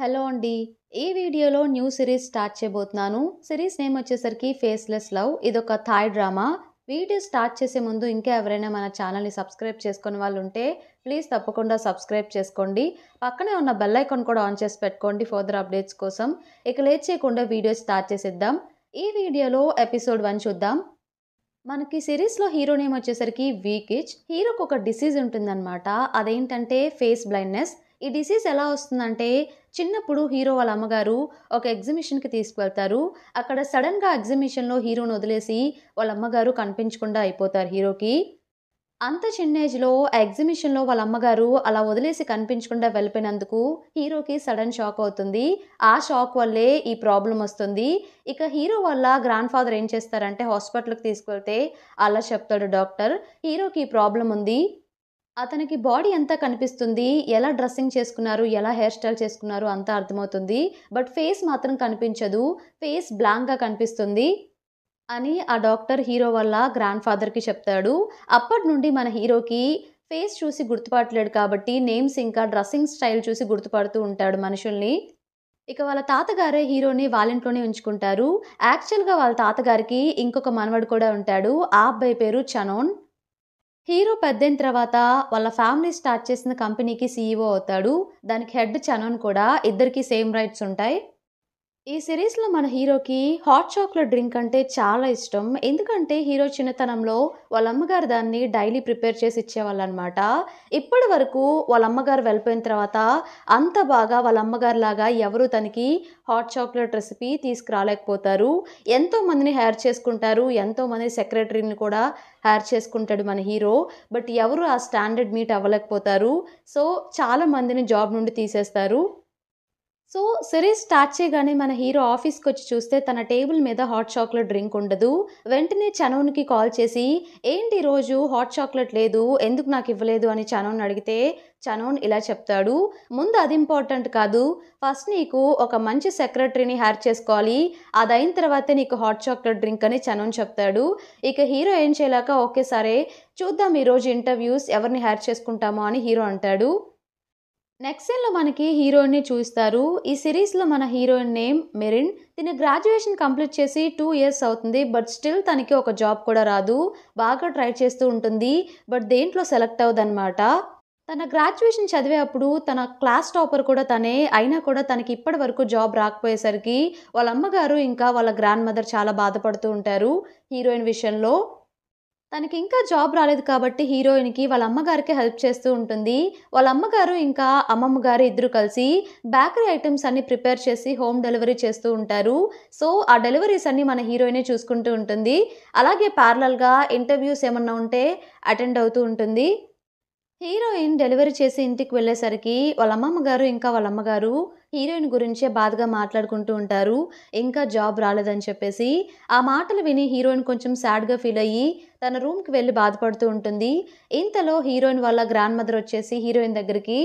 hello అండి ఈ వీడియోలో న్యూ సిరీస్ స్టార్ట్ చేయబోతున్నాను సిరీస్ నేమ్ వచ్చేసరికి ఫేస్లెస్ లవ్ ఇదొక థాయ్ డ్రామా వీడియో స్టార్ట్ చేసే ముందు ఇంకా ఎవరైనా మన ఛానల్ని సబ్స్క్రైబ్ చేసుకుని వాళ్ళు ఉంటే ప్లీజ్ తప్పకుండా సబ్స్క్రైబ్ చేసుకోండి పక్కనే ఉన్న బెల్ ఐకాన్ కూడా ఆన్ చేసి పెట్టుకోండి ఫర్దర్ అప్డేట్స్ కోసం ఇక లేట్ చేయకుండా వీడియో స్టార్ట్ చేసేద్దాం ఈ వీడియోలో ఎపిసోడ్ వన్ చూద్దాం మనకి సిరీస్లో హీరో నేమ్ వచ్చేసరికి వీకిచ్ హీరోకి ఒక డిసీజ్ ఉంటుందన్నమాట అదేంటంటే ఫేస్ బ్లైండ్నెస్ ఈ డిసీజ్ ఎలా వస్తుందంటే చిన్నప్పుడు హీరో వాళ్ళ అమ్మగారు ఒక ఎగ్జిబిషన్కి తీసుకువెళ్తారు అక్కడ సడన్గా ఎగ్జిబిషన్లో హీరోని వదిలేసి వాళ్ళ అమ్మగారు కనిపించకుండా అయిపోతారు హీరోకి అంత చిన్న ఏజ్లో ఆ ఎగ్జిబిషన్లో వాళ్ళ అమ్మగారు అలా వదిలేసి కనిపించకుండా వెళ్ళిపోయినందుకు హీరోకి సడన్ షాక్ అవుతుంది ఆ షాక్ వల్లే ఈ ప్రాబ్లం వస్తుంది ఇక హీరో వల్ల గ్రాండ్ ఫాదర్ ఏం చేస్తారంటే హాస్పిటల్కి తీసుకువెళ్తే అలా చెప్తాడు డాక్టర్ హీరోకి ఈ ప్రాబ్లం ఉంది అతనికి బాడీ ఎంత కనిపిస్తుంది ఎలా డ్రెస్సింగ్ చేసుకున్నారు ఎలా హెయిర్ స్టైల్ చేసుకున్నారు అంతా అర్థమవుతుంది బట్ ఫేస్ మాత్రం కనిపించదు ఫేస్ బ్లాంక్గా కనిపిస్తుంది అని ఆ డాక్టర్ హీరో వల్ల గ్రాండ్ ఫాదర్కి చెప్తాడు అప్పటి నుండి మన హీరోకి ఫేస్ చూసి గుర్తుపట్టలేడు కాబట్టి నేమ్స్ ఇంకా డ్రెస్సింగ్ స్టైల్ చూసి గుర్తుపడుతూ ఉంటాడు మనుషుల్ని ఇక వాళ్ళ తాతగారే హీరోని వాళ్ళింట్లోనే ఉంచుకుంటారు యాక్చువల్గా వాళ్ళ తాతగారికి ఇంకొక మనవడు కూడా ఉంటాడు ఆ అబ్బాయి పేరు చనోన్ హీరో పెద్దయిన తర్వాత వాళ్ళ ఫ్యామిలీ స్టార్ట్ చేసిన కంపెనీకి సీఈఓ అవుతాడు దానికి హెడ్ చనన్ కూడా ఇద్దరికి సేమ్ రైట్స్ ఉంటాయి ఈ సిరీస్లో మన హీరోకి హాట్ చాక్లెట్ డ్రింక్ అంటే చాలా ఇష్టం ఎందుకంటే హీరో చిన్నతనంలో వాళ్ళ అమ్మగారు దాన్ని డైలీ ప్రిపేర్ చేసి ఇచ్చేవాళ్ళు అనమాట ఇప్పటి వరకు వాళ్ళ అమ్మగారు వెళ్ళిపోయిన తర్వాత అంత బాగా వాళ్ళ అమ్మగారు లాగా ఎవరు తనకి హాట్ చాక్లెట్ రెసిపీ తీసుకురాలేకపోతారు ఎంతో మందిని హైర్ చేసుకుంటారు ఎంతో మంది సెక్రటరీని కూడా హైర్ చేసుకుంటాడు మన హీరో బట్ ఎవరు ఆ స్టాండర్డ్ మీట్ అవ్వలేకపోతారు సో చాలా మందిని జాబ్ నుండి తీసేస్తారు సో సిరీస్ స్టార్ట్ చేయగానే మన హీరో ఆఫీస్కి వచ్చి చూస్తే తన టేబుల్ మీద హాట్ చాక్లెట్ డ్రింక్ ఉండదు వెంటనే చనోన్కి కాల్ చేసి ఏంటి రోజు హాట్ చాక్లెట్ లేదు ఎందుకు నాకు ఇవ్వలేదు అని చనోన్ అడిగితే చనోన్ ఇలా చెప్తాడు ముందు అది ఇంపార్టెంట్ కాదు ఫస్ట్ నీకు ఒక మంచి సెక్రటరీని హైర్ చేసుకోవాలి అదైన తర్వాతే నీకు హాట్ చాక్లెట్ డ్రింక్ అని చనోన్ చెప్తాడు ఇక హీరో ఏం చేయలేక ఓకే సరే చూద్దాం ఈరోజు ఇంటర్వ్యూస్ ఎవరిని హైర్ చేసుకుంటామో అని హీరో అంటాడు నెక్స్ట్ సీన్లో మనకి హీరోయిన్ని చూస్తారు ఈ సిరీస్లో మన హీరోయిన్ నేమ్ మెరిన్ తిని గ్రాడ్యుయేషన్ కంప్లీట్ చేసి టూ ఇయర్స్ అవుతుంది బట్ స్టిల్ తనకి ఒక జాబ్ కూడా రాదు బాగా ట్రై చేస్తూ ఉంటుంది బట్ దేంట్లో సెలెక్ట్ అవ్వదన్నమాట తన గ్రాడ్యుయేషన్ చదివే అప్పుడు తన క్లాస్ టాపర్ కూడా తనే అయినా కూడా తనకి ఇప్పటి వరకు జాబ్ రాకపోయేసరికి వాళ్ళ అమ్మగారు ఇంకా వాళ్ళ గ్రాండ్ మదర్ చాలా బాధపడుతూ ఉంటారు హీరోయిన్ విషయంలో తనకి ఇంకా జాబ్ రాలేదు కాబట్టి హీరోయిన్కి వాళ్ళ అమ్మగారికి హెల్ప్ చేస్తూ ఉంటుంది వాళ్ళ అమ్మగారు ఇంకా అమ్మమ్మ గారు ఇద్దరు కలిసి బేకరీ ఐటమ్స్ అన్ని ప్రిపేర్ చేసి హోమ్ డెలివరీ చేస్తూ ఉంటారు సో ఆ డెలివరీస్ అన్ని మన హీరోయినే చూసుకుంటూ ఉంటుంది అలాగే ప్యారలల్గా ఇంటర్వ్యూస్ ఏమన్నా ఉంటే అటెండ్ అవుతూ ఉంటుంది హీరోయిన్ డెలివరీ చేసి ఇంటికి వెళ్ళేసరికి వాళ్ళ అమ్మమ్మగారు ఇంకా వాళ్ళ అమ్మగారు హీరోయిన్ గురించే బాధగా మాట్లాడుకుంటూ ఉంటారు ఇంకా జాబ్ రాలేదని చెప్పేసి ఆ మాటలు విని హీరోయిన్ కొంచెం సాడ్గా ఫీల్ అయ్యి తన రూమ్కి వెళ్ళి బాధపడుతూ ఉంటుంది ఇంతలో హీరోయిన్ వాళ్ళ గ్రాండ్ మదర్ వచ్చేసి హీరోయిన్ దగ్గరికి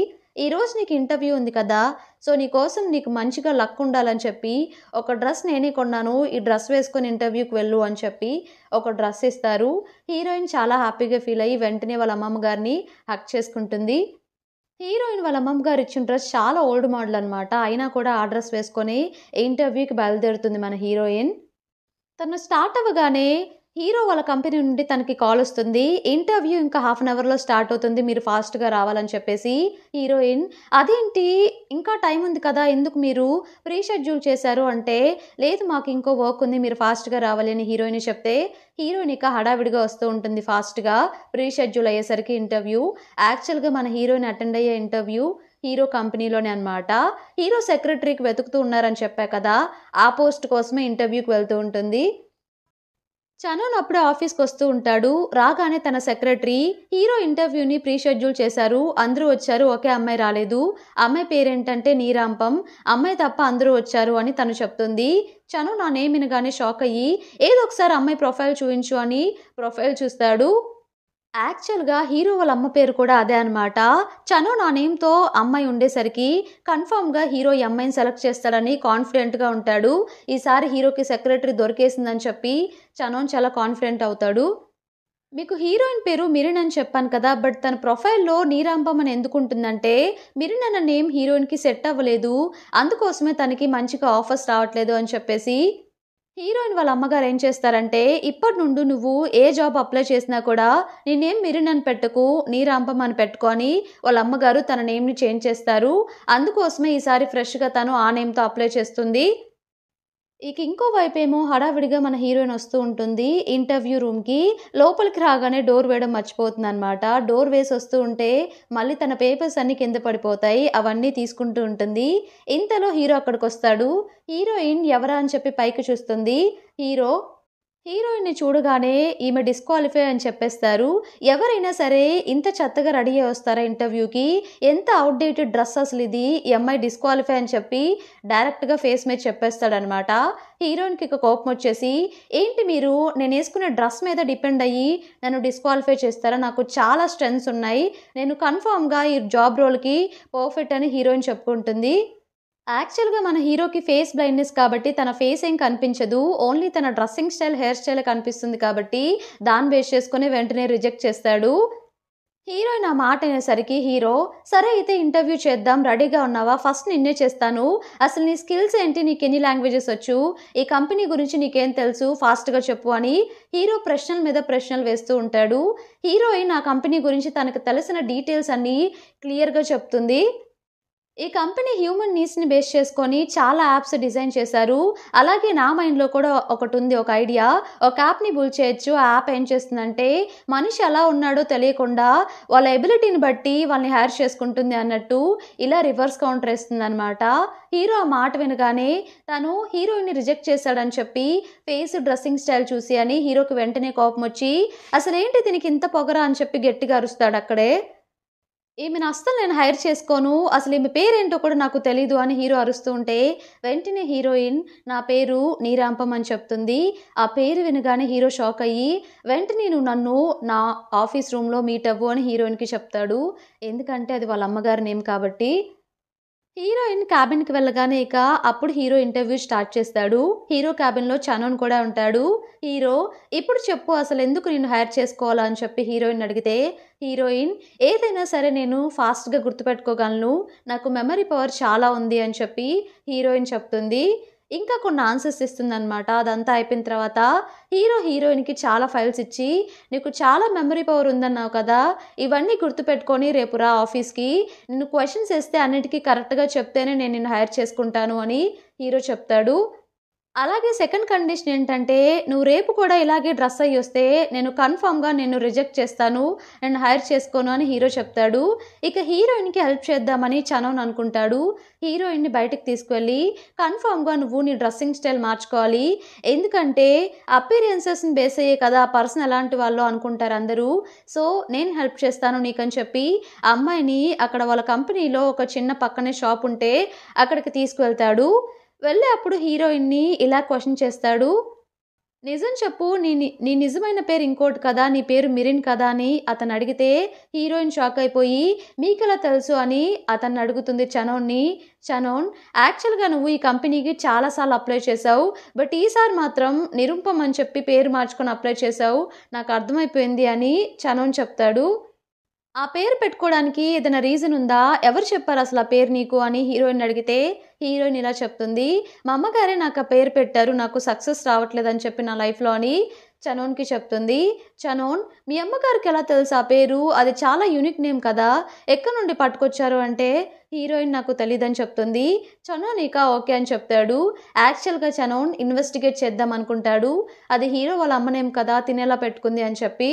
ఈరోజు నీకు ఇంటర్వ్యూ ఉంది కదా సో నీ కోసం నీకు మంచిగా లక్ ఉండాలని చెప్పి ఒక డ్రెస్ నేనే కొన్నాను ఈ డ్రెస్ వేసుకొని ఇంటర్వ్యూకి వెళ్ళు అని చెప్పి ఒక డ్రెస్ ఇస్తారు హీరోయిన్ చాలా హ్యాపీగా ఫీల్ అయ్యి వెంటనే వాళ్ళ అమ్మమ్మ గారిని హక్ చేసుకుంటుంది హీరోయిన్ వాళ్ళ అమ్మమ్మ గారు ఇచ్చిన డ్రెస్ చాలా ఓల్డ్ మోడల్ అనమాట అయినా కూడా ఆ డ్రెస్ వేసుకొని ఇంటర్వ్యూకి బయలుదేరుతుంది మన హీరోయిన్ తను స్టార్ట్ అవ్వగానే హీరో వాళ్ళ కంపెనీ నుండి తనకి కాల్ వస్తుంది ఇంటర్వ్యూ ఇంకా హాఫ్ అన్ అవర్లో స్టార్ట్ అవుతుంది మీరు ఫాస్ట్గా రావాలని చెప్పేసి హీరోయిన్ అదేంటి ఇంకా టైం ఉంది కదా ఎందుకు మీరు ప్రీ షెడ్యూల్ చేశారు అంటే లేదు మాకు ఇంకో వర్క్ ఉంది మీరు ఫాస్ట్గా రావాలి అని హీరోయిన్ చెప్తే హీరోయిన్ ఇక హడావిడిగా వస్తూ ఉంటుంది ఫాస్ట్గా ప్రీ షెడ్యూల్ అయ్యేసరికి ఇంటర్వ్యూ యాక్చువల్గా మన హీరోయిన్ అటెండ్ అయ్యే ఇంటర్వ్యూ హీరో కంపెనీలోనే అనమాట హీరో సెక్రటరీకి వెతుకుతూ ఉన్నారని చెప్పా కదా ఆ పోస్ట్ కోసమే ఇంటర్వ్యూకి వెళ్తూ ఉంటుంది చనున్ అప్పుడే ఆఫీస్కి వస్తూ ఉంటాడు రాగానే తన సెక్రటరీ హీరో ఇంటర్వ్యూని ప్రీ షెడ్యూల్ చేశారు అందరూ వచ్చారు ఒకే అమ్మాయి రాలేదు అమ్మాయి పేరేంటంటే నీరాంపం అమ్మాయి తప్ప అందరూ వచ్చారు అని తను చెప్తుంది చను నా నేమ్ వినగానే షాక్ అయ్యి ఏదో ఒకసారి అమ్మాయి ప్రొఫైల్ చూపించు అని ప్రొఫైల్ చూస్తాడు యాక్చువల్గా హీరో వాళ్ళ అమ్మ పేరు కూడా అదే అనమాట చను నా నేమ్తో అమ్మాయి ఉండేసరికి కన్ఫామ్గా హీరో ఈ అమ్మాయిని సెలెక్ట్ చేస్తాడని కాన్ఫిడెంట్గా ఉంటాడు ఈసారి హీరోకి సెక్రటరీ దొరికేసిందని చెప్పి చనోన్ చాలా కాన్ఫిడెంట్ అవుతాడు మీకు హీరోయిన్ పేరు మిరిన్ అని చెప్పాను కదా బట్ తన ప్రొఫైల్లో నీరాంబం అని ఎందుకుంటుందంటే మిరిన్ అన్న నేమ్ హీరోయిన్కి సెట్ అవ్వలేదు అందుకోసమే తనకి మంచిగా ఆఫర్స్ రావట్లేదు అని చెప్పేసి హీరోయిన్ వాళ్ళ అమ్మగారు ఏం చేస్తారంటే ఇప్పటి నుండి నువ్వు ఏ జాబ్ అప్లై చేసినా కూడా నేనేం మిరినని పెట్టకు నీ రాంపం అని పెట్టుకొని వాళ్ళ అమ్మగారు తన నేమ్ని చేంజ్ చేస్తారు అందుకోసమే ఈసారి ఫ్రెష్గా తను ఆ నేమ్తో అప్లై చేస్తుంది ఇక ఇంకో ఏమో హడావిడిగా మన హీరోయిన్ వస్తూ ఉంటుంది ఇంటర్వ్యూ రూమ్కి లోపలికి రాగానే డోర్ వేయడం మర్చిపోతుంది అనమాట డోర్ వేసి వస్తూ ఉంటే మళ్ళీ తన పేపర్స్ అన్నీ కింద పడిపోతాయి అవన్నీ తీసుకుంటూ ఉంటుంది ఇంతలో హీరో అక్కడికి వస్తాడు హీరోయిన్ ఎవరా అని చెప్పి పైకి చూస్తుంది హీరో హీరోయిన్ని చూడగానే ఈమె డిస్క్వాలిఫై అని చెప్పేస్తారు ఎవరైనా సరే ఇంత చెత్తగా రెడీ అయ్యి వస్తారా ఇంటర్వ్యూకి ఎంత అవుట్డేటెడ్ డ్రెస్ అసలు ఇది ఈ డిస్క్వాలిఫై అని చెప్పి డైరెక్ట్గా ఫేస్ మీద చెప్పేస్తాడనమాట హీరోయిన్కి ఇక కోపం వచ్చేసి ఏంటి మీరు నేను వేసుకున్న డ్రెస్ మీద డిపెండ్ అయ్యి నన్ను డిస్క్వాలిఫై చేస్తారా నాకు చాలా స్ట్రెంగ్స్ ఉన్నాయి నేను కన్ఫామ్గా ఈ జాబ్ రోల్కి పర్ఫెక్ట్ అని హీరోయిన్ చెప్పుకుంటుంది యాక్చువల్గా మన హీరోకి ఫేస్ బ్లైండ్నెస్ కాబట్టి తన ఫేస్ ఏం కనిపించదు ఓన్లీ తన డ్రెస్సింగ్ స్టైల్ హెయిర్ స్టైల్ కనిపిస్తుంది కాబట్టి దాన్ని బేస్ చేసుకుని వెంటనే రిజెక్ట్ చేస్తాడు హీరోయిన్ ఆ మాట అనేసరికి హీరో సరే అయితే ఇంటర్వ్యూ చేద్దాం రెడీగా ఉన్నావా ఫస్ట్ నిన్నే చేస్తాను అసలు నీ స్కిల్స్ ఏంటి నీకు ఎన్ని లాంగ్వేజెస్ వచ్చు ఈ కంపెనీ గురించి నీకేం తెలుసు ఫాస్ట్గా చెప్పు అని హీరో ప్రశ్నల మీద ప్రశ్నలు వేస్తూ ఉంటాడు హీరోయిన్ ఆ కంపెనీ గురించి తనకు తెలిసిన డీటెయిల్స్ అన్నీ క్లియర్గా చెప్తుంది ఈ కంపెనీ హ్యూమన్ నీడ్స్ని బేస్ చేసుకొని చాలా యాప్స్ డిజైన్ చేశారు అలాగే నా మైండ్లో కూడా ఒకటి ఉంది ఒక ఐడియా ఒక యాప్ని బుల్ చేయొచ్చు ఆ యాప్ ఏం చేస్తుందంటే మనిషి ఎలా ఉన్నాడో తెలియకుండా వాళ్ళ ఎబిలిటీని బట్టి వాళ్ళని హైర్ చేసుకుంటుంది అన్నట్టు ఇలా రివర్స్ కౌంటర్ వేస్తుంది అనమాట హీరో ఆ మాట వినగానే తను హీరోయిన్ని రిజెక్ట్ చేశాడని చెప్పి ఫేస్ డ్రెస్సింగ్ స్టైల్ చూసి అని హీరోకి వెంటనే కోపం వచ్చి అసలేంటి దీనికి ఇంత పొగరా అని చెప్పి గట్టిగా అరుస్తాడు అక్కడే ఈమెను అస్సలు నేను హైర్ చేసుకోను అసలు ఈమె పేరేంటో కూడా నాకు తెలీదు అని హీరో అరుస్తూ ఉంటే వెంటనే హీరోయిన్ నా పేరు నీరాంపం అని చెప్తుంది ఆ పేరు వినగానే హీరో షాక్ అయ్యి వెంటనే నువ్వు నన్ను నా ఆఫీస్ రూమ్లో మీట్ అవ్వు అని హీరోయిన్కి చెప్తాడు ఎందుకంటే అది వాళ్ళ అమ్మగారి నేమ్ కాబట్టి హీరోయిన్ క్యాబిన్కి వెళ్ళగానే ఇక అప్పుడు హీరో ఇంటర్వ్యూ స్టార్ట్ చేస్తాడు హీరో క్యాబిన్లో చనోన్ కూడా ఉంటాడు హీరో ఇప్పుడు చెప్పు అసలు ఎందుకు నేను హైర్ చేసుకోవాలా అని చెప్పి హీరోయిన్ అడిగితే హీరోయిన్ ఏదైనా సరే నేను ఫాస్ట్గా గుర్తుపెట్టుకోగలను నాకు మెమరీ పవర్ చాలా ఉంది అని చెప్పి హీరోయిన్ చెప్తుంది ఇంకా కొన్ని ఆన్సర్స్ ఇస్తుందన్నమాట అదంతా అయిపోయిన తర్వాత హీరో హీరోయిన్కి చాలా ఫైల్స్ ఇచ్చి నీకు చాలా మెమరీ పవర్ ఉందన్నావు కదా ఇవన్నీ గుర్తుపెట్టుకొని రేపు రా ఆఫీస్కి నిన్ను క్వశ్చన్స్ వేస్తే అన్నిటికీ కరెక్ట్గా చెప్తేనే నేను నిన్ను హైర్ చేసుకుంటాను అని హీరో చెప్తాడు అలాగే సెకండ్ కండిషన్ ఏంటంటే నువ్వు రేపు కూడా ఇలాగే డ్రెస్ అయ్యి వస్తే నేను కన్ఫామ్గా నేను రిజెక్ట్ చేస్తాను అండ్ హైర్ చేసుకోను అని హీరో చెప్తాడు ఇక హీరోయిన్కి హెల్ప్ చేద్దామని చనవన్ అనుకుంటాడు హీరోయిన్ని బయటకు తీసుకువెళ్ళి కన్ఫామ్గా నువ్వు నీ డ్రెస్సింగ్ స్టైల్ మార్చుకోవాలి ఎందుకంటే అపీరియన్సెస్ని బేస్ అయ్యే కదా పర్సన్ ఎలాంటి వాళ్ళు అనుకుంటారు అందరూ సో నేను హెల్ప్ చేస్తాను నీకని చెప్పి అమ్మాయిని అక్కడ వాళ్ళ కంపెనీలో ఒక చిన్న పక్కనే షాప్ ఉంటే అక్కడికి తీసుకువెళ్తాడు వెళ్ళే అప్పుడు హీరోయిన్ని ఇలా క్వశ్చన్ చేస్తాడు నిజం చెప్పు నీ నీ నిజమైన పేరు ఇంకోటి కదా నీ పేరు మిరిన్ కదా అని అతను అడిగితే హీరోయిన్ షాక్ అయిపోయి మీకెలా తెలుసు అని అతన్ని అడుగుతుంది చనోన్ని చనోన్ యాక్చువల్గా నువ్వు ఈ కంపెనీకి చాలాసార్లు అప్లై చేసావు బట్ ఈసారి మాత్రం నిరుపం అని చెప్పి పేరు మార్చుకొని అప్లై చేసావు నాకు అర్థమైపోయింది అని చనోన్ చెప్తాడు ఆ పేరు పెట్టుకోవడానికి ఏదైనా రీజన్ ఉందా ఎవరు చెప్పారు అసలు ఆ పేరు నీకు అని హీరోయిన్ అడిగితే హీరోయిన్ ఇలా చెప్తుంది మా అమ్మగారే నాకు ఆ పేరు పెట్టారు నాకు సక్సెస్ రావట్లేదని చెప్పి నా లైఫ్లో అని చనోన్కి చెప్తుంది చనోన్ మీ అమ్మగారికి ఎలా తెలుసు ఆ పేరు అది చాలా యూనిక్ నేమ్ కదా ఎక్కడి నుండి పట్టుకొచ్చారు అంటే హీరోయిన్ నాకు తెలీదని చెప్తుంది చనోన్ ఇక ఓకే అని చెప్తాడు యాక్చువల్గా చనోన్ ఇన్వెస్టిగేట్ చేద్దాం అనుకుంటాడు అది హీరో వాళ్ళ అమ్మ నేమ్ కదా తినేలా పెట్టుకుంది అని చెప్పి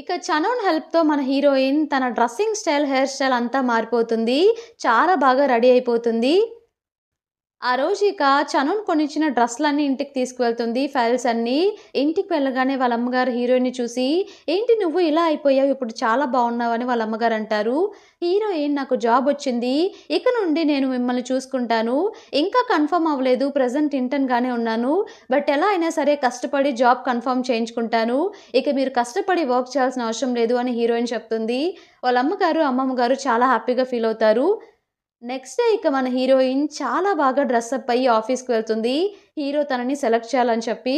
ఇక చనోన్ హెల్ప్తో మన హీరోయిన్ తన డ్రెస్సింగ్ స్టైల్ హెయిర్ స్టైల్ అంతా మారిపోతుంది చాలా బాగా రెడీ అయిపోతుంది ఆ రోజు ఇక చనున్ కొనిచ్చిన డ్రెస్లన్నీ ఇంటికి తీసుకువెళ్తుంది ఫైల్స్ అన్ని ఇంటికి వెళ్ళగానే వాళ్ళ అమ్మగారు హీరోయిన్ చూసి ఏంటి నువ్వు ఇలా అయిపోయావు ఇప్పుడు చాలా బాగున్నావు అని వాళ్ళ అమ్మగారు అంటారు హీరోయిన్ నాకు జాబ్ వచ్చింది ఇక నుండి నేను మిమ్మల్ని చూసుకుంటాను ఇంకా కన్ఫర్మ్ అవ్వలేదు ప్రజెంట్ గానే ఉన్నాను బట్ ఎలా అయినా సరే కష్టపడి జాబ్ కన్ఫర్మ్ చేయించుకుంటాను ఇక మీరు కష్టపడి వర్క్ చేయాల్సిన అవసరం లేదు అని హీరోయిన్ చెప్తుంది వాళ్ళ అమ్మగారు అమ్మమ్మగారు చాలా హ్యాపీగా ఫీల్ అవుతారు నెక్స్ట్ డే ఇక మన హీరోయిన్ చాలా బాగా డ్రెస్అప్ అయ్యి ఆఫీస్కి వెళ్తుంది హీరో తనని సెలెక్ట్ చేయాలని చెప్పి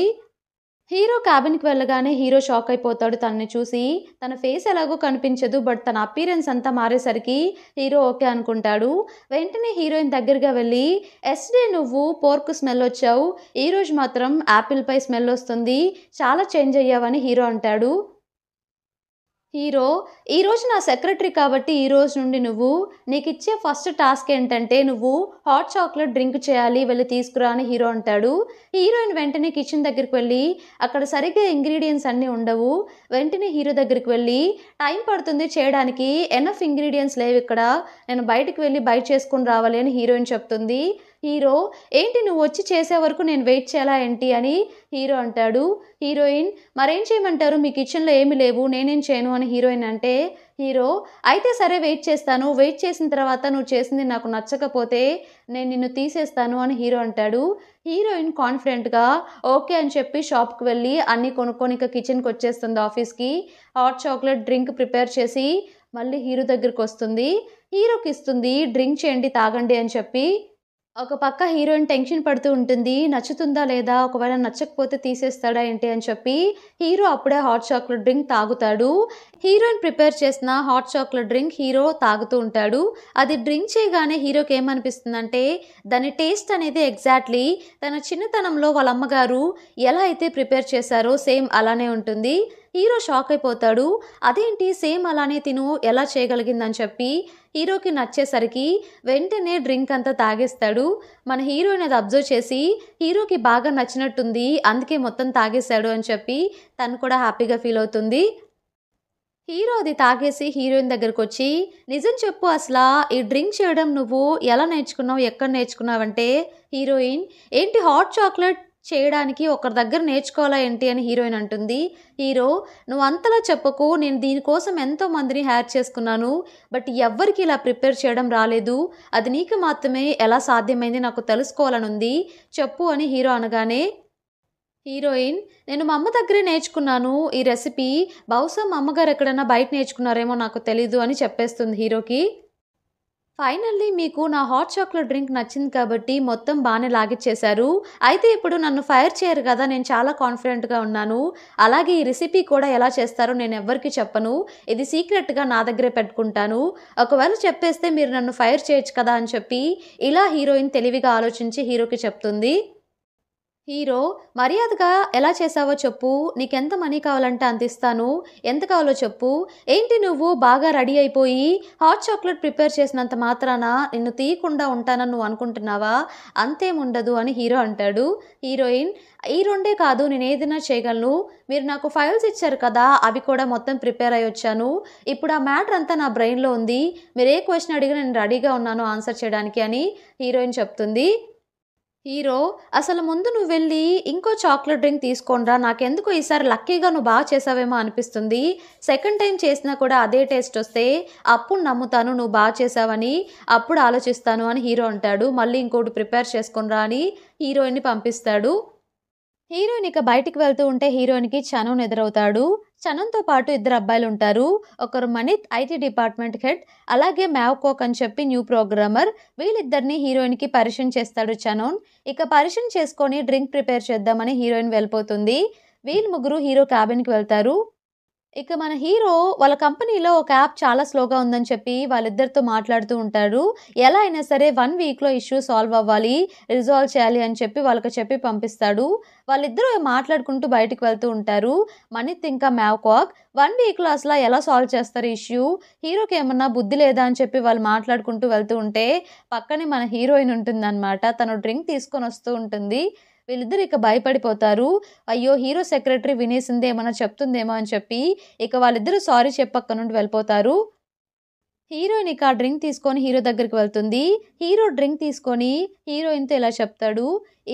హీరో క్యాబిన్కి వెళ్ళగానే హీరో షాక్ అయిపోతాడు తనని చూసి తన ఫేస్ ఎలాగో కనిపించదు బట్ తన అపీరెన్స్ అంతా మారేసరికి హీరో ఓకే అనుకుంటాడు వెంటనే హీరోయిన్ దగ్గరగా వెళ్ళి ఎస్డే నువ్వు పోర్క్ స్మెల్ వచ్చావు ఈరోజు మాత్రం యాపిల్పై స్మెల్ వస్తుంది చాలా చేంజ్ అయ్యావని హీరో అంటాడు హీరో ఈరోజు నా సెక్రటరీ కాబట్టి ఈ రోజు నుండి నువ్వు నీకు ఇచ్చే ఫస్ట్ టాస్క్ ఏంటంటే నువ్వు హాట్ చాక్లెట్ డ్రింక్ చేయాలి వెళ్ళి తీసుకురా అని హీరో అంటాడు హీరోయిన్ వెంటనే కిచెన్ దగ్గరికి వెళ్ళి అక్కడ సరిగ్గా ఇంగ్రీడియంట్స్ అన్నీ ఉండవు వెంటనే హీరో దగ్గరికి వెళ్ళి టైం పడుతుంది చేయడానికి ఎనఫ్ ఇంగ్రీడియంట్స్ లేవు ఇక్కడ నేను బయటకు వెళ్ళి బయట చేసుకుని రావాలి అని హీరోయిన్ చెప్తుంది హీరో ఏంటి నువ్వు వచ్చి చేసే వరకు నేను వెయిట్ చేయాలా ఏంటి అని హీరో అంటాడు హీరోయిన్ మరేం చేయమంటారు మీ కిచెన్లో ఏమి లేవు నేనేం చేయను అని హీరోయిన్ అంటే హీరో అయితే సరే వెయిట్ చేస్తాను వెయిట్ చేసిన తర్వాత నువ్వు చేసింది నాకు నచ్చకపోతే నేను నిన్ను తీసేస్తాను అని హీరో అంటాడు హీరోయిన్ కాన్ఫిడెంట్గా ఓకే అని చెప్పి షాప్కి వెళ్ళి అన్నీ కొనుక్కొని ఇక కిచెన్కి వచ్చేస్తుంది ఆఫీస్కి హాట్ చాక్లెట్ డ్రింక్ ప్రిపేర్ చేసి మళ్ళీ హీరో దగ్గరికి వస్తుంది హీరోకి ఇస్తుంది డ్రింక్ చేయండి తాగండి అని చెప్పి ఒక పక్క హీరోయిన్ టెన్షన్ పడుతూ ఉంటుంది నచ్చుతుందా లేదా ఒకవేళ నచ్చకపోతే తీసేస్తాడా ఏంటి అని చెప్పి హీరో అప్పుడే హాట్ చాక్లెట్ డ్రింక్ తాగుతాడు హీరోయిన్ ప్రిపేర్ చేసిన హాట్ చాక్లెట్ డ్రింక్ హీరో తాగుతూ ఉంటాడు అది డ్రింక్ చేయగానే హీరోకి ఏమనిపిస్తుందంటే దాని టేస్ట్ అనేది ఎగ్జాక్ట్లీ తన చిన్నతనంలో వాళ్ళ అమ్మగారు ఎలా అయితే ప్రిపేర్ చేశారో సేమ్ అలానే ఉంటుంది హీరో షాక్ అయిపోతాడు అదేంటి సేమ్ అలానే తిను ఎలా చేయగలిగిందని చెప్పి హీరోకి నచ్చేసరికి వెంటనే డ్రింక్ అంతా తాగేస్తాడు మన హీరోయిన్ అది అబ్జర్వ్ చేసి హీరోకి బాగా నచ్చినట్టుంది అందుకే మొత్తం తాగేశాడు అని చెప్పి తను కూడా హ్యాపీగా ఫీల్ అవుతుంది హీరో అది తాగేసి హీరోయిన్ దగ్గరకు వచ్చి నిజం చెప్పు అసలు ఈ డ్రింక్ చేయడం నువ్వు ఎలా నేర్చుకున్నావు ఎక్కడ అంటే హీరోయిన్ ఏంటి హాట్ చాక్లెట్ చేయడానికి ఒకరి దగ్గర నేర్చుకోవాలా ఏంటి అని హీరోయిన్ అంటుంది హీరో నువ్వు అంతలా చెప్పకు నేను దీనికోసం ఎంతో మందిని హ్యాక్ చేసుకున్నాను బట్ ఎవ్వరికి ఇలా ప్రిపేర్ చేయడం రాలేదు అది నీకు మాత్రమే ఎలా సాధ్యమైంది నాకు తెలుసుకోవాలనుంది చెప్పు అని హీరో అనగానే హీరోయిన్ నేను మా అమ్మ దగ్గరే నేర్చుకున్నాను ఈ రెసిపీ బహుశా మా అమ్మగారు ఎక్కడైనా బయట నేర్చుకున్నారేమో నాకు తెలీదు అని చెప్పేస్తుంది హీరోకి ఫైనల్లీ మీకు నా హాట్ చాక్లెట్ డ్రింక్ నచ్చింది కాబట్టి మొత్తం బాగానే లాగిచ్చేశారు అయితే ఇప్పుడు నన్ను ఫైర్ చేయరు కదా నేను చాలా కాన్ఫిడెంట్గా ఉన్నాను అలాగే ఈ రెసిపీ కూడా ఎలా చేస్తారో నేను ఎవ్వరికి చెప్పను ఇది సీక్రెట్గా నా దగ్గరే పెట్టుకుంటాను ఒకవేళ చెప్పేస్తే మీరు నన్ను ఫైర్ చేయొచ్చు కదా అని చెప్పి ఇలా హీరోయిన్ తెలివిగా ఆలోచించి హీరోకి చెప్తుంది హీరో మర్యాదగా ఎలా చేసావో చెప్పు నీకెంత మనీ కావాలంటే అందిస్తాను ఎంత కావాలో చెప్పు ఏంటి నువ్వు బాగా రెడీ అయిపోయి హాట్ చాక్లెట్ ప్రిపేర్ చేసినంత మాత్రాన నిన్ను తీయకుండా ఉంటానని నువ్వు అనుకుంటున్నావా అంతేముండదు అని హీరో అంటాడు హీరోయిన్ ఈ రెండే కాదు నేను ఏదైనా చేయగలను మీరు నాకు ఫైల్స్ ఇచ్చారు కదా అవి కూడా మొత్తం ప్రిపేర్ అయి వచ్చాను ఇప్పుడు ఆ మ్యాటర్ అంతా నా బ్రెయిన్లో ఉంది మీరు ఏ క్వశ్చన్ అడిగినా నేను రెడీగా ఉన్నాను ఆన్సర్ చేయడానికి అని హీరోయిన్ చెప్తుంది హీరో అసలు ముందు నువ్వు వెళ్ళి ఇంకో చాక్లెట్ డ్రింక్ తీసుకోనరా నాకెందుకు ఈసారి లక్కీగా నువ్వు బాగా చేసావేమో అనిపిస్తుంది సెకండ్ టైం చేసినా కూడా అదే టేస్ట్ వస్తే అప్పుడు నమ్ముతాను నువ్వు బాగా చేసావని అప్పుడు ఆలోచిస్తాను అని హీరో అంటాడు మళ్ళీ ఇంకోటి ప్రిపేర్ చేసుకునిరా అని హీరోయిన్ని పంపిస్తాడు హీరోయిన్ ఇక బయటికి వెళ్తూ ఉంటే హీరోయిన్కి చను ఎదురవుతాడు చనంతో పాటు ఇద్దరు అబ్బాయిలు ఉంటారు ఒకరు మనీత్ ఐటీ డిపార్ట్మెంట్ హెడ్ అలాగే మ్యావ్కోక్ అని చెప్పి న్యూ ప్రోగ్రామర్ వీళ్ళిద్దరిని హీరోయిన్కి పరిచయం చేస్తాడు చనోన్ ఇక పరిచయం చేసుకొని డ్రింక్ ప్రిపేర్ చేద్దామని హీరోయిన్ వెళ్ళిపోతుంది వీళ్ళు ముగ్గురు హీరో క్యాబిన్కి వెళ్తారు ఇక మన హీరో వాళ్ళ కంపెనీలో ఒక యాప్ చాలా స్లోగా ఉందని చెప్పి వాళ్ళిద్దరితో మాట్లాడుతూ ఉంటారు ఎలా అయినా సరే వన్ వీక్లో ఇష్యూ సాల్వ్ అవ్వాలి రిజాల్వ్ చేయాలి అని చెప్పి వాళ్ళకి చెప్పి పంపిస్తాడు వాళ్ళిద్దరూ మాట్లాడుకుంటూ బయటకు వెళ్తూ ఉంటారు మణిత్ ఇంకా మ్యావ్కాక్ వన్ వీక్లో అసలు ఎలా సాల్వ్ చేస్తారు ఇష్యూ హీరోకి ఏమన్నా బుద్ధి లేదా అని చెప్పి వాళ్ళు మాట్లాడుకుంటూ వెళ్తూ ఉంటే పక్కనే మన హీరోయిన్ ఉంటుందన్నమాట తను డ్రింక్ తీసుకొని వస్తూ ఉంటుంది వీళ్ళిద్దరు ఇక భయపడిపోతారు అయ్యో హీరో సెక్రటరీ వినేసిందే ఏమైనా చెప్తుందేమో అని చెప్పి ఇక వాళ్ళిద్దరూ సారీ చెప్పక్క నుండి వెళ్ళిపోతారు హీరోయిన్ ఇక డ్రింక్ తీసుకొని హీరో దగ్గరికి వెళ్తుంది హీరో డ్రింక్ తీసుకొని హీరోయిన్తో ఇలా చెప్తాడు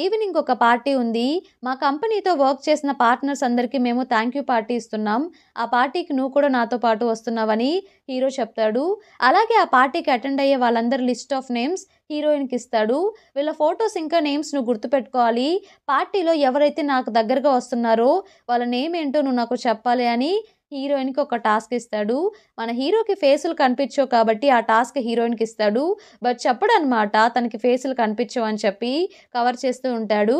ఈవినింగ్ ఒక పార్టీ ఉంది మా కంపెనీతో వర్క్ చేసిన పార్ట్నర్స్ అందరికీ మేము థ్యాంక్ యూ పార్టీ ఇస్తున్నాం ఆ పార్టీకి నువ్వు కూడా నాతో పాటు వస్తున్నావని హీరో చెప్తాడు అలాగే ఆ పార్టీకి అటెండ్ అయ్యే వాళ్ళందరి లిస్ట్ ఆఫ్ నేమ్స్ హీరోయిన్కి ఇస్తాడు వీళ్ళ ఫొటోస్ ఇంకా నేమ్స్ నువ్వు గుర్తుపెట్టుకోవాలి పార్టీలో ఎవరైతే నాకు దగ్గరగా వస్తున్నారో వాళ్ళ నేమ్ ఏంటో నువ్వు నాకు చెప్పాలి అని హీరోయిన్కి ఒక టాస్క్ ఇస్తాడు మన హీరోకి ఫేసులు కనిపించవు కాబట్టి ఆ టాస్క్ హీరోయిన్కి ఇస్తాడు బట్ చెప్పడనమాట అనమాట తనకి ఫేసులు కనిపించవు అని చెప్పి కవర్ చేస్తూ ఉంటాడు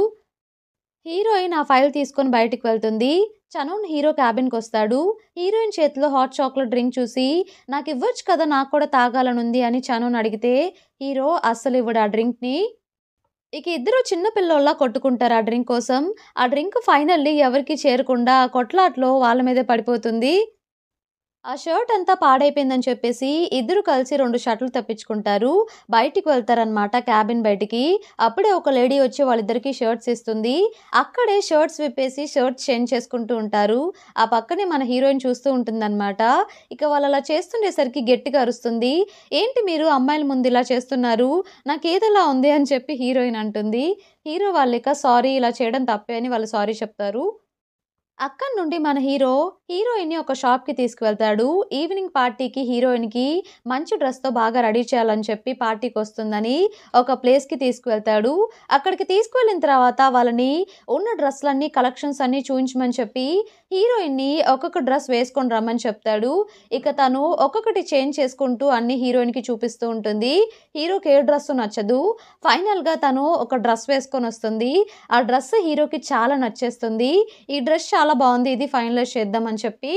హీరోయిన్ ఆ ఫైల్ తీసుకొని బయటికి వెళ్తుంది చనూన్ హీరో క్యాబిన్కి వస్తాడు హీరోయిన్ చేతిలో హాట్ చాక్లెట్ డ్రింక్ చూసి నాకు ఇవ్వచ్చు కదా నాకు కూడా తాగాలనుంది అని చనూన్ అడిగితే హీరో అస్సలు ఇవ్వడు ఆ డ్రింక్ని ఇక ఇద్దరు చిన్న పిల్లోళ్ళ కొట్టుకుంటారు ఆ డ్రింక్ కోసం ఆ డ్రింక్ ఫైనల్లీ ఎవరికి చేరకుండా కొట్లాట్లో వాళ్ళ మీదే పడిపోతుంది ఆ షర్ట్ అంతా పాడైపోయిందని చెప్పేసి ఇద్దరు కలిసి రెండు షర్ట్లు తెప్పించుకుంటారు బయటికి వెళ్తారనమాట క్యాబిన్ బయటికి అప్పుడే ఒక లేడీ వచ్చి వాళ్ళిద్దరికీ షర్ట్స్ ఇస్తుంది అక్కడే షర్ట్స్ విప్పేసి షర్ట్స్ చేంజ్ చేసుకుంటూ ఉంటారు ఆ పక్కనే మన హీరోయిన్ చూస్తూ ఉంటుందన్నమాట ఇక వాళ్ళు అలా చేస్తుండేసరికి గట్టిగా అరుస్తుంది ఏంటి మీరు అమ్మాయిల ముందు ఇలా చేస్తున్నారు నాకు ఉంది అని చెప్పి హీరోయిన్ అంటుంది హీరో వాళ్ళక సారీ ఇలా చేయడం తప్పే అని వాళ్ళు సారీ చెప్తారు అక్కడ నుండి మన హీరో హీరోయిన్ని ఒక షాప్కి తీసుకువెళ్తాడు ఈవినింగ్ పార్టీకి హీరోయిన్కి మంచి డ్రెస్తో బాగా రెడీ చేయాలని చెప్పి పార్టీకి వస్తుందని ఒక ప్లేస్కి తీసుకువెళ్తాడు అక్కడికి తీసుకువెళ్ళిన తర్వాత వాళ్ళని ఉన్న డ్రెస్లన్నీ కలెక్షన్స్ అన్నీ చూపించమని చెప్పి హీరోయిన్ని ఒక్కొక్క డ్రెస్ వేసుకొని రమ్మని చెప్తాడు ఇక తను ఒక్కొక్కటి చేంజ్ చేసుకుంటూ అన్ని హీరోయిన్కి చూపిస్తూ ఉంటుంది హీరోకి ఏ డ్రెస్ నచ్చదు ఫైనల్గా తను ఒక డ్రెస్ వేసుకొని వస్తుంది ఆ డ్రెస్ హీరోకి చాలా నచ్చేస్తుంది ఈ డ్రెస్ చాలా బాగుంది ఇది ఫైనలైజ్ చేద్దామని అని చెప్పి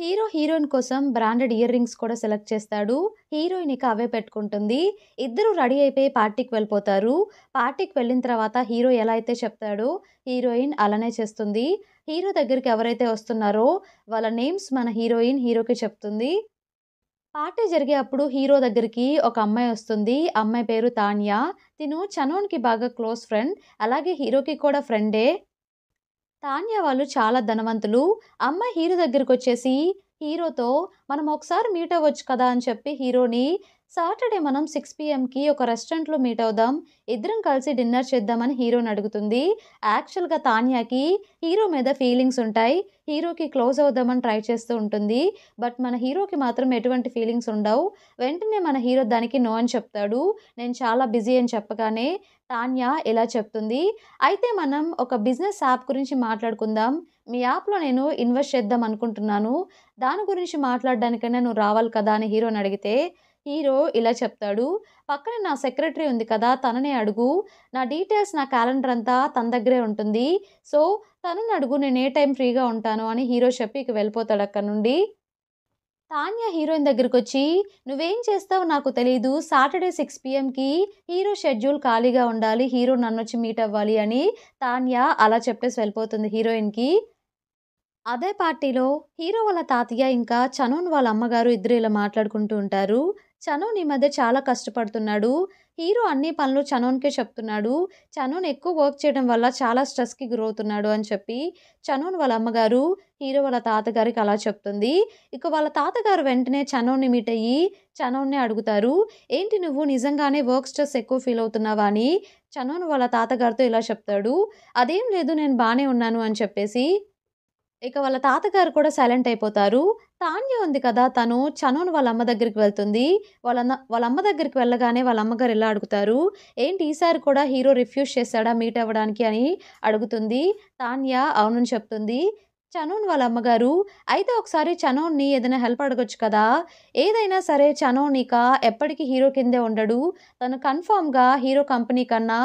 హీరో హీరోయిన్ కోసం బ్రాండెడ్ ఇయర్ రింగ్స్ కూడా సెలెక్ట్ చేస్తాడు హీరోయిన్ ఇక అవే పెట్టుకుంటుంది ఇద్దరు రెడీ అయిపోయి పార్టీకి వెళ్ళిపోతారు పార్టీకి వెళ్ళిన తర్వాత హీరో ఎలా అయితే చెప్తాడో హీరోయిన్ అలానే చేస్తుంది హీరో దగ్గరికి ఎవరైతే వస్తున్నారో వాళ్ళ నేమ్స్ మన హీరోయిన్ హీరోకి చెప్తుంది పార్టీ జరిగే అప్పుడు హీరో దగ్గరికి ఒక అమ్మాయి వస్తుంది అమ్మాయి పేరు తాన్యా తిను చనోన్కి బాగా క్లోజ్ ఫ్రెండ్ అలాగే హీరోకి కూడా ఫ్రెండే తాన్య వాళ్ళు చాలా ధనవంతులు అమ్మ హీరో దగ్గరికి వచ్చేసి హీరోతో మనం ఒకసారి మీట్ అవ్వచ్చు కదా అని చెప్పి హీరోని సాటర్డే మనం సిక్స్ పిఎంకి ఒక రెస్టారెంట్లో మీట్ అవుదాం ఇద్దరం కలిసి డిన్నర్ చేద్దామని హీరోని అడుగుతుంది యాక్చువల్గా తాన్యాకి హీరో మీద ఫీలింగ్స్ ఉంటాయి హీరోకి క్లోజ్ అవుదామని ట్రై చేస్తూ ఉంటుంది బట్ మన హీరోకి మాత్రం ఎటువంటి ఫీలింగ్స్ ఉండవు వెంటనే మన హీరో దానికి నో అని చెప్తాడు నేను చాలా బిజీ అని చెప్పగానే తాన్యా ఇలా చెప్తుంది అయితే మనం ఒక బిజినెస్ యాప్ గురించి మాట్లాడుకుందాం మీ యాప్లో నేను ఇన్వెస్ట్ చేద్దాం అనుకుంటున్నాను దాని గురించి మాట్లాడడానికైనా నువ్వు రావాలి కదా అని హీరోని అడిగితే హీరో ఇలా చెప్తాడు పక్కన నా సెక్రటరీ ఉంది కదా తననే అడుగు నా డీటెయిల్స్ నా క్యాలెండర్ అంతా తన దగ్గరే ఉంటుంది సో తనని అడుగు నేను ఏ టైం ఫ్రీగా ఉంటాను అని హీరో చెప్పి ఇక వెళ్ళిపోతాడు అక్కడ నుండి తాన్య హీరోయిన్ దగ్గరకు వచ్చి నువ్వేం చేస్తావు నాకు తెలియదు సాటర్డే సిక్స్ పిఎంకి హీరో షెడ్యూల్ ఖాళీగా ఉండాలి హీరో నన్ను వచ్చి మీట్ అవ్వాలి అని తాన్య అలా చెప్పేసి వెళ్ళిపోతుంది హీరోయిన్కి అదే పార్టీలో హీరో వాళ్ళ తాతయ్య ఇంకా చనూన్ వాళ్ళ అమ్మగారు ఇద్దరు ఇలా మాట్లాడుకుంటూ ఉంటారు చనూన్ ఈ మధ్య చాలా కష్టపడుతున్నాడు హీరో అన్ని పనులు చనూన్కే చెప్తున్నాడు చనూన్ ఎక్కువ వర్క్ చేయడం వల్ల చాలా స్ట్రెస్కి గురవుతున్నాడు అని చెప్పి చనూన్ వాళ్ళ అమ్మగారు హీరో వాళ్ళ తాతగారికి అలా చెప్తుంది ఇక వాళ్ళ తాతగారు వెంటనే చనూన్ని మీట్ అయ్యి చనూన్ని అడుగుతారు ఏంటి నువ్వు నిజంగానే వర్క్ స్ట్రెస్ ఎక్కువ ఫీల్ అవుతున్నావా అని చనూన్ వాళ్ళ తాతగారితో ఇలా చెప్తాడు అదేం లేదు నేను బాగానే ఉన్నాను అని చెప్పేసి ఇక వాళ్ళ తాతగారు కూడా సైలెంట్ అయిపోతారు తాన్య ఉంది కదా తను చనున్ వాళ్ళ అమ్మ దగ్గరికి వెళ్తుంది వాళ్ళ వాళ్ళ అమ్మ దగ్గరికి వెళ్ళగానే వాళ్ళ అమ్మగారు ఇలా అడుగుతారు ఏంటి ఈసారి కూడా హీరో రిఫ్యూజ్ చేశాడా మీట్ అవ్వడానికి అని అడుగుతుంది తాన్య అవునని చెప్తుంది చనోన్ వాళ్ళ అమ్మగారు అయితే ఒకసారి చనోన్ని ఏదైనా హెల్ప్ అడగొచ్చు కదా ఏదైనా సరే చనోన్ ఇక ఎప్పటికీ హీరో కిందే ఉండడు తను కన్ఫామ్గా హీరో కంపెనీ కన్నా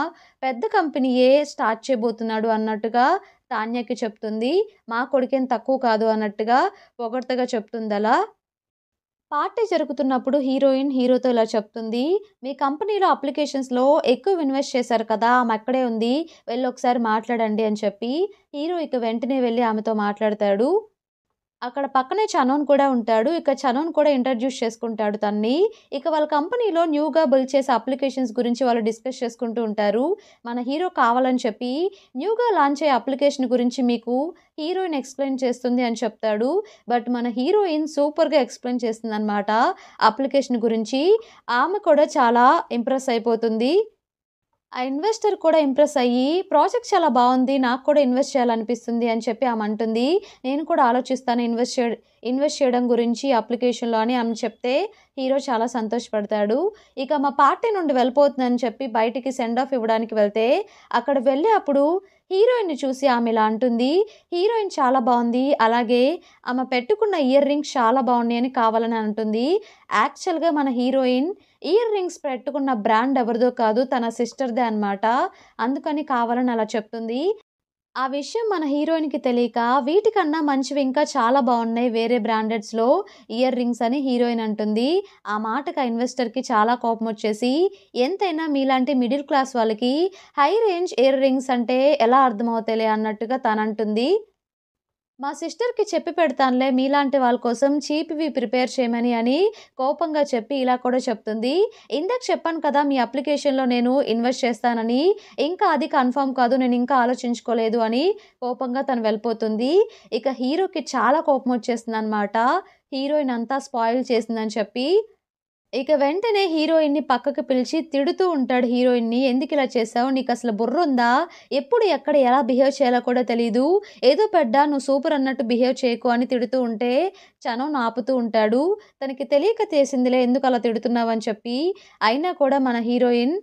పెద్ద కంపెనీయే స్టార్ట్ చేయబోతున్నాడు అన్నట్టుగా తాన్యకి చెప్తుంది మా కొడుకేం తక్కువ కాదు అన్నట్టుగా పొగడ్తగా చెప్తుంది అలా పార్టీ జరుగుతున్నప్పుడు హీరోయిన్ హీరోతో ఇలా చెప్తుంది మీ కంపెనీలో అప్లికేషన్స్లో ఎక్కువ ఇన్వెస్ట్ చేశారు కదా ఆమె అక్కడే ఉంది వెళ్ళి ఒకసారి మాట్లాడండి అని చెప్పి హీరో ఇక వెంటనే వెళ్ళి ఆమెతో మాట్లాడతాడు అక్కడ పక్కనే చనోన్ కూడా ఉంటాడు ఇక చనోన్ కూడా ఇంట్రడ్యూస్ చేసుకుంటాడు తన్ని ఇక వాళ్ళ కంపెనీలో న్యూగా బిల్డ్ చేసే అప్లికేషన్స్ గురించి వాళ్ళు డిస్కస్ చేసుకుంటూ ఉంటారు మన హీరో కావాలని చెప్పి న్యూగా లాంచ్ అయ్యే అప్లికేషన్ గురించి మీకు హీరోయిన్ ఎక్స్ప్లెయిన్ చేస్తుంది అని చెప్తాడు బట్ మన హీరోయిన్ సూపర్గా ఎక్స్ప్లెయిన్ చేస్తుంది అనమాట అప్లికేషన్ గురించి ఆమె కూడా చాలా ఇంప్రెస్ అయిపోతుంది ఆ ఇన్వెస్టర్ కూడా ఇంప్రెస్ అయ్యి ప్రాజెక్ట్ చాలా బాగుంది నాకు కూడా ఇన్వెస్ట్ చేయాలనిపిస్తుంది అని చెప్పి ఆమె అంటుంది నేను కూడా ఆలోచిస్తాను ఇన్వెస్ట్ చే ఇన్వెస్ట్ చేయడం గురించి అప్లికేషన్లో అని ఆమె చెప్తే హీరో చాలా సంతోషపడతాడు ఇక మా పార్టీ నుండి వెళ్ళిపోతుందని చెప్పి బయటికి సెండ్ ఆఫ్ ఇవ్వడానికి వెళ్తే అక్కడ వెళ్ళి అప్పుడు హీరోయిన్ని చూసి ఆమె ఇలా అంటుంది హీరోయిన్ చాలా బాగుంది అలాగే ఆమె పెట్టుకున్న ఇయర్ రింగ్స్ చాలా బాగున్నాయి అని కావాలని అంటుంది యాక్చువల్గా మన హీరోయిన్ ఇయర్ రింగ్స్ పెట్టుకున్న బ్రాండ్ ఎవరిదో కాదు తన సిస్టర్దే అనమాట అందుకని కావాలని అలా చెప్తుంది ఆ విషయం మన హీరోయిన్కి తెలియక వీటికన్నా మంచివి ఇంకా చాలా బాగున్నాయి వేరే బ్రాండెడ్స్లో ఇయర్ రింగ్స్ అని హీరోయిన్ అంటుంది ఆ మాటకు ఆ ఇన్వెస్టర్కి చాలా కోపం వచ్చేసి ఎంతైనా మీలాంటి మిడిల్ క్లాస్ వాళ్ళకి హై రేంజ్ ఇయర్ రింగ్స్ అంటే ఎలా అర్థమవుతాయి అన్నట్టుగా తనంటుంది మా సిస్టర్కి చెప్పి పెడతానులే మీలాంటి వాళ్ళ కోసం చీప్వి ప్రిపేర్ చేయమని అని కోపంగా చెప్పి ఇలా కూడా చెప్తుంది ఇందాక చెప్పాను కదా మీ అప్లికేషన్లో నేను ఇన్వెస్ట్ చేస్తానని ఇంకా అది కన్ఫర్మ్ కాదు నేను ఇంకా ఆలోచించుకోలేదు అని కోపంగా తను వెళ్ళిపోతుంది ఇక హీరోకి చాలా కోపం వచ్చేస్తుంది అనమాట హీరోయిన్ అంతా స్పాయిల్ చేసిందని చెప్పి ఇక వెంటనే హీరోయిన్ని పక్కకు పిలిచి తిడుతూ ఉంటాడు హీరోయిన్ని ఎందుకు ఇలా చేసావు నీకు అసలు బుర్ర ఉందా ఎప్పుడు ఎక్కడ ఎలా బిహేవ్ చేయాలో కూడా తెలియదు ఏదో పెడ్డా నువ్వు సూపర్ అన్నట్టు బిహేవ్ చేయకు అని తిడుతూ ఉంటే చనం నాపుతూ ఉంటాడు తనకి తెలియక చేసిందిలే ఎందుకు అలా తిడుతున్నావు అని చెప్పి అయినా కూడా మన హీరోయిన్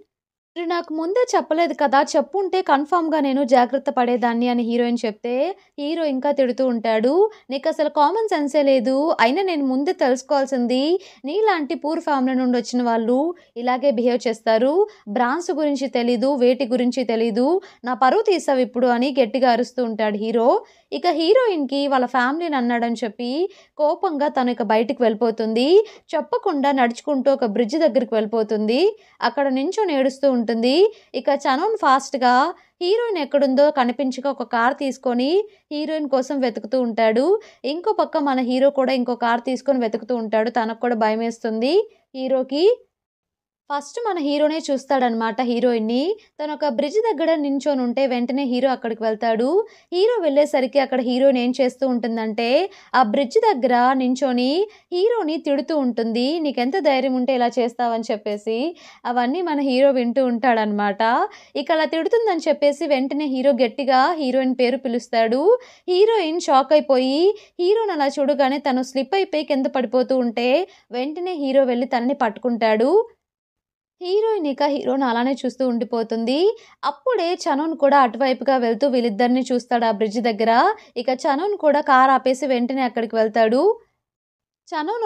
మీరు నాకు ముందే చెప్పలేదు కదా చెప్పుంటే కన్ఫామ్గా నేను జాగ్రత్త పడేదాన్ని అని హీరోయిన్ చెప్తే హీరో ఇంకా తిడుతూ ఉంటాడు నీకు అసలు కామన్ సెన్సే లేదు అయినా నేను ముందే తెలుసుకోవాల్సింది నీలాంటి పూర్ ఫ్యామిలీ నుండి వచ్చిన వాళ్ళు ఇలాగే బిహేవ్ చేస్తారు బ్రాన్స్ గురించి తెలీదు వేటి గురించి తెలీదు నా పరువు తీసావు ఇప్పుడు అని గట్టిగా అరుస్తూ ఉంటాడు హీరో ఇక హీరోయిన్కి వాళ్ళ ఫ్యామిలీని అన్నాడని చెప్పి కోపంగా తను ఇక బయటికి వెళ్ళిపోతుంది చెప్పకుండా నడుచుకుంటూ ఒక బ్రిడ్జ్ దగ్గరికి వెళ్ళిపోతుంది అక్కడ నుంచో నేడుస్తూ ఉంటుంది ఇక చనోన్ ఫాస్ట్గా హీరోయిన్ ఎక్కడుందో కనిపించక ఒక కార్ తీసుకొని హీరోయిన్ కోసం వెతుకుతూ ఉంటాడు ఇంకో పక్క మన హీరో కూడా ఇంకో కార్ తీసుకొని వెతుకుతూ ఉంటాడు తనకు కూడా భయం వేస్తుంది హీరోకి ఫస్ట్ మన హీరోనే చూస్తాడనమాట హీరోయిన్ని తను ఒక బ్రిడ్జ్ దగ్గర నించొని ఉంటే వెంటనే హీరో అక్కడికి వెళ్తాడు హీరో వెళ్ళేసరికి అక్కడ హీరోయిన్ ఏం చేస్తూ ఉంటుందంటే ఆ బ్రిడ్జ్ దగ్గర నించొని హీరోని తిడుతూ ఉంటుంది నీకెంత ధైర్యం ఉంటే ఇలా చేస్తావని చెప్పేసి అవన్నీ మన హీరో వింటూ ఉంటాడనమాట ఇక అలా తిడుతుందని చెప్పేసి వెంటనే హీరో గట్టిగా హీరోయిన్ పేరు పిలుస్తాడు హీరోయిన్ షాక్ అయిపోయి హీరోని అలా చూడగానే తను స్లిప్ అయిపోయి కింద పడిపోతూ ఉంటే వెంటనే హీరో వెళ్ళి తనని పట్టుకుంటాడు హీరోయిన్ ఇక హీరోని అలానే చూస్తూ ఉండిపోతుంది అప్పుడే చనున్ కూడా అటువైపుగా వెళ్తూ వీళ్ళిద్దరిని చూస్తాడు ఆ బ్రిడ్జ్ దగ్గర ఇక చనున్ కూడా కార్ ఆపేసి వెంటనే అక్కడికి వెళ్తాడు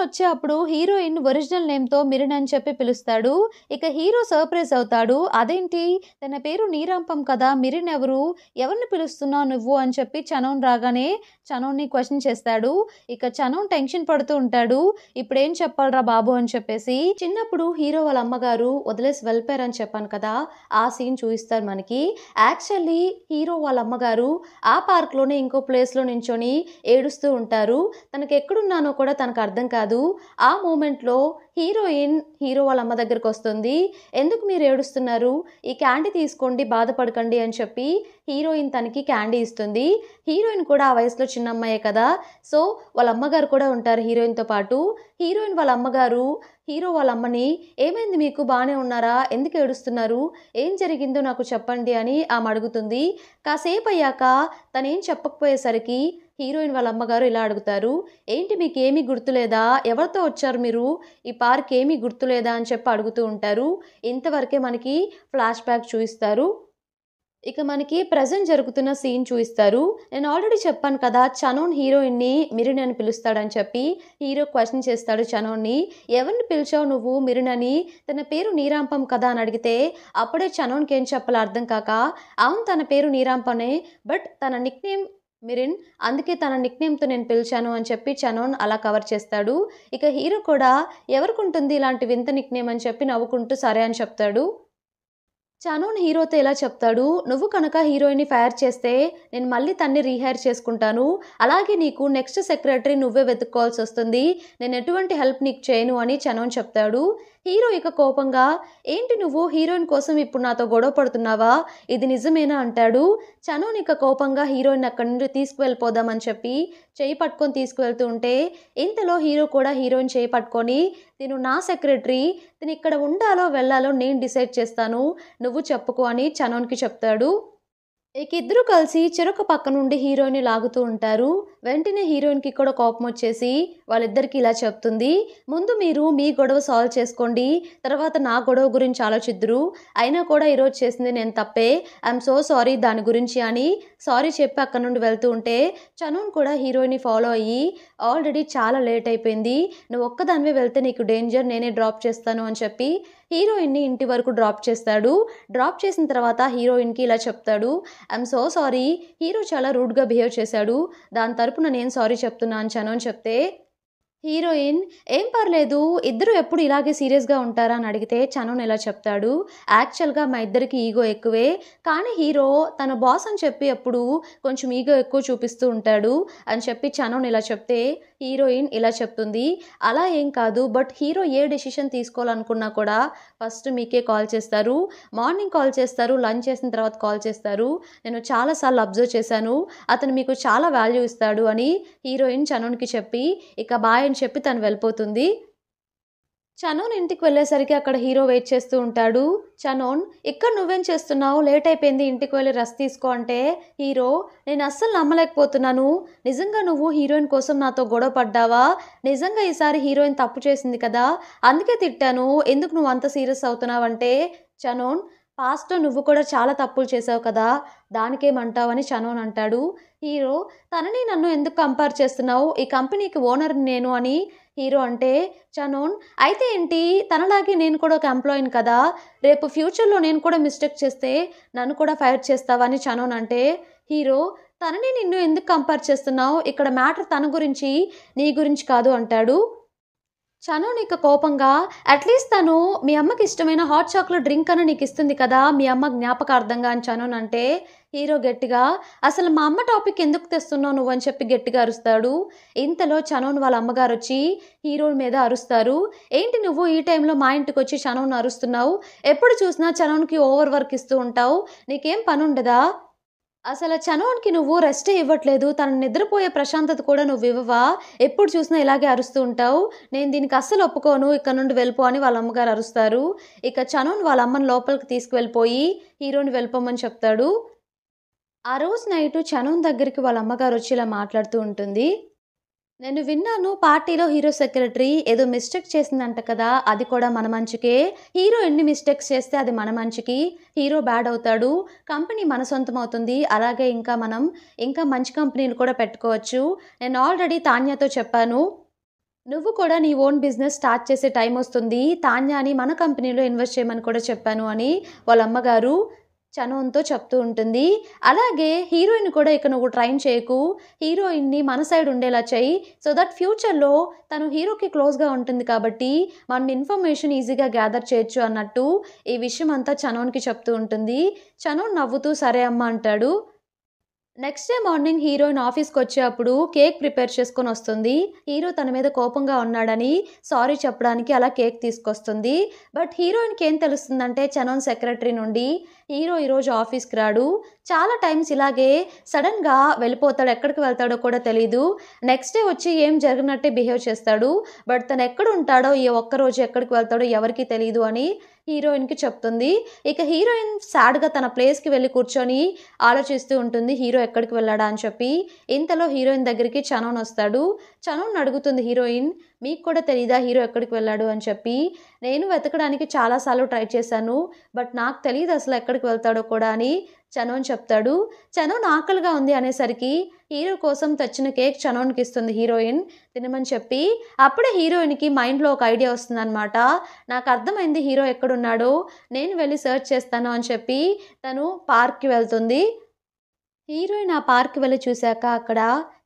వచ్చే అప్పుడు హీరోయిన్ ఒరిజినల్ నేమ్తో మిరిన్ అని చెప్పి పిలుస్తాడు ఇక హీరో సర్ప్రైజ్ అవుతాడు అదేంటి తన పేరు నీరాంపం కదా మిరిన్ ఎవరు ఎవరిని పిలుస్తున్నావు నువ్వు అని చెప్పి చనోన్ రాగానే చనోన్ని క్వశ్చన్ చేస్తాడు ఇక చనోన్ టెన్షన్ పడుతూ ఉంటాడు ఇప్పుడు ఏం చెప్పాలరా బాబు అని చెప్పేసి చిన్నప్పుడు హీరో వాళ్ళ అమ్మగారు వదిలేసి వెళ్ళిపోయారు అని చెప్పాను కదా ఆ సీన్ చూపిస్తారు మనకి యాక్చువల్లీ హీరో వాళ్ళ అమ్మగారు ఆ పార్క్లోనే ఇంకో ప్లేస్లో నించొని ఏడుస్తూ ఉంటారు తనకు ఎక్కడున్నానో కూడా తనకు అర్థం కాదు ఆ మూమెంట్లో హీరోయిన్ హీరో వాళ్ళ అమ్మ దగ్గరకు వస్తుంది ఎందుకు మీరు ఏడుస్తున్నారు ఈ క్యాండీ తీసుకోండి బాధపడకండి అని చెప్పి హీరోయిన్ తనకి క్యాండీ ఇస్తుంది హీరోయిన్ కూడా ఆ వయసులో చిన్న అమ్మాయే కదా సో వాళ్ళ అమ్మగారు కూడా ఉంటారు హీరోయిన్తో పాటు హీరోయిన్ వాళ్ళ అమ్మగారు హీరో వాళ్ళ అమ్మని ఏమైంది మీకు బాగానే ఉన్నారా ఎందుకు ఏడుస్తున్నారు ఏం జరిగిందో నాకు చెప్పండి అని ఆమె అడుగుతుంది కాసేపు అయ్యాక తనేం చెప్పకపోయేసరికి హీరోయిన్ వాళ్ళ అమ్మగారు ఇలా అడుగుతారు ఏంటి మీకు ఏమీ గుర్తులేదా ఎవరితో వచ్చారు మీరు ఈ పార్క్ ఏమీ గుర్తులేదా అని చెప్పి అడుగుతూ ఉంటారు ఇంతవరకే మనకి ఫ్లాష్ బ్యాక్ చూపిస్తారు ఇక మనకి ప్రజెంట్ జరుగుతున్న సీన్ చూపిస్తారు నేను ఆల్రెడీ చెప్పాను కదా చనోన్ హీరోయిన్ని మిరిన్ అని పిలుస్తాడని చెప్పి హీరో క్వశ్చన్ చేస్తాడు చనోన్ని ఎవరిని పిలిచావు నువ్వు మిరిన్ అని తన పేరు నీరాంపం కదా అని అడిగితే అప్పుడే చనోన్కి ఏం చెప్పాలో అర్థం కాక అవును తన పేరు నీరాంపనే బట్ తన నిక్నేమ్ మిరిన్ అందుకే తన తో నేను పిలిచాను అని చెప్పి చనోన్ అలా కవర్ చేస్తాడు ఇక హీరో కూడా ఎవరికి ఉంటుంది ఇలాంటి వింత నిక్నేమ్ అని చెప్పి నవ్వుకుంటూ సరే అని చెప్తాడు చనున్ హీరోతో ఎలా చెప్తాడు నువ్వు కనుక హీరోయిన్ని ఫైర్ చేస్తే నేను మళ్ళీ తన్ని రీహైర్ చేసుకుంటాను అలాగే నీకు నెక్స్ట్ సెక్రటరీ నువ్వే వెతుక్కోవాల్సి వస్తుంది నేను ఎటువంటి హెల్ప్ నీకు చేయను అని చనున్ చెప్తాడు హీరో ఇక కోపంగా ఏంటి నువ్వు హీరోయిన్ కోసం ఇప్పుడు నాతో గొడవ పడుతున్నావా ఇది నిజమేనా అంటాడు చనోన్ ఇక కోపంగా హీరోయిన్ అక్కడి నుండి తీసుకువెళ్ళిపోదామని చెప్పి చేయి పట్టుకొని తీసుకువెళ్తూ ఉంటే ఇంతలో హీరో కూడా హీరోయిన్ చేయి పట్టుకొని నేను నా సెక్రటరీ నేను ఇక్కడ ఉండాలో వెళ్ళాలో నేను డిసైడ్ చేస్తాను నువ్వు చెప్పుకో అని చనోన్కి చెప్తాడు ఇకిద్దరూ కలిసి చెరొక పక్క నుండి హీరోయిన్ లాగుతూ ఉంటారు వెంటనే హీరోయిన్కి కూడా కోపం వచ్చేసి వాళ్ళిద్దరికి ఇలా చెప్తుంది ముందు మీరు మీ గొడవ సాల్వ్ చేసుకోండి తర్వాత నా గొడవ గురించి ఆలోచిద్దరు అయినా కూడా ఈరోజు చేసింది నేను తప్పే ఐఎమ్ సో సారీ దాని గురించి అని సారీ చెప్పి అక్కడ నుండి వెళ్తూ ఉంటే చనూన్ కూడా హీరోయిన్ని ఫాలో అయ్యి ఆల్రెడీ చాలా లేట్ అయిపోయింది నువ్వు ఒక్కదానివే వెళ్తే నీకు డేంజర్ నేనే డ్రాప్ చేస్తాను అని చెప్పి హీరోయిన్ని ఇంటి వరకు డ్రాప్ చేస్తాడు డ్రాప్ చేసిన తర్వాత హీరోయిన్కి ఇలా చెప్తాడు ఐఎమ్ సో సారీ హీరో చాలా రూడ్గా బిహేవ్ చేశాడు దాని తరపున నేను సారీ చెప్తున్నాను అని చెప్తే హీరోయిన్ ఏం పర్లేదు ఇద్దరు ఎప్పుడు ఇలాగే సీరియస్గా ఉంటారా అని అడిగితే చనున్ ఇలా చెప్తాడు యాక్చువల్గా మా ఇద్దరికి ఈగో ఎక్కువే కానీ హీరో తన బాస్ అని చెప్పి ఎప్పుడు కొంచెం ఈగో ఎక్కువ చూపిస్తూ ఉంటాడు అని చెప్పి చనున్ ఇలా చెప్తే హీరోయిన్ ఇలా చెప్తుంది అలా ఏం కాదు బట్ హీరో ఏ డెసిషన్ తీసుకోవాలనుకున్నా కూడా ఫస్ట్ మీకే కాల్ చేస్తారు మార్నింగ్ కాల్ చేస్తారు లంచ్ చేసిన తర్వాత కాల్ చేస్తారు నేను చాలాసార్లు అబ్జర్వ్ చేశాను అతను మీకు చాలా వాల్యూ ఇస్తాడు అని హీరోయిన్ చనున్కి చెప్పి ఇక బాయ్ బాయ్ అని చెప్పి తను వెళ్ళిపోతుంది చనోన్ ఇంటికి వెళ్ళేసరికి అక్కడ హీరో వెయిట్ చేస్తూ ఉంటాడు చనోన్ ఇక్కడ నువ్వేం చేస్తున్నావు లేట్ అయిపోయింది ఇంటికి వెళ్ళి రస్ తీసుకో అంటే హీరో నేను అస్సలు నమ్మలేకపోతున్నాను నిజంగా నువ్వు హీరోయిన్ కోసం నాతో గొడవ పడ్డావా నిజంగా ఈసారి హీరోయిన్ తప్పు చేసింది కదా అందుకే తిట్టాను ఎందుకు నువ్వు అంత సీరియస్ అవుతున్నావంటే చనోన్ పాస్ట్లో నువ్వు కూడా చాలా తప్పులు చేసావు కదా అని షనోన్ అంటాడు హీరో తనని నన్ను ఎందుకు కంపేర్ చేస్తున్నావు ఈ కంపెనీకి ఓనర్ నేను అని హీరో అంటే చనోన్ అయితే ఏంటి తనలాగే నేను కూడా ఒక ఎంప్లాయీని కదా రేపు ఫ్యూచర్లో నేను కూడా మిస్టేక్ చేస్తే నన్ను కూడా ఫైర్ చేస్తావని చనోన్ అంటే హీరో తనని నిన్ను ఎందుకు కంపేర్ చేస్తున్నావు ఇక్కడ మ్యాటర్ తన గురించి నీ గురించి కాదు అంటాడు చను నీకు కోపంగా అట్లీస్ట్ తను మీ అమ్మకి ఇష్టమైన హాట్ చాక్లెట్ డ్రింక్ అని నీకు ఇస్తుంది కదా మీ అమ్మ జ్ఞాపకార్థంగా అని చను అంటే హీరో గట్టిగా అసలు మా అమ్మ టాపిక్ ఎందుకు తెస్తున్నావు నువ్వు అని చెప్పి గట్టిగా అరుస్తాడు ఇంతలో చనోన్ వాళ్ళ అమ్మగారు వచ్చి హీరోల మీద అరుస్తారు ఏంటి నువ్వు ఈ టైంలో మా ఇంటికి వచ్చి చనోన్ అరుస్తున్నావు ఎప్పుడు చూసినా చనోన్కి ఓవర్ వర్క్ ఇస్తూ ఉంటావు నీకేం పని ఉండదా అసలు చనోన్కి నువ్వు రెస్టే ఇవ్వట్లేదు తను నిద్రపోయే ప్రశాంతత కూడా నువ్వు ఇవ్వవా ఎప్పుడు చూసినా ఇలాగే అరుస్తూ ఉంటావు నేను దీనికి అస్సలు ఒప్పుకోను ఇక్కడ నుండి వెళ్ళిపో అని వాళ్ళ అమ్మగారు అరుస్తారు ఇక చనోన్ వాళ్ళ అమ్మని లోపలికి తీసుకువెళ్ళిపోయి హీరోని వెళ్ళిపోమని చెప్తాడు ఆ రోజు నైట్ చనోన్ దగ్గరికి వాళ్ళ అమ్మగారు వచ్చి ఇలా మాట్లాడుతూ ఉంటుంది నేను విన్నాను పార్టీలో హీరో సెక్రటరీ ఏదో మిస్టేక్ చేసిందంట కదా అది కూడా మన మంచికే హీరో ఎన్ని మిస్టేక్స్ చేస్తే అది మన మంచికి హీరో బ్యాడ్ అవుతాడు కంపెనీ మన సొంతం అవుతుంది అలాగే ఇంకా మనం ఇంకా మంచి కంపెనీలు కూడా పెట్టుకోవచ్చు నేను ఆల్రెడీ తాన్యాతో చెప్పాను నువ్వు కూడా నీ ఓన్ బిజినెస్ స్టార్ట్ చేసే టైం వస్తుంది తాన్యాని మన కంపెనీలో ఇన్వెస్ట్ చేయమని కూడా చెప్పాను అని వాళ్ళ అమ్మగారు చనువుతో చెప్తూ ఉంటుంది అలాగే హీరోయిన్ కూడా ఇక నువ్వు ట్రైన్ చేయకు హీరోయిన్ని మన సైడ్ ఉండేలా చేయి సో దట్ ఫ్యూచర్లో తను హీరోకి క్లోజ్గా ఉంటుంది కాబట్టి మనం ఇన్ఫర్మేషన్ ఈజీగా గ్యాదర్ చేయొచ్చు అన్నట్టు ఈ విషయం అంతా చనోన్కి చెప్తూ ఉంటుంది చనోన్ నవ్వుతూ సరే అమ్మ అంటాడు నెక్స్ట్ డే మార్నింగ్ హీరోయిన్ ఆఫీస్కి వచ్చేటప్పుడు కేక్ ప్రిపేర్ చేసుకొని వస్తుంది హీరో తన మీద కోపంగా ఉన్నాడని సారీ చెప్పడానికి అలా కేక్ తీసుకొస్తుంది బట్ హీరోయిన్కి ఏం తెలుస్తుందంటే చనోన్ సెక్రటరీ నుండి హీరో ఈరోజు ఆఫీస్కి రాడు చాలా టైమ్స్ ఇలాగే సడన్గా వెళ్ళిపోతాడు ఎక్కడికి వెళ్తాడో కూడా తెలియదు నెక్స్ట్ డే వచ్చి ఏం జరిగినట్టే బిహేవ్ చేస్తాడు బట్ తను ఎక్కడ ఉంటాడో ఈ ఒక్కరోజు ఎక్కడికి వెళ్తాడో ఎవరికీ తెలియదు అని హీరోయిన్కి చెప్తుంది ఇక హీరోయిన్ సాడ్గా తన ప్లేస్కి వెళ్ళి కూర్చొని ఆలోచిస్తూ ఉంటుంది హీరో ఎక్కడికి వెళ్ళాడా అని చెప్పి ఇంతలో హీరోయిన్ దగ్గరికి చనోన్ వస్తాడు చనువుని అడుగుతుంది హీరోయిన్ మీకు కూడా తెలీదా హీరో ఎక్కడికి వెళ్ళాడు అని చెప్పి నేను వెతకడానికి చాలాసార్లు ట్రై చేశాను బట్ నాకు తెలియదు అసలు ఎక్కడికి వెళ్తాడో కూడా అని చనోన్ చెప్తాడు చనోన్ ఆకలిగా ఉంది అనేసరికి హీరో కోసం తెచ్చిన కేక్ చనోన్కి ఇస్తుంది హీరోయిన్ తినమని చెప్పి అప్పుడే హీరోయిన్కి మైండ్లో ఒక ఐడియా అనమాట నాకు అర్థమైంది హీరో ఎక్కడున్నాడో నేను వెళ్ళి సెర్చ్ చేస్తాను అని చెప్పి తను పార్క్కి వెళ్తుంది హీరోయిన్ ఆ పార్క్ వెళ్ళి చూశాక అక్కడ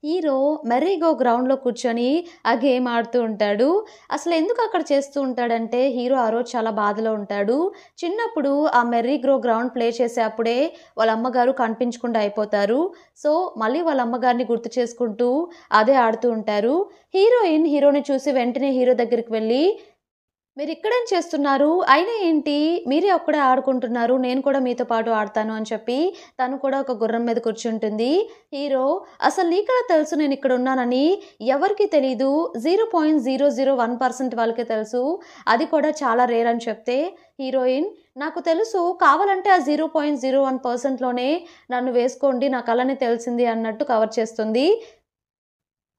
హీరో మెర్రీగో గ్రౌండ్లో కూర్చొని ఆ గేమ్ ఆడుతూ ఉంటాడు అసలు ఎందుకు అక్కడ చేస్తూ ఉంటాడంటే హీరో ఆ రోజు చాలా బాధలో ఉంటాడు చిన్నప్పుడు ఆ మెర్రీ గ్రో గ్రౌండ్ ప్లే చేసే అప్పుడే వాళ్ళ అమ్మగారు కనిపించకుండా అయిపోతారు సో మళ్ళీ వాళ్ళ అమ్మగారిని గుర్తు చేసుకుంటూ అదే ఆడుతూ ఉంటారు హీరోయిన్ హీరోని చూసి వెంటనే హీరో దగ్గరికి వెళ్ళి మీరు ఇక్కడేం చేస్తున్నారు అయినా ఏంటి మీరే ఒక్కడే ఆడుకుంటున్నారు నేను కూడా మీతో పాటు ఆడతాను అని చెప్పి తను కూడా ఒక గుర్రం మీద కూర్చుంటుంది హీరో అసలు నీకడ తెలుసు నేను ఇక్కడ ఉన్నానని ఎవరికి తెలీదు zero point zero zero one percent వాళ్ళకే తెలుసు అది కూడా చాలా రేర్ అని చెప్తే హీరోయిన్ నాకు తెలుసు కావాలంటే ఆ జీరో పాయింట్ జీరో వన్ పర్సెంట్లోనే నన్ను వేసుకోండి నాకు అలానే తెలిసింది అన్నట్టు కవర్ చేస్తుంది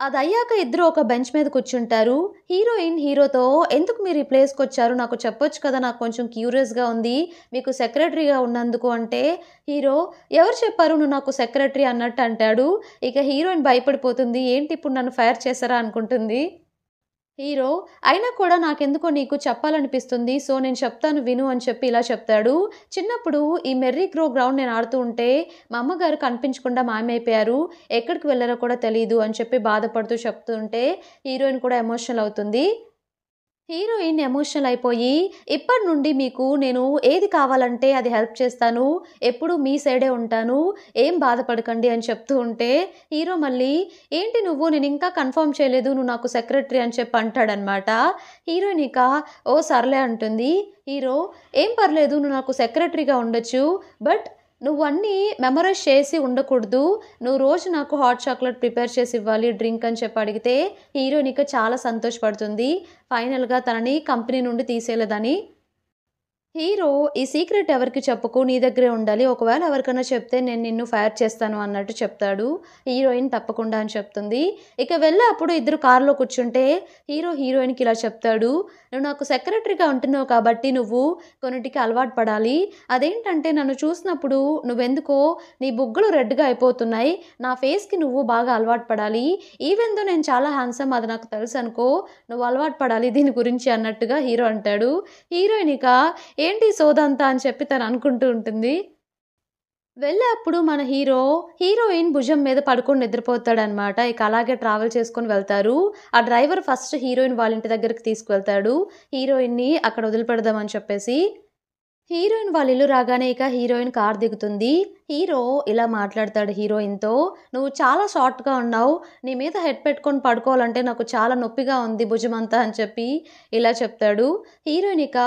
అదయ్యాక ఇద్దరు ఒక బెంచ్ మీద కూర్చుంటారు హీరోయిన్ హీరోతో ఎందుకు మీరు ఈ ప్లేస్కి వచ్చారు నాకు చెప్పొచ్చు కదా నాకు కొంచెం క్యూరియస్గా ఉంది మీకు సెక్రటరీగా ఉన్నందుకు అంటే హీరో ఎవరు చెప్పారు నువ్వు నాకు సెక్రటరీ అన్నట్టు అంటాడు ఇక హీరోయిన్ భయపడిపోతుంది ఏంటి ఇప్పుడు నన్ను ఫైర్ చేశారా అనుకుంటుంది హీరో అయినా కూడా నాకెందుకో నీకు చెప్పాలనిపిస్తుంది సో నేను చెప్తాను విను అని చెప్పి ఇలా చెప్తాడు చిన్నప్పుడు ఈ మెర్రీ గ్రో గ్రౌండ్ నేను ఆడుతూ ఉంటే మా అమ్మగారు కనిపించకుండా మాయమైపోయారు ఎక్కడికి వెళ్ళారో కూడా తెలియదు అని చెప్పి బాధపడుతూ చెప్తుంటే హీరోయిన్ కూడా ఎమోషనల్ అవుతుంది హీరోయిన్ ఎమోషనల్ అయిపోయి ఇప్పటి నుండి మీకు నేను ఏది కావాలంటే అది హెల్ప్ చేస్తాను ఎప్పుడు మీ సైడే ఉంటాను ఏం బాధపడకండి అని చెప్తూ ఉంటే హీరో మళ్ళీ ఏంటి నువ్వు నేను ఇంకా కన్ఫర్మ్ చేయలేదు నువ్వు నాకు సెక్రటరీ అని చెప్పి అంటాడనమాట హీరోయిన్ ఇక ఓ సర్లే అంటుంది హీరో ఏం పర్లేదు నువ్వు నాకు సెక్రటరీగా ఉండొచ్చు బట్ నువ్వు అన్నీ మెమరైజ్ చేసి ఉండకూడదు నువ్వు రోజు నాకు హాట్ చాక్లెట్ ప్రిపేర్ చేసి ఇవ్వాలి డ్రింక్ అని చెప్పి అడిగితే హీరోయిన్ ఇక చాలా సంతోషపడుతుంది ఫైనల్గా తనని కంపెనీ నుండి తీసేయలేదని హీరో ఈ సీక్రెట్ ఎవరికి చెప్పుకు నీ దగ్గరే ఉండాలి ఒకవేళ ఎవరికైనా చెప్తే నేను నిన్ను ఫైర్ చేస్తాను అన్నట్టు చెప్తాడు హీరోయిన్ తప్పకుండా అని చెప్తుంది ఇక వెళ్ళి అప్పుడు ఇద్దరు కారులో కూర్చుంటే హీరో హీరోయిన్కి ఇలా చెప్తాడు నువ్వు నాకు సెక్రటరీగా ఉంటున్నావు కాబట్టి నువ్వు కొన్నిటికి అలవాటు పడాలి అదేంటంటే నన్ను చూసినప్పుడు నువ్వెందుకో నీ బుగ్గలు రెడ్గా అయిపోతున్నాయి నా ఫేస్కి నువ్వు బాగా అలవాటు పడాలి ఈవెందో నేను చాలా హ్యాండ్సమ్ అది నాకు తెలుసు అనుకో నువ్వు అలవాటు పడాలి దీని గురించి అన్నట్టుగా హీరో అంటాడు హీరోయిన్ ఇక ఏంటి సోదంతా అని చెప్పి తను అనుకుంటూ ఉంటుంది వెళ్ళే అప్పుడు మన హీరో హీరోయిన్ భుజం మీద పడుకొని నిద్రపోతాడనమాట ఇక అలాగే ట్రావెల్ చేసుకొని వెళ్తారు ఆ డ్రైవర్ ఫస్ట్ హీరోయిన్ వాళ్ళ ఇంటి దగ్గరికి తీసుకువెళ్తాడు హీరోయిన్ని అక్కడ వదిలిపెడదామని చెప్పేసి హీరోయిన్ వాళ్ళ ఇల్లు రాగానే ఇక హీరోయిన్ కార్ దిగుతుంది హీరో ఇలా మాట్లాడతాడు హీరోయిన్తో నువ్వు చాలా షార్ట్గా ఉన్నావు నీ మీద హెడ్ పెట్టుకొని పడుకోవాలంటే నాకు చాలా నొప్పిగా ఉంది భుజమంతా అని చెప్పి ఇలా చెప్తాడు హీరోయిన్ ఇక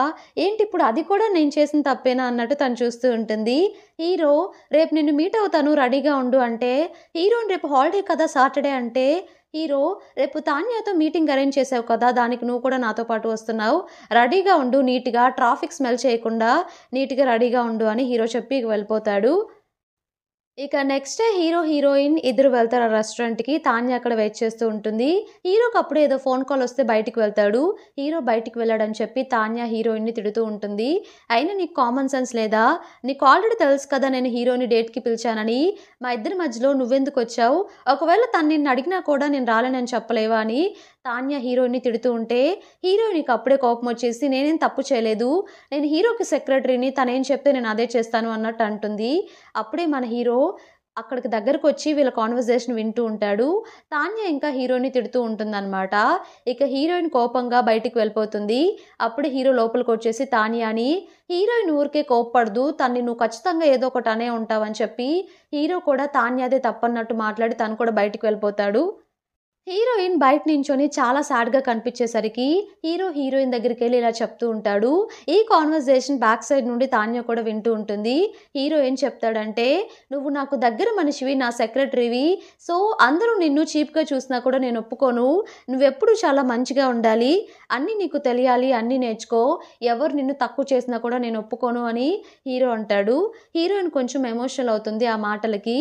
ఏంటి ఇప్పుడు అది కూడా నేను చేసిన తప్పేనా అన్నట్టు తను చూస్తూ ఉంటుంది హీరో రేపు నిన్ను మీట్ అవుతాను రెడీగా ఉండు అంటే హీరోయిన్ రేపు హాలిడే కదా సాటర్డే అంటే హీరో రేపు తాన్యాతో మీటింగ్ అరేంజ్ చేసావు కదా దానికి నువ్వు కూడా నాతో పాటు వస్తున్నావు రెడీగా ఉండు నీట్గా ట్రాఫిక్ స్మెల్ చేయకుండా నీట్గా రెడీగా ఉండు అని హీరో చెప్పి వెళ్ళిపోతాడు ఇక నెక్స్ట్ హీరో హీరోయిన్ ఇద్దరు వెళ్తారు ఆ రెస్టారెంట్కి తాన్య అక్కడ వెయిట్ చేస్తూ ఉంటుంది హీరోకి అప్పుడు ఏదో ఫోన్ కాల్ వస్తే బయటికి వెళ్తాడు హీరో బయటికి వెళ్ళాడని చెప్పి తాన్య ని తిడుతూ ఉంటుంది అయినా నీకు కామన్ సెన్స్ లేదా నీకు ఆల్రెడీ తెలుసు కదా నేను హీరోని కి పిలిచానని మా ఇద్దరి మధ్యలో నువ్వెందుకు వచ్చావు ఒకవేళ తను నిన్ను అడిగినా కూడా నేను రాలేనని చెప్పలేవా అని తాన్య హీరోయిన్ని తిడుతూ ఉంటే హీరోయిన్కి అప్పుడే కోపం వచ్చేసి నేనేం తప్పు చేయలేదు నేను హీరోకి సెక్రటరీని తనేం చెప్తే నేను అదే చేస్తాను అన్నట్టు అంటుంది అప్పుడే మన హీరో అక్కడికి దగ్గరకు వచ్చి వీళ్ళ కాన్వర్జేషన్ వింటూ ఉంటాడు తాన్య ఇంకా హీరోని తిడుతూ ఉంటుందన్నమాట ఇక హీరోయిన్ కోపంగా బయటికి వెళ్ళిపోతుంది అప్పుడు హీరో లోపలికి వచ్చేసి తాన్యాని హీరోయిన్ ఊరికే కోప్పడదు తన్ని నువ్వు ఖచ్చితంగా ఏదో ఒకటి అనే ఉంటావని చెప్పి హీరో కూడా తాన్యాదే తప్పన్నట్టు మాట్లాడి తను కూడా బయటికి వెళ్ళిపోతాడు హీరోయిన్ బయట నించొని చాలా సాడ్గా కనిపించేసరికి హీరో హీరోయిన్ దగ్గరికి వెళ్ళి ఇలా చెప్తూ ఉంటాడు ఈ కాన్వర్జేషన్ బ్యాక్ సైడ్ నుండి తాన్య కూడా వింటూ ఉంటుంది హీరో ఏం చెప్తాడంటే నువ్వు నాకు దగ్గర మనిషివి నా సెక్రటరీవి సో అందరూ నిన్ను చీప్గా చూసినా కూడా నేను ఒప్పుకోను నువ్వెప్పుడు చాలా మంచిగా ఉండాలి అన్నీ నీకు తెలియాలి అన్నీ నేర్చుకో ఎవరు నిన్ను తక్కువ చేసినా కూడా నేను ఒప్పుకోను అని హీరో అంటాడు హీరోయిన్ కొంచెం ఎమోషనల్ అవుతుంది ఆ మాటలకి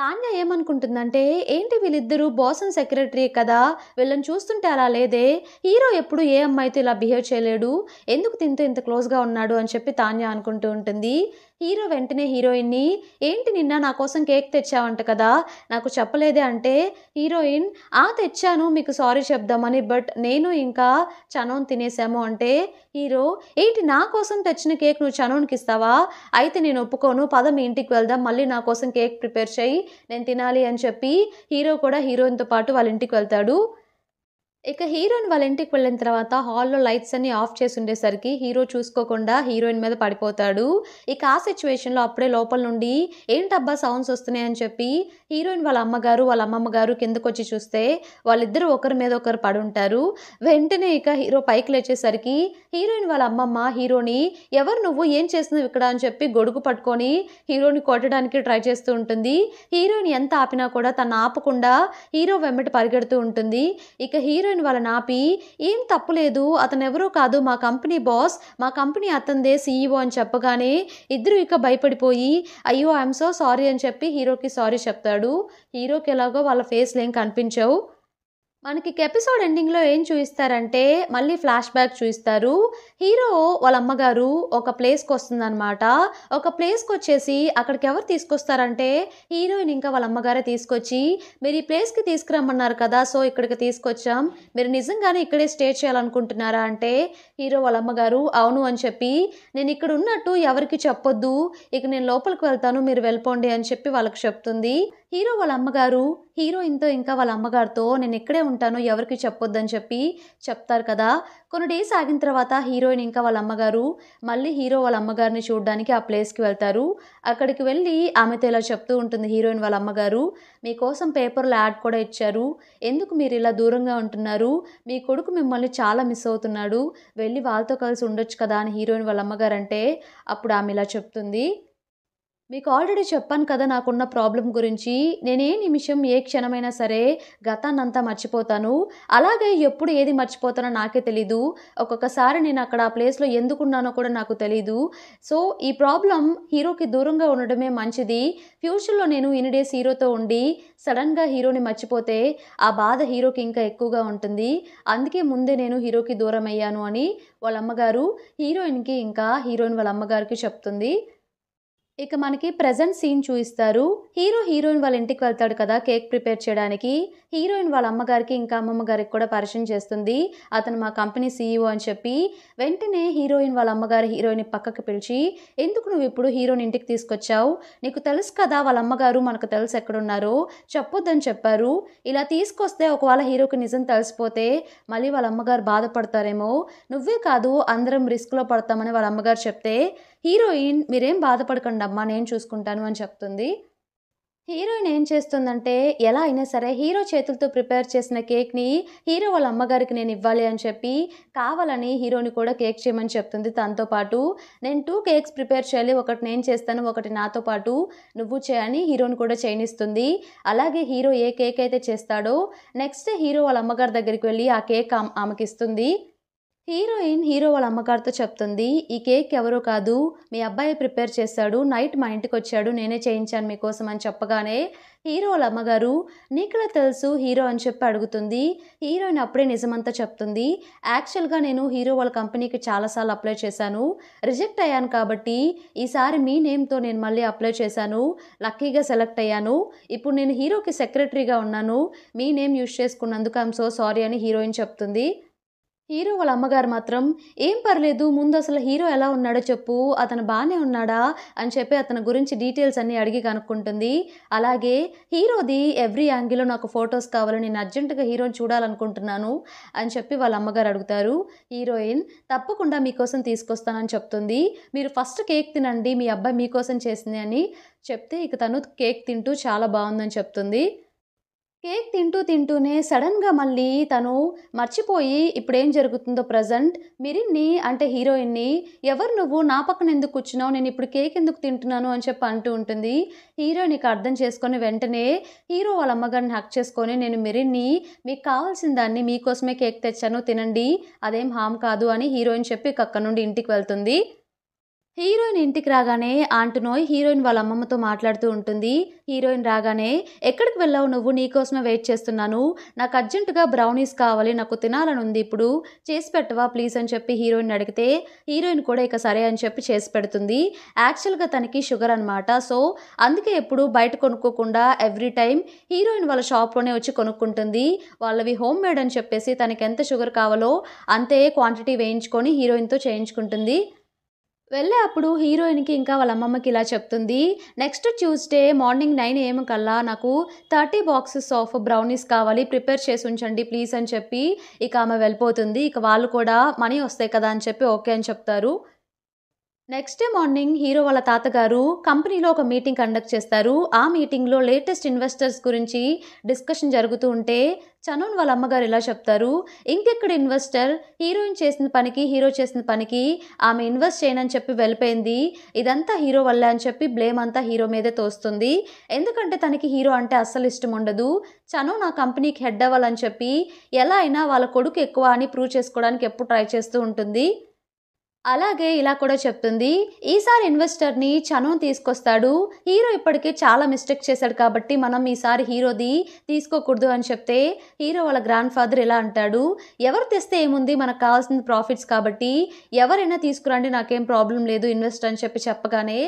తాన్య ఏమనుకుంటుందంటే ఏంటి వీళ్ళిద్దరూ బాసన్ సెక్రటరీ కదా వీళ్ళని చూస్తుంటే అలా లేదే హీరో ఎప్పుడు ఏ అమ్మాయితో ఇలా బిహేవ్ చేయలేడు ఎందుకు తింటూ ఇంత క్లోజ్గా ఉన్నాడు అని చెప్పి తాన్య అనుకుంటూ ఉంటుంది హీరో వెంటనే హీరోయిన్ని ఏంటి నిన్న నా కోసం కేక్ తెచ్చావంట కదా నాకు చెప్పలేదే అంటే హీరోయిన్ ఆ తెచ్చాను మీకు సారీ చెప్దామని బట్ నేను ఇంకా చనోన్ తినేసాము అంటే హీరో ఏంటి నా కోసం తెచ్చిన కేక్ నువ్వు చనోన్కి ఇస్తావా అయితే నేను ఒప్పుకోను పద మీ ఇంటికి వెళ్దాం మళ్ళీ నా కోసం కేక్ ప్రిపేర్ చేయి నేను తినాలి అని చెప్పి హీరో కూడా హీరోయిన్తో పాటు వాళ్ళ ఇంటికి వెళ్తాడు ఇక హీరోయిన్ వాళ్ళ ఇంటికి వెళ్ళిన తర్వాత హాల్లో లైట్స్ అన్ని ఆఫ్ చేసి ఉండేసరికి హీరో చూసుకోకుండా హీరోయిన్ మీద పడిపోతాడు ఇక ఆ సిచ్యువేషన్లో అప్పుడే లోపల నుండి ఏంటబ్బా సౌండ్స్ వస్తున్నాయని చెప్పి హీరోయిన్ వాళ్ళ అమ్మగారు వాళ్ళ అమ్మమ్మ గారు కిందకు వచ్చి చూస్తే వాళ్ళిద్దరు ఒకరి మీద ఒకరు పడి ఉంటారు వెంటనే ఇక హీరో పైకి లేచేసరికి హీరోయిన్ వాళ్ళ అమ్మమ్మ హీరోని ఎవరు నువ్వు ఏం చేస్తున్నావు ఇక్కడ అని చెప్పి గొడుగు పట్టుకొని హీరోని కొట్టడానికి ట్రై చేస్తూ ఉంటుంది హీరోయిన్ ఎంత ఆపినా కూడా తను ఆపకుండా హీరో వెంబటి పరిగెడుతూ ఉంటుంది ఇక హీరోయిన్ వాళ్ళ నాపి ఏం తప్పులేదు అతను ఎవరో కాదు మా కంపెనీ బాస్ మా కంపెనీ అతనిదే సీఈఓ అని చెప్పగానే ఇద్దరు ఇక భయపడిపోయి అయ్యో ఐఎమ్ సో సారీ అని చెప్పి హీరోకి సారీ చెప్తాడు చేశాడు హీరోకి ఎలాగో వాళ్ళ ఫేస్లు ఏం కనిపించవు మనకి ఎపిసోడ్ ఎండింగ్లో ఏం చూపిస్తారంటే మళ్ళీ ఫ్లాష్ బ్యాక్ చూపిస్తారు హీరో వాళ్ళ అమ్మగారు ఒక ప్లేస్కి వస్తుందనమాట ఒక ప్లేస్కి వచ్చేసి అక్కడికి ఎవరు తీసుకొస్తారంటే హీరోయిన్ ఇంకా వాళ్ళ అమ్మగారే తీసుకొచ్చి మీరు ఈ ప్లేస్కి తీసుకురమ్మన్నారు కదా సో ఇక్కడికి తీసుకొచ్చాం మీరు నిజంగానే ఇక్కడే స్టే చేయాలనుకుంటున్నారా అంటే హీరో వాళ్ళ అమ్మగారు అవును అని చెప్పి నేను ఇక్కడ ఉన్నట్టు ఎవరికి చెప్పొద్దు ఇక నేను లోపలికి వెళ్తాను మీరు వెళ్ళిపోండి అని చెప్పి వాళ్ళకి చెప్తుంది హీరో వాళ్ళ అమ్మగారు హీరోయిన్తో ఇంకా వాళ్ళ అమ్మగారితో నేను ఎక్కడే ఉంటాను ఎవరికి చెప్పొద్దని చెప్పి చెప్తారు కదా కొన్ని డేస్ ఆగిన తర్వాత హీరోయిన్ ఇంకా వాళ్ళ అమ్మగారు మళ్ళీ హీరో వాళ్ళ అమ్మగారిని చూడడానికి ఆ ప్లేస్కి వెళ్తారు అక్కడికి వెళ్ళి ఆమెతో ఇలా చెప్తూ ఉంటుంది హీరోయిన్ వాళ్ళ అమ్మగారు మీకోసం పేపర్లో యాడ్ కూడా ఇచ్చారు ఎందుకు మీరు ఇలా దూరంగా ఉంటున్నారు మీ కొడుకు మిమ్మల్ని చాలా మిస్ అవుతున్నాడు వెళ్ళి వాళ్ళతో కలిసి ఉండొచ్చు కదా అని హీరోయిన్ వాళ్ళ అమ్మగారు అంటే అప్పుడు ఆమె ఇలా చెప్తుంది మీకు ఆల్రెడీ చెప్పాను కదా నాకున్న ప్రాబ్లం గురించి నేనే నిమిషం ఏ క్షణమైనా సరే గతాన్నంతా మర్చిపోతాను అలాగే ఎప్పుడు ఏది మర్చిపోతానో నాకే తెలీదు ఒక్కొక్కసారి నేను అక్కడ ఆ ప్లేస్లో ఎందుకున్నానో కూడా నాకు తెలీదు సో ఈ ప్రాబ్లం హీరోకి దూరంగా ఉండడమే మంచిది ఫ్యూచర్లో నేను ఇన్ని డేస్ హీరోతో ఉండి సడన్గా హీరోని మర్చిపోతే ఆ బాధ హీరోకి ఇంకా ఎక్కువగా ఉంటుంది అందుకే ముందే నేను హీరోకి దూరం అయ్యాను అని వాళ్ళ అమ్మగారు హీరోయిన్కి ఇంకా హీరోయిన్ వాళ్ళ అమ్మగారికి చెప్తుంది ఇక మనకి ప్రజెంట్ సీన్ చూపిస్తారు హీరో హీరోయిన్ వాళ్ళ ఇంటికి వెళ్తాడు కదా కేక్ ప్రిపేర్ చేయడానికి హీరోయిన్ వాళ్ళ అమ్మగారికి ఇంకా అమ్మమ్మ గారికి కూడా పరిచయం చేస్తుంది అతను మా కంపెనీ సీఈఓ అని చెప్పి వెంటనే హీరోయిన్ వాళ్ళ అమ్మగారు హీరోయిన్ పక్కకు పిలిచి ఎందుకు నువ్వు ఇప్పుడు హీరోయిన్ ఇంటికి తీసుకొచ్చావు నీకు తెలుసు కదా వాళ్ళ అమ్మగారు మనకు తెలుసు ఎక్కడున్నారో చెప్పొద్దని చెప్పారు ఇలా తీసుకొస్తే ఒకవేళ హీరోకి నిజం తెలిసిపోతే మళ్ళీ వాళ్ళ అమ్మగారు బాధపడతారేమో నువ్వే కాదు అందరం రిస్క్లో పడతామని వాళ్ళ అమ్మగారు చెప్తే హీరోయిన్ మీరేం బాధపడకండి అమ్మా నేను చూసుకుంటాను అని చెప్తుంది హీరోయిన్ ఏం చేస్తుందంటే ఎలా అయినా సరే హీరో చేతులతో ప్రిపేర్ చేసిన కేక్ని హీరో వాళ్ళ అమ్మగారికి నేను ఇవ్వాలి అని చెప్పి కావాలని హీరోని కూడా కేక్ చేయమని చెప్తుంది తనతో పాటు నేను టూ కేక్స్ ప్రిపేర్ చేయాలి ఒకటి నేను చేస్తాను ఒకటి నాతో పాటు నువ్వు చేయని హీరోని కూడా చేయనిస్తుంది అలాగే హీరో ఏ కేక్ అయితే చేస్తాడో నెక్స్ట్ హీరో వాళ్ళ అమ్మగారి దగ్గరికి వెళ్ళి ఆ కేక్ ఆమెకి ఇస్తుంది హీరోయిన్ హీరో వాళ్ళ అమ్మగారితో చెప్తుంది ఈ కేక్ ఎవరో కాదు మీ అబ్బాయి ప్రిపేర్ చేశాడు నైట్ మా ఇంటికి వచ్చాడు నేనే చేయించాను మీకోసం అని చెప్పగానే హీరో వాళ్ళ అమ్మగారు నీకులా తెలుసు హీరో అని చెప్పి అడుగుతుంది హీరోయిన్ అప్పుడే నిజమంతా చెప్తుంది యాక్చువల్గా నేను హీరో వాళ్ళ కంపెనీకి చాలాసార్లు అప్లై చేశాను రిజెక్ట్ అయ్యాను కాబట్టి ఈసారి మీ నేమ్తో నేను మళ్ళీ అప్లై చేశాను లక్కీగా సెలెక్ట్ అయ్యాను ఇప్పుడు నేను హీరోకి సెక్రటరీగా ఉన్నాను మీ నేమ్ యూజ్ చేసుకున్నందుకు ఐఎమ్ సో సారీ అని హీరోయిన్ చెప్తుంది హీరో వాళ్ళ అమ్మగారు మాత్రం ఏం పర్లేదు ముందు అసలు హీరో ఎలా ఉన్నాడో చెప్పు అతను బాగానే ఉన్నాడా అని చెప్పి అతని గురించి డీటెయిల్స్ అన్నీ అడిగి కనుక్కుంటుంది అలాగే హీరోది ఎవ్రీ యాంగిల్లో నాకు ఫొటోస్ కావాలి నేను అర్జెంటుగా హీరోని చూడాలనుకుంటున్నాను అని చెప్పి వాళ్ళ అమ్మగారు అడుగుతారు హీరోయిన్ తప్పకుండా మీకోసం తీసుకొస్తానని చెప్తుంది మీరు ఫస్ట్ కేక్ తినండి మీ అబ్బాయి మీకోసం చేసింది అని చెప్తే ఇక తను కేక్ తింటూ చాలా బాగుందని చెప్తుంది కేక్ తింటూ తింటూనే సడన్గా మళ్ళీ తను మర్చిపోయి ఇప్పుడేం జరుగుతుందో ప్రజెంట్ మిరిన్ని అంటే హీరోయిన్ని ఎవరు నువ్వు నా పక్కన ఎందుకు కూర్చున్నావు నేను ఇప్పుడు కేక్ ఎందుకు తింటున్నాను అని చెప్పి అంటూ ఉంటుంది హీరోయిన్ అర్థం చేసుకొని వెంటనే హీరో వాళ్ళ అమ్మగారిని హ్యాక్ చేసుకొని నేను మిరిన్ని మీకు కావాల్సిన దాన్ని మీకోసమే కేక్ తెచ్చాను తినండి అదేం హామ్ కాదు అని హీరోయిన్ చెప్పి కక్క నుండి ఇంటికి వెళ్తుంది హీరోయిన్ ఇంటికి రాగానే ఆంటునోయ్ హీరోయిన్ వాళ్ళ అమ్మమ్మతో మాట్లాడుతూ ఉంటుంది హీరోయిన్ రాగానే ఎక్కడికి వెళ్ళావు నువ్వు నీకోసమే వెయిట్ చేస్తున్నాను నాకు అర్జెంటుగా బ్రౌనీస్ కావాలి నాకు తినాలని ఉంది ఇప్పుడు చేసి పెట్టవా ప్లీజ్ అని చెప్పి హీరోయిన్ అడిగితే హీరోయిన్ కూడా ఇక సరే అని చెప్పి చేసి పెడుతుంది యాక్చువల్గా తనకి షుగర్ అనమాట సో అందుకే ఎప్పుడు బయట కొనుక్కోకుండా ఎవ్రీ టైం హీరోయిన్ వాళ్ళ షాప్లోనే వచ్చి కొనుక్కుంటుంది వాళ్ళవి హోమ్ మేడ్ అని చెప్పేసి తనకి ఎంత షుగర్ కావాలో అంతే క్వాంటిటీ వేయించుకొని హీరోయిన్తో చేయించుకుంటుంది వెళ్ళే అప్పుడు హీరోయిన్కి ఇంకా వాళ్ళ అమ్మమ్మకి ఇలా చెప్తుంది next Tuesday morning nine AM కల్లా నాకు థర్టీ బాక్సెస్ ఆఫ్ బ్రౌనీస్ కావాలి ప్రిపేర్ చేసి ఉంచండి ప్లీజ్ అని చెప్పి ఇక ఆమె వెళ్ళిపోతుంది ఇక వాళ్ళు కూడా మనీ వస్తాయి కదా అని చెప్పి ఓకే అని చెప్తారు నెక్స్ట్ డే మార్నింగ్ హీరో వాళ్ళ తాతగారు కంపెనీలో ఒక మీటింగ్ కండక్ట్ చేస్తారు ఆ మీటింగ్లో లేటెస్ట్ ఇన్వెస్టర్స్ గురించి డిస్కషన్ జరుగుతూ ఉంటే చనూన్ వాళ్ళ అమ్మగారు ఇలా చెప్తారు ఇంకెక్కడ ఇన్వెస్టర్ హీరోయిన్ చేసిన పనికి హీరో చేసిన పనికి ఆమె ఇన్వెస్ట్ చేయనని చెప్పి వెళ్ళిపోయింది ఇదంతా హీరో వల్ల అని చెప్పి బ్లేమ్ అంతా హీరో మీదే తోస్తుంది ఎందుకంటే తనకి హీరో అంటే అస్సలు ఇష్టం ఉండదు చను నా కంపెనీకి హెడ్ అవ్వాలని చెప్పి ఎలా అయినా వాళ్ళ కొడుకు ఎక్కువ అని ప్రూవ్ చేసుకోవడానికి ఎప్పుడు ట్రై చేస్తూ ఉంటుంది అలాగే ఇలా కూడా చెప్తుంది ఈసారి ఇన్వెస్టర్ని చను తీసుకొస్తాడు హీరో ఇప్పటికే చాలా మిస్టేక్ చేశాడు కాబట్టి మనం ఈసారి హీరోది తీసుకోకూడదు అని చెప్తే హీరో వాళ్ళ గ్రాండ్ ఫాదర్ ఇలా అంటాడు ఎవరు తెస్తే ఏముంది మనకు కావాల్సిన ప్రాఫిట్స్ కాబట్టి ఎవరైనా తీసుకురండి నాకేం ప్రాబ్లం లేదు ఇన్వెస్ట్ అని చెప్పి చెప్పగానే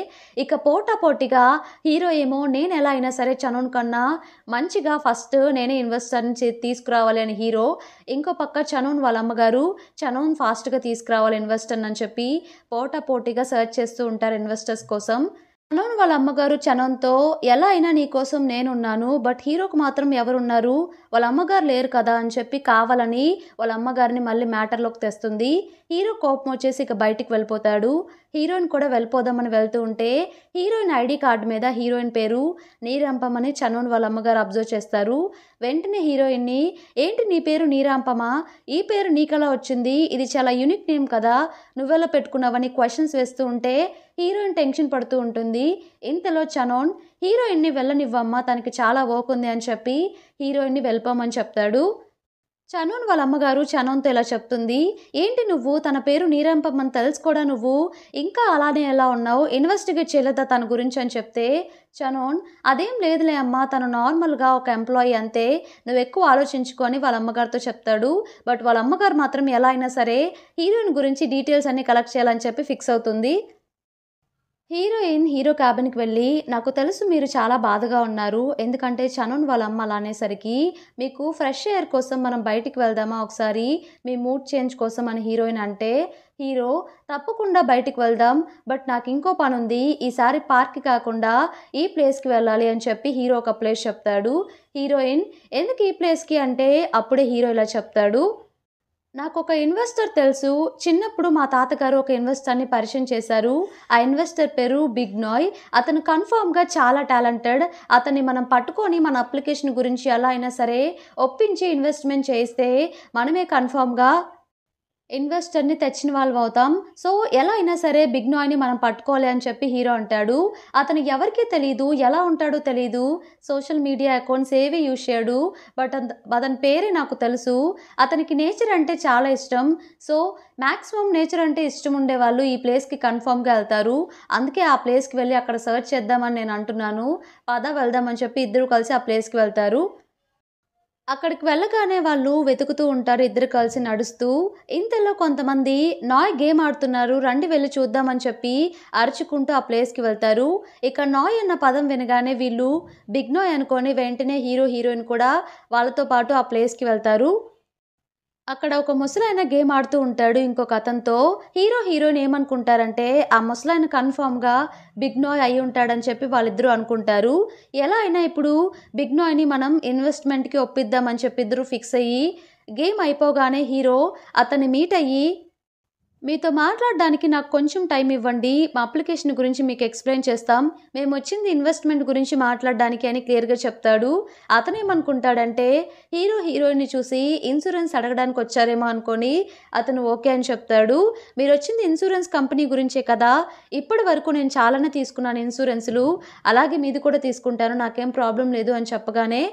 ఇక పోటా పోటీగా హీరో ఏమో నేను ఎలా అయినా సరే చనున్ కన్నా మంచిగా ఫస్ట్ నేనే ఇన్వెస్టర్ని తీసుకురావాలి అని హీరో ఇంకో పక్క చనున్ వాళ్ళ అమ్మగారు చనున్ ఫాస్ట్గా తీసుకురావాలి ఇన్వెస్టర్ అని చెప్పి పోటీగా సర్చ్ చేస్తూ ఉంటారు ఇన్వెస్టర్స్ కోసం చనోన్ వాళ్ళ అమ్మగారు చనంతో ఎలా అయినా నీకోసం నేనున్నాను బట్ హీరోకు మాత్రం ఎవరున్నారు వాళ్ళ అమ్మగారు లేరు కదా అని చెప్పి కావాలని వాళ్ళ అమ్మగారిని మళ్ళీ మ్యాటర్లోకి తెస్తుంది హీరో కోపం వచ్చేసి ఇక బయటికి వెళ్ళిపోతాడు హీరోయిన్ కూడా వెళ్ళిపోదామని వెళ్తూ ఉంటే హీరోయిన్ ఐడి కార్డు మీద హీరోయిన్ పేరు నీరంపమని చనోన్ వాళ్ళ అమ్మగారు అబ్జర్వ్ చేస్తారు వెంటనే హీరోయిన్ని ఏంటి నీ పేరు నీరాంపమా ఈ పేరు నీకలా వచ్చింది ఇది చాలా యూనిక్ నేమ్ కదా నువ్వెలా పెట్టుకున్నావని క్వశ్చన్స్ వేస్తూ ఉంటే హీరోయిన్ టెన్షన్ పడుతూ ఉంటుంది ఇంతలో చనోన్ హీరోయిన్ని వెళ్ళనివ్వమ్మా తనకి చాలా ఓకుంది అని చెప్పి హీరోయిన్ని వెళ్ళిపోమని చెప్తాడు చనోన్ వాళ్ళ అమ్మగారు చనోన్తో ఇలా చెప్తుంది ఏంటి నువ్వు తన పేరు నీరంపమ్మని తెలుసుకోడా నువ్వు ఇంకా అలానే ఎలా ఉన్నావు ఇన్వెస్టిగేట్ చేయలేదా తన గురించి అని చెప్తే చనోన్ అదేం లేదులే అమ్మ తను నార్మల్గా ఒక ఎంప్లాయీ అంతే నువ్వు ఎక్కువ ఆలోచించుకొని వాళ్ళ అమ్మగారితో చెప్తాడు బట్ వాళ్ళ అమ్మగారు మాత్రం ఎలా అయినా సరే హీరోయిన్ గురించి డీటెయిల్స్ అన్నీ కలెక్ట్ చేయాలని చెప్పి ఫిక్స్ అవుతుంది హీరోయిన్ హీరో క్యాబిన్కి వెళ్ళి నాకు తెలుసు మీరు చాలా బాధగా ఉన్నారు ఎందుకంటే చనున్ వాళ్ళ అమ్మ అలా అనేసరికి మీకు ఫ్రెష్ ఎయిర్ కోసం మనం బయటికి వెళ్దామా ఒకసారి మీ మూడ్ చేంజ్ కోసం అని హీరోయిన్ అంటే హీరో తప్పకుండా బయటికి వెళ్దాం బట్ నాకు ఇంకో పని ఉంది ఈసారి పార్క్ కాకుండా ఈ ప్లేస్కి వెళ్ళాలి అని చెప్పి హీరో ఒక ప్లేస్ చెప్తాడు హీరోయిన్ ఎందుకు ఈ ప్లేస్కి అంటే అప్పుడే హీరో ఇలా చెప్తాడు నాకు ఒక ఇన్వెస్టర్ తెలుసు చిన్నప్పుడు మా తాతగారు ఒక ఇన్వెస్టర్ని పరిచయం చేశారు ఆ ఇన్వెస్టర్ పేరు బిగ్ నాయ్ అతను కన్ఫర్మ్గా చాలా టాలెంటెడ్ అతన్ని మనం పట్టుకొని మన అప్లికేషన్ గురించి ఎలా అయినా సరే ఒప్పించి ఇన్వెస్ట్మెంట్ చేస్తే మనమే కన్ఫామ్గా ఇన్వెస్టర్ని తెచ్చిన వాళ్ళు అవుతాం సో ఎలా అయినా సరే బిగ్ నాయ్ని మనం పట్టుకోవాలి అని చెప్పి హీరో అంటాడు అతను ఎవరికీ తెలియదు ఎలా ఉంటాడో తెలియదు సోషల్ మీడియా అకౌంట్స్ ఏవి యూజ్ చేయడు బట్ అతని పేరే నాకు తెలుసు అతనికి నేచర్ అంటే చాలా ఇష్టం సో మ్యాక్సిమం నేచర్ అంటే ఇష్టం ఉండే వాళ్ళు ఈ ప్లేస్కి కన్ఫామ్గా వెళ్తారు అందుకే ఆ ప్లేస్కి వెళ్ళి అక్కడ సర్చ్ చేద్దామని నేను అంటున్నాను పద వెళ్దామని చెప్పి ఇద్దరు కలిసి ఆ ప్లేస్కి వెళ్తారు అక్కడికి వెళ్ళగానే వాళ్ళు వెతుకుతూ ఉంటారు ఇద్దరు కలిసి నడుస్తూ ఇంతలో కొంతమంది నాయ్ గేమ్ ఆడుతున్నారు రండి వెళ్ళి చూద్దామని చెప్పి అరుచుకుంటూ ఆ ప్లేస్కి వెళ్తారు ఇక నాయ్ అన్న పదం వినగానే వీళ్ళు బిగ్ నాయ్ అనుకొని వెంటనే హీరో హీరోయిన్ కూడా వాళ్ళతో పాటు ఆ ప్లేస్కి వెళ్తారు అక్కడ ఒక ముసలాయన గేమ్ ఆడుతూ ఉంటాడు ఇంకొక అతనితో హీరో హీరోయిన్ ఏమనుకుంటారంటే ఆ ముసలాయన కన్ఫామ్గా బిగ్ నాయ్ అయి ఉంటాడని చెప్పి వాళ్ళిద్దరూ అనుకుంటారు ఎలా అయినా ఇప్పుడు బిగ్ మనం ఇన్వెస్ట్మెంట్కి ఒప్పిద్దామని చెప్పి ఇద్దరు ఫిక్స్ అయ్యి గేమ్ అయిపోగానే హీరో అతన్ని మీట్ అయ్యి మీతో మాట్లాడడానికి నాకు కొంచెం టైం ఇవ్వండి మా అప్లికేషన్ గురించి మీకు ఎక్స్ప్లెయిన్ చేస్తాం మేము వచ్చింది ఇన్వెస్ట్మెంట్ గురించి మాట్లాడడానికి అని క్లియర్గా చెప్తాడు అతనేమనుకుంటాడంటే హీరో హీరోయిన్ని చూసి ఇన్సూరెన్స్ అడగడానికి వచ్చారేమో అనుకొని అతను ఓకే అని చెప్తాడు మీరు వచ్చింది ఇన్సూరెన్స్ కంపెనీ గురించే కదా ఇప్పటి వరకు నేను చాలానే తీసుకున్నాను ఇన్సూరెన్స్లు అలాగే మీది కూడా తీసుకుంటాను నాకేం ప్రాబ్లం లేదు అని చెప్పగానే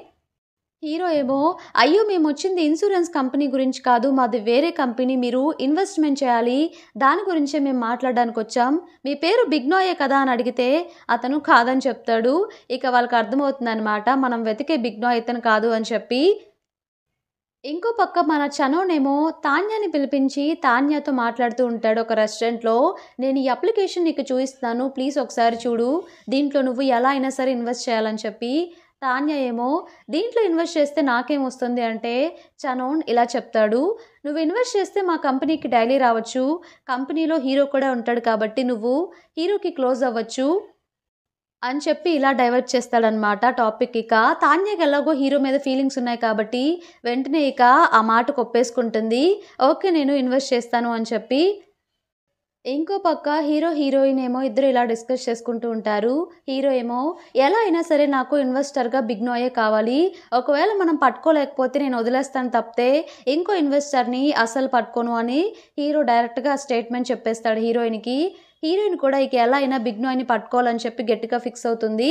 హీరో ఏమో అయ్యో మేము వచ్చింది ఇన్సూరెన్స్ కంపెనీ గురించి కాదు మాది వేరే కంపెనీ మీరు ఇన్వెస్ట్మెంట్ చేయాలి దాని గురించే మేము మాట్లాడడానికి వచ్చాం మీ పేరు బిగ్నోయే కదా అని అడిగితే అతను కాదని చెప్తాడు ఇక వాళ్ళకి అర్థమవుతుందనమాట మనం వెతికే బిగ్నోయ్ ఇతను కాదు అని చెప్పి ఇంకో పక్క మన చనోనేమో తాన్యాని పిలిపించి తాన్యాతో మాట్లాడుతూ ఉంటాడు ఒక రెస్టారెంట్లో నేను ఈ అప్లికేషన్ నీకు చూపిస్తాను ప్లీజ్ ఒకసారి చూడు దీంట్లో నువ్వు ఎలా అయినా సరే ఇన్వెస్ట్ చేయాలని చెప్పి తాన్య ఏమో దీంట్లో ఇన్వెస్ట్ చేస్తే నాకేం వస్తుంది అంటే చనోన్ ఇలా చెప్తాడు నువ్వు ఇన్వెస్ట్ చేస్తే మా కంపెనీకి డైలీ రావచ్చు కంపెనీలో హీరో కూడా ఉంటాడు కాబట్టి నువ్వు హీరోకి క్లోజ్ అవ్వచ్చు అని చెప్పి ఇలా డైవర్ట్ చేస్తాడనమాట టాపిక్ ఇక తాన్యకి ఎలాగో హీరో మీద ఫీలింగ్స్ ఉన్నాయి కాబట్టి వెంటనే ఇక ఆ మాట కొప్పేసుకుంటుంది ఓకే నేను ఇన్వెస్ట్ చేస్తాను అని చెప్పి ఇంకో పక్క హీరో హీరోయిన్ ఏమో ఇద్దరు ఇలా డిస్కస్ చేసుకుంటూ ఉంటారు హీరో ఏమో ఎలా అయినా సరే నాకు ఇన్వెస్టర్గా బిగ్ నోయే కావాలి ఒకవేళ మనం పట్టుకోలేకపోతే నేను వదిలేస్తాను తప్పితే ఇంకో ఇన్వెస్టర్ని అసలు పట్టుకోను అని హీరో డైరెక్ట్గా స్టేట్మెంట్ చెప్పేస్తాడు హీరోయిన్కి హీరోయిన్ కూడా ఇక ఎలా అయినా బిగ్ నోయ్ని పట్టుకోవాలని చెప్పి గట్టిగా ఫిక్స్ అవుతుంది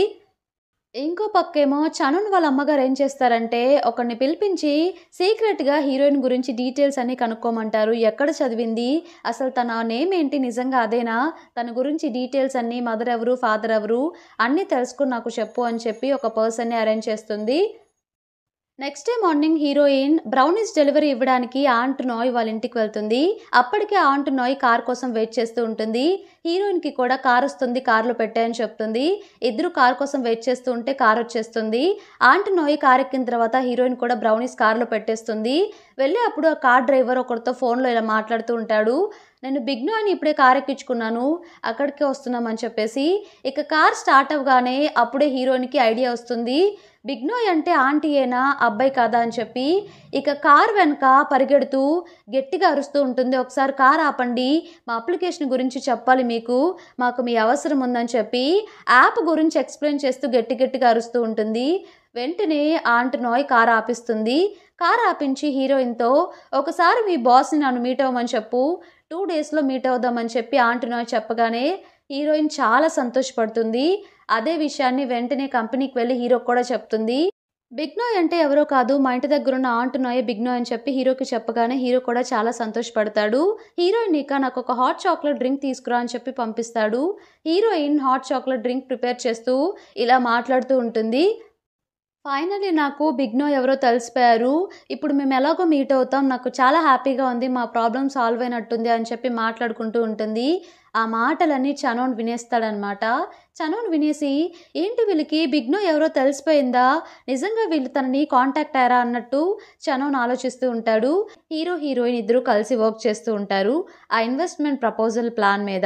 ఇంకో పక్కేమో చనున్ వాళ్ళ అమ్మగారు ఏం చేస్తారంటే ఒకరిని పిలిపించి సీక్రెట్గా హీరోయిన్ గురించి డీటెయిల్స్ అన్నీ కనుక్కోమంటారు ఎక్కడ చదివింది అసలు తన నేమ్ ఏంటి నిజంగా అదేనా తన గురించి డీటెయిల్స్ అన్నీ మదర్ ఎవరు ఫాదర్ ఎవరు అన్నీ తెలుసుకుని నాకు చెప్పు అని చెప్పి ఒక పర్సన్ని అరేంజ్ చేస్తుంది next day morning heroine brownies delivery ఇవ్వడానికి ఆంట్ నాయ్ వాళ్ళ ఇంటికి వెళ్తుంది అప్పటికే ఆంట్ నాయ్ కార్ కోసం వెయిట్ చేస్తూ ఉంటుంది హీరోయిన్కి కూడా కార్ వస్తుంది కార్లో పెట్టాయని చెప్తుంది ఇద్దరు కార్ కోసం వెయిట్ చేస్తూ ఉంటే కార్ వచ్చేస్తుంది ఆంట్ నాయ్ కార్ ఎక్కిన తర్వాత హీరోయిన్ కూడా బ్రౌనీస్ కార్లో పెట్టేస్తుంది వెళ్ళే అప్పుడు ఆ కార్ డ్రైవర్ ఒకరితో ఫోన్లో ఇలా మాట్లాడుతూ ఉంటాడు నేను బిగ్నో అని ఇప్పుడే కార్ ఎక్కించుకున్నాను అక్కడికే వస్తున్నామని చెప్పేసి ఇక కార్ స్టార్ట్ అవ్వగానే అప్పుడే హీరోయిన్కి ఐడియా వస్తుంది బిగ్నోయ్ అంటే ఆంటీయేనా అబ్బాయి కాదా అని చెప్పి ఇక కార్ వెనక పరిగెడుతూ గట్టిగా అరుస్తూ ఉంటుంది ఒకసారి కార్ ఆపండి మా అప్లికేషన్ గురించి చెప్పాలి మీకు మాకు మీ అవసరం ఉందని చెప్పి యాప్ గురించి ఎక్స్ప్లెయిన్ చేస్తూ గట్టి గట్టిగా అరుస్తూ ఉంటుంది వెంటనే ఆంట్ నోయ్ కార్ ఆపిస్తుంది కార్ ఆపించి హీరోయిన్తో ఒకసారి మీ బాస్ని నన్ను మీట్ అవ్వమని చెప్పు టూ డేస్లో మీట్ అవుదామని చెప్పి ఆంట్ నోయ్ చెప్పగానే హీరోయిన్ చాలా సంతోషపడుతుంది అదే విషయాన్ని వెంటనే కంపెనీకి వెళ్ళి హీరో కూడా చెప్తుంది బిగ్నోయ్ అంటే ఎవరో కాదు మా ఇంటి దగ్గర ఉన్న ఆంట్ నోయే బిగ్నోయ్ అని చెప్పి హీరోకి చెప్పగానే హీరో కూడా చాలా సంతోషపడతాడు హీరోయిన్ ఇక నాకు ఒక హాట్ చాక్లెట్ డ్రింక్ తీసుకురా అని చెప్పి పంపిస్తాడు heroine hot chocolate drink prepare చేస్తూ ఇలా మాట్లాడుతూ ఉంటుంది ఫైనలీ నాకు బిగ్నో ఎవరో తెలిసిపోయారు ఇప్పుడు మేము ఎలాగో మీట్ అవుతాం నాకు చాలా హ్యాపీగా ఉంది మా ప్రాబ్లం సాల్వ్ అయినట్టుంది అని చెప్పి మాట్లాడుకుంటూ ఉంటుంది ఆ మాటలన్నీ చనోన్ వినేస్తాడనమాట చనోన్ వినేసి ఏంటి వీళ్ళకి బిగ్నో ఎవరో తెలిసిపోయిందా నిజంగా వీళ్ళు తనని కాంటాక్ట్ అయ్యారా అన్నట్టు చనోన్ ఆలోచిస్తూ ఉంటాడు హీరో హీరోయిన్ ఇద్దరు కలిసి వర్క్ చేస్తూ ఉంటారు ఆ ఇన్వెస్ట్మెంట్ ప్రపోజల్ ప్లాన్ మీద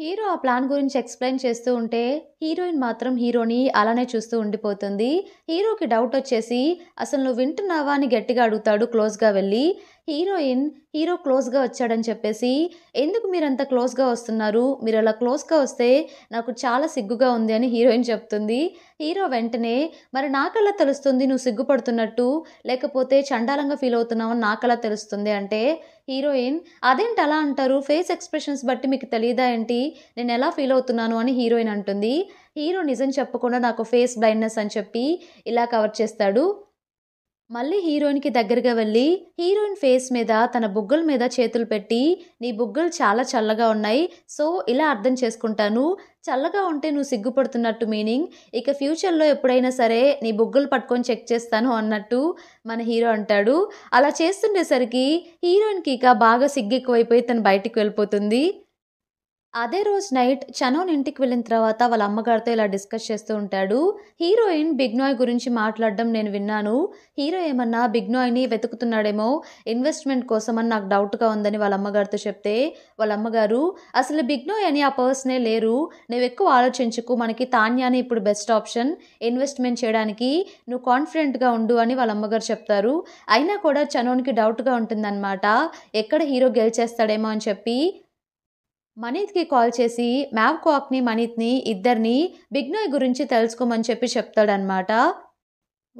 హీరో ఆ ప్లాన్ గురించి ఎక్స్ప్లెయిన్ చేస్తూ ఉంటే హీరోయిన్ మాత్రం హీరోని అలానే చూస్తూ ఉండిపోతుంది హీరోకి డౌట్ వచ్చేసి అసలు నువ్వు వింటున్నావా అని గట్టిగా అడుగుతాడు క్లోజ్గా వెళ్ళి హీరోయిన్ హీరో క్లోజ్గా వచ్చాడని చెప్పేసి ఎందుకు మీరు అంత క్లోజ్గా వస్తున్నారు మీరు అలా క్లోజ్గా వస్తే నాకు చాలా సిగ్గుగా ఉంది అని హీరోయిన్ చెప్తుంది హీరో వెంటనే మరి నాకల్లా తెలుస్తుంది నువ్వు సిగ్గుపడుతున్నట్టు లేకపోతే చండాలంగా ఫీల్ అవుతున్నావు నాకలా తెలుస్తుంది అంటే హీరోయిన్ అదేంటి అలా అంటారు ఫేస్ ఎక్స్ప్రెషన్స్ బట్టి మీకు తెలియదా ఏంటి నేను ఎలా ఫీల్ అవుతున్నాను అని హీరోయిన్ అంటుంది హీరో నిజం చెప్పకుండా నాకు ఫేస్ బ్లైండ్నెస్ అని చెప్పి ఇలా కవర్ చేస్తాడు మళ్ళీ హీరోయిన్కి దగ్గరగా వెళ్ళి హీరోయిన్ ఫేస్ మీద తన బుగ్గల మీద చేతులు పెట్టి నీ బుగ్గలు చాలా చల్లగా ఉన్నాయి సో ఇలా అర్థం చేసుకుంటాను చల్లగా ఉంటే నువ్వు సిగ్గుపడుతున్నట్టు మీనింగ్ ఇక ఫ్యూచర్లో ఎప్పుడైనా సరే నీ బుగ్గలు పట్టుకొని చెక్ చేస్తాను అన్నట్టు మన హీరో అంటాడు అలా చేస్తుండేసరికి హీరోయిన్కి ఇక బాగా సిగ్గు ఎక్కువైపోయి తను బయటికి వెళ్ళిపోతుంది అదే రోజు నైట్ చనోన్ ఇంటికి వెళ్ళిన తర్వాత వాళ్ళ అమ్మగారితో ఇలా డిస్కస్ చేస్తూ ఉంటాడు హీరోయిన్ బిగ్నాయ్ గురించి మాట్లాడడం నేను విన్నాను హీరో ఏమన్నా బిగ్నాయ్ని వెతుకుతున్నాడేమో ఇన్వెస్ట్మెంట్ కోసం అని నాకు డౌట్గా ఉందని వాళ్ళ అమ్మగారితో చెప్తే వాళ్ళ అమ్మగారు అసలు బిగ్నాయ్ అని ఆ పర్సనే లేరు నువ్వు ఎక్కువ ఆలోచించుకు మనకి తాన్యాని ఇప్పుడు బెస్ట్ ఆప్షన్ ఇన్వెస్ట్మెంట్ చేయడానికి నువ్వు కాన్ఫిడెంట్గా ఉండు అని వాళ్ళ అమ్మగారు చెప్తారు అయినా కూడా చనోన్కి డౌట్గా ఉంటుందన్నమాట ఎక్కడ హీరో గెలిచేస్తాడేమో అని చెప్పి మనీత్కి కాల్ చేసి మ్యావ్ కాక్ని మనీత్ని ఇద్దరిని బిగ్నాయ్ గురించి తెలుసుకోమని చెప్పి చెప్తాడనమాట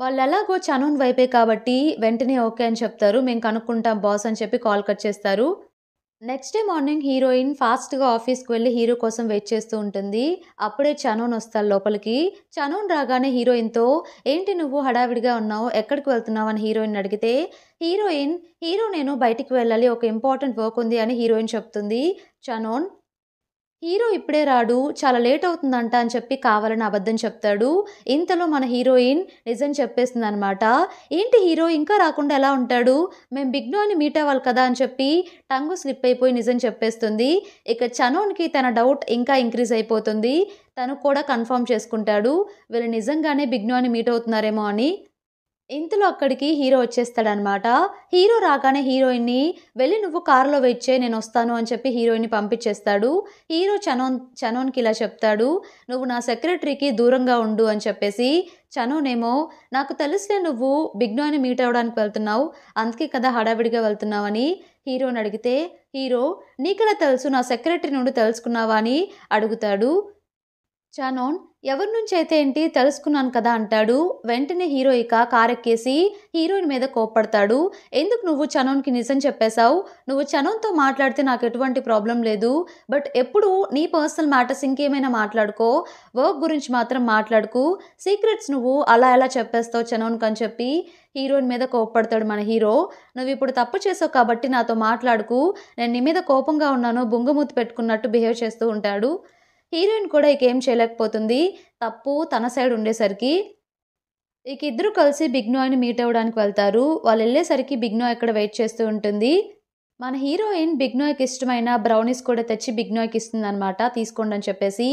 వాళ్ళు ఎలాగో చనున్ వైపే కాబట్టి వెంటనే ఓకే అని చెప్తారు మేము కనుక్కుంటాం బాస్ అని చెప్పి కాల్ కట్ చేస్తారు నెక్స్ట్ డే మార్నింగ్ హీరోయిన్ ఫాస్ట్గా ఆఫీస్కి వెళ్ళి హీరో కోసం వెయిట్ చేస్తూ ఉంటుంది అప్పుడే చనోన్ వస్తాడు లోపలికి చనోన్ రాగానే హీరోయిన్తో ఏంటి నువ్వు హడావిడిగా ఉన్నావు ఎక్కడికి వెళ్తున్నావు అని హీరోయిన్ అడిగితే హీరోయిన్ హీరో నేను బయటికి వెళ్ళాలి ఒక ఇంపార్టెంట్ వర్క్ ఉంది అని హీరోయిన్ చెప్తుంది చనోన్ హీరో ఇప్పుడే రాడు చాలా లేట్ అవుతుందంట అని చెప్పి కావాలని అబద్ధం చెప్తాడు ఇంతలో మన హీరోయిన్ నిజం చెప్పేస్తుంది అనమాట ఏంటి హీరో ఇంకా రాకుండా ఎలా ఉంటాడు మేము అని మీట్ అవ్వాలి కదా అని చెప్పి టంగు స్లిప్ అయిపోయి నిజం చెప్పేస్తుంది ఇక చనోన్కి తన డౌట్ ఇంకా ఇంక్రీజ్ అయిపోతుంది తను కూడా కన్ఫర్మ్ చేసుకుంటాడు వీళ్ళు నిజంగానే అని మీట్ అవుతున్నారేమో అని ఇంతలో అక్కడికి హీరో వచ్చేస్తాడనమాట హీరో రాగానే హీరోయిన్ని వెళ్ళి నువ్వు కారులో వెయిట్ నేను వస్తాను అని చెప్పి హీరోయిన్ని పంపించేస్తాడు హీరో చనోన్ చనోన్కి ఇలా చెప్తాడు నువ్వు నా సెక్రటరీకి దూరంగా ఉండు అని చెప్పేసి చనోనేమో నాకు తెలిసిన నువ్వు బిగ్నోని మీట్ అవ్వడానికి వెళ్తున్నావు అందుకే కదా హడావిడిగా వెళ్తున్నావని హీరోని అడిగితే హీరో నీకెలా తెలుసు నా సెక్రటరీ నుండి తెలుసుకున్నావా అని అడుగుతాడు చానోన్ ఎవరి నుంచి అయితే ఏంటి తెలుసుకున్నాను కదా అంటాడు వెంటనే హీరో ఇక కారెక్కేసి హీరోయిన్ మీద కోప్పడతాడు ఎందుకు నువ్వు చనోన్కి నిజం చెప్పేశావు నువ్వు చనోన్తో మాట్లాడితే నాకు ఎటువంటి ప్రాబ్లం లేదు బట్ ఎప్పుడు నీ పర్సనల్ మ్యాటర్స్ ఇంకేమైనా మాట్లాడుకో వర్క్ గురించి మాత్రం మాట్లాడుకు సీక్రెట్స్ నువ్వు అలా ఎలా చెప్పేస్తావు చనోన్కి అని చెప్పి హీరోయిన్ మీద కోప్పడతాడు మన హీరో నువ్వు ఇప్పుడు తప్పు చేసావు కాబట్టి నాతో మాట్లాడుకు నేను నీ మీద కోపంగా ఉన్నాను బుంగమూతి పెట్టుకున్నట్టు బిహేవ్ చేస్తూ ఉంటాడు హీరోయిన్ కూడా ఇక ఏం చేయలేకపోతుంది తప్పు తన సైడ్ ఉండేసరికి ఇక ఇద్దరు కలిసి బిగ్నోయ్ని మీట్ అవ్వడానికి వెళ్తారు వాళ్ళు వెళ్ళేసరికి బిగ్నో ఇక్కడ వెయిట్ చేస్తూ ఉంటుంది మన హీరోయిన్ బిగ్నాయ్కి ఇష్టమైన బ్రౌనీస్ కూడా తెచ్చి బిగ్నాయ్కి ఇస్తుందనమాట తీసుకోండి అని చెప్పేసి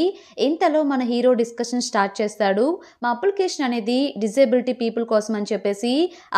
ఇంతలో మన హీరో డిస్కషన్ స్టార్ట్ చేస్తాడు మా అప్లికేషన్ అనేది డిజేబిలిటీ పీపుల్ కోసం అని చెప్పేసి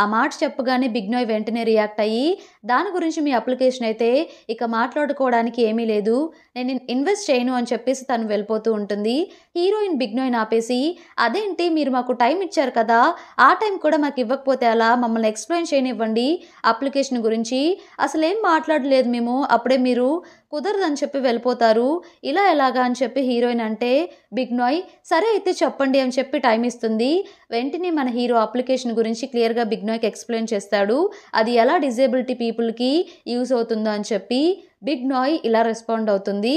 ఆ మాట చెప్పగానే బిగ్నాయ్ వెంటనే రియాక్ట్ అయ్యి దాని గురించి మీ అప్లికేషన్ అయితే ఇక మాట్లాడుకోవడానికి ఏమీ లేదు నేను ఇన్వెస్ట్ చేయను అని చెప్పేసి తను వెళ్ళిపోతూ ఉంటుంది హీరోయిన్ బిగ్నాయ్ని ఆపేసి అదేంటి మీరు మాకు టైం ఇచ్చారు కదా ఆ టైం కూడా మాకు ఇవ్వకపోతే అలా మమ్మల్ని ఎక్స్ప్లెయిన్ చేయనివ్వండి అప్లికేషన్ గురించి అసలేం ఏం మాట్లాడలేదు మేము అప్పుడే మీరు కుదరదని చెప్పి వెళ్ళిపోతారు ఇలా ఎలాగా అని చెప్పి హీరోయిన్ అంటే బిగ్ నాయ్ సరే అయితే చెప్పండి అని చెప్పి టైం ఇస్తుంది వెంటనే మన హీరో అప్లికేషన్ గురించి క్లియర్గా బిగ్ నాయ్కి ఎక్స్ప్లెయిన్ చేస్తాడు అది ఎలా డిజేబిలిటీ పీపుల్కి యూస్ అవుతుందో అని చెప్పి బిగ్ నాయ్ ఇలా రెస్పాండ్ అవుతుంది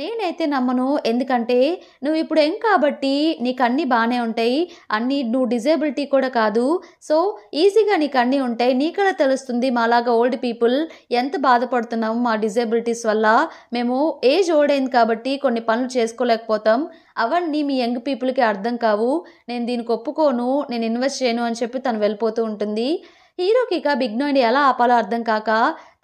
నేనైతే నమ్మను ఎందుకంటే నువ్వు ఇప్పుడు ఏం కాబట్టి నీకు అన్నీ బాగానే ఉంటాయి అన్నీ నువ్వు డిజేబిలిటీ కూడా కాదు సో ఈజీగా నీకు అన్నీ ఉంటాయి నీకలా తెలుస్తుంది మాలాగా ఓల్డ్ పీపుల్ ఎంత బాధపడుతున్నాము మా డిజేబిలిటీస్ వల్ల మేము ఏజ్ ఓల్డ్ అయింది కాబట్టి కొన్ని పనులు చేసుకోలేకపోతాం అవన్నీ మీ యంగ్ పీపుల్కి అర్థం కావు నేను దీనికి ఒప్పుకోను నేను ఇన్వెస్ట్ చేయను అని చెప్పి తను వెళ్ళిపోతూ ఉంటుంది హీరోకి ఇక బిగ్నోయిని ఎలా ఆపాలో అర్థం కాక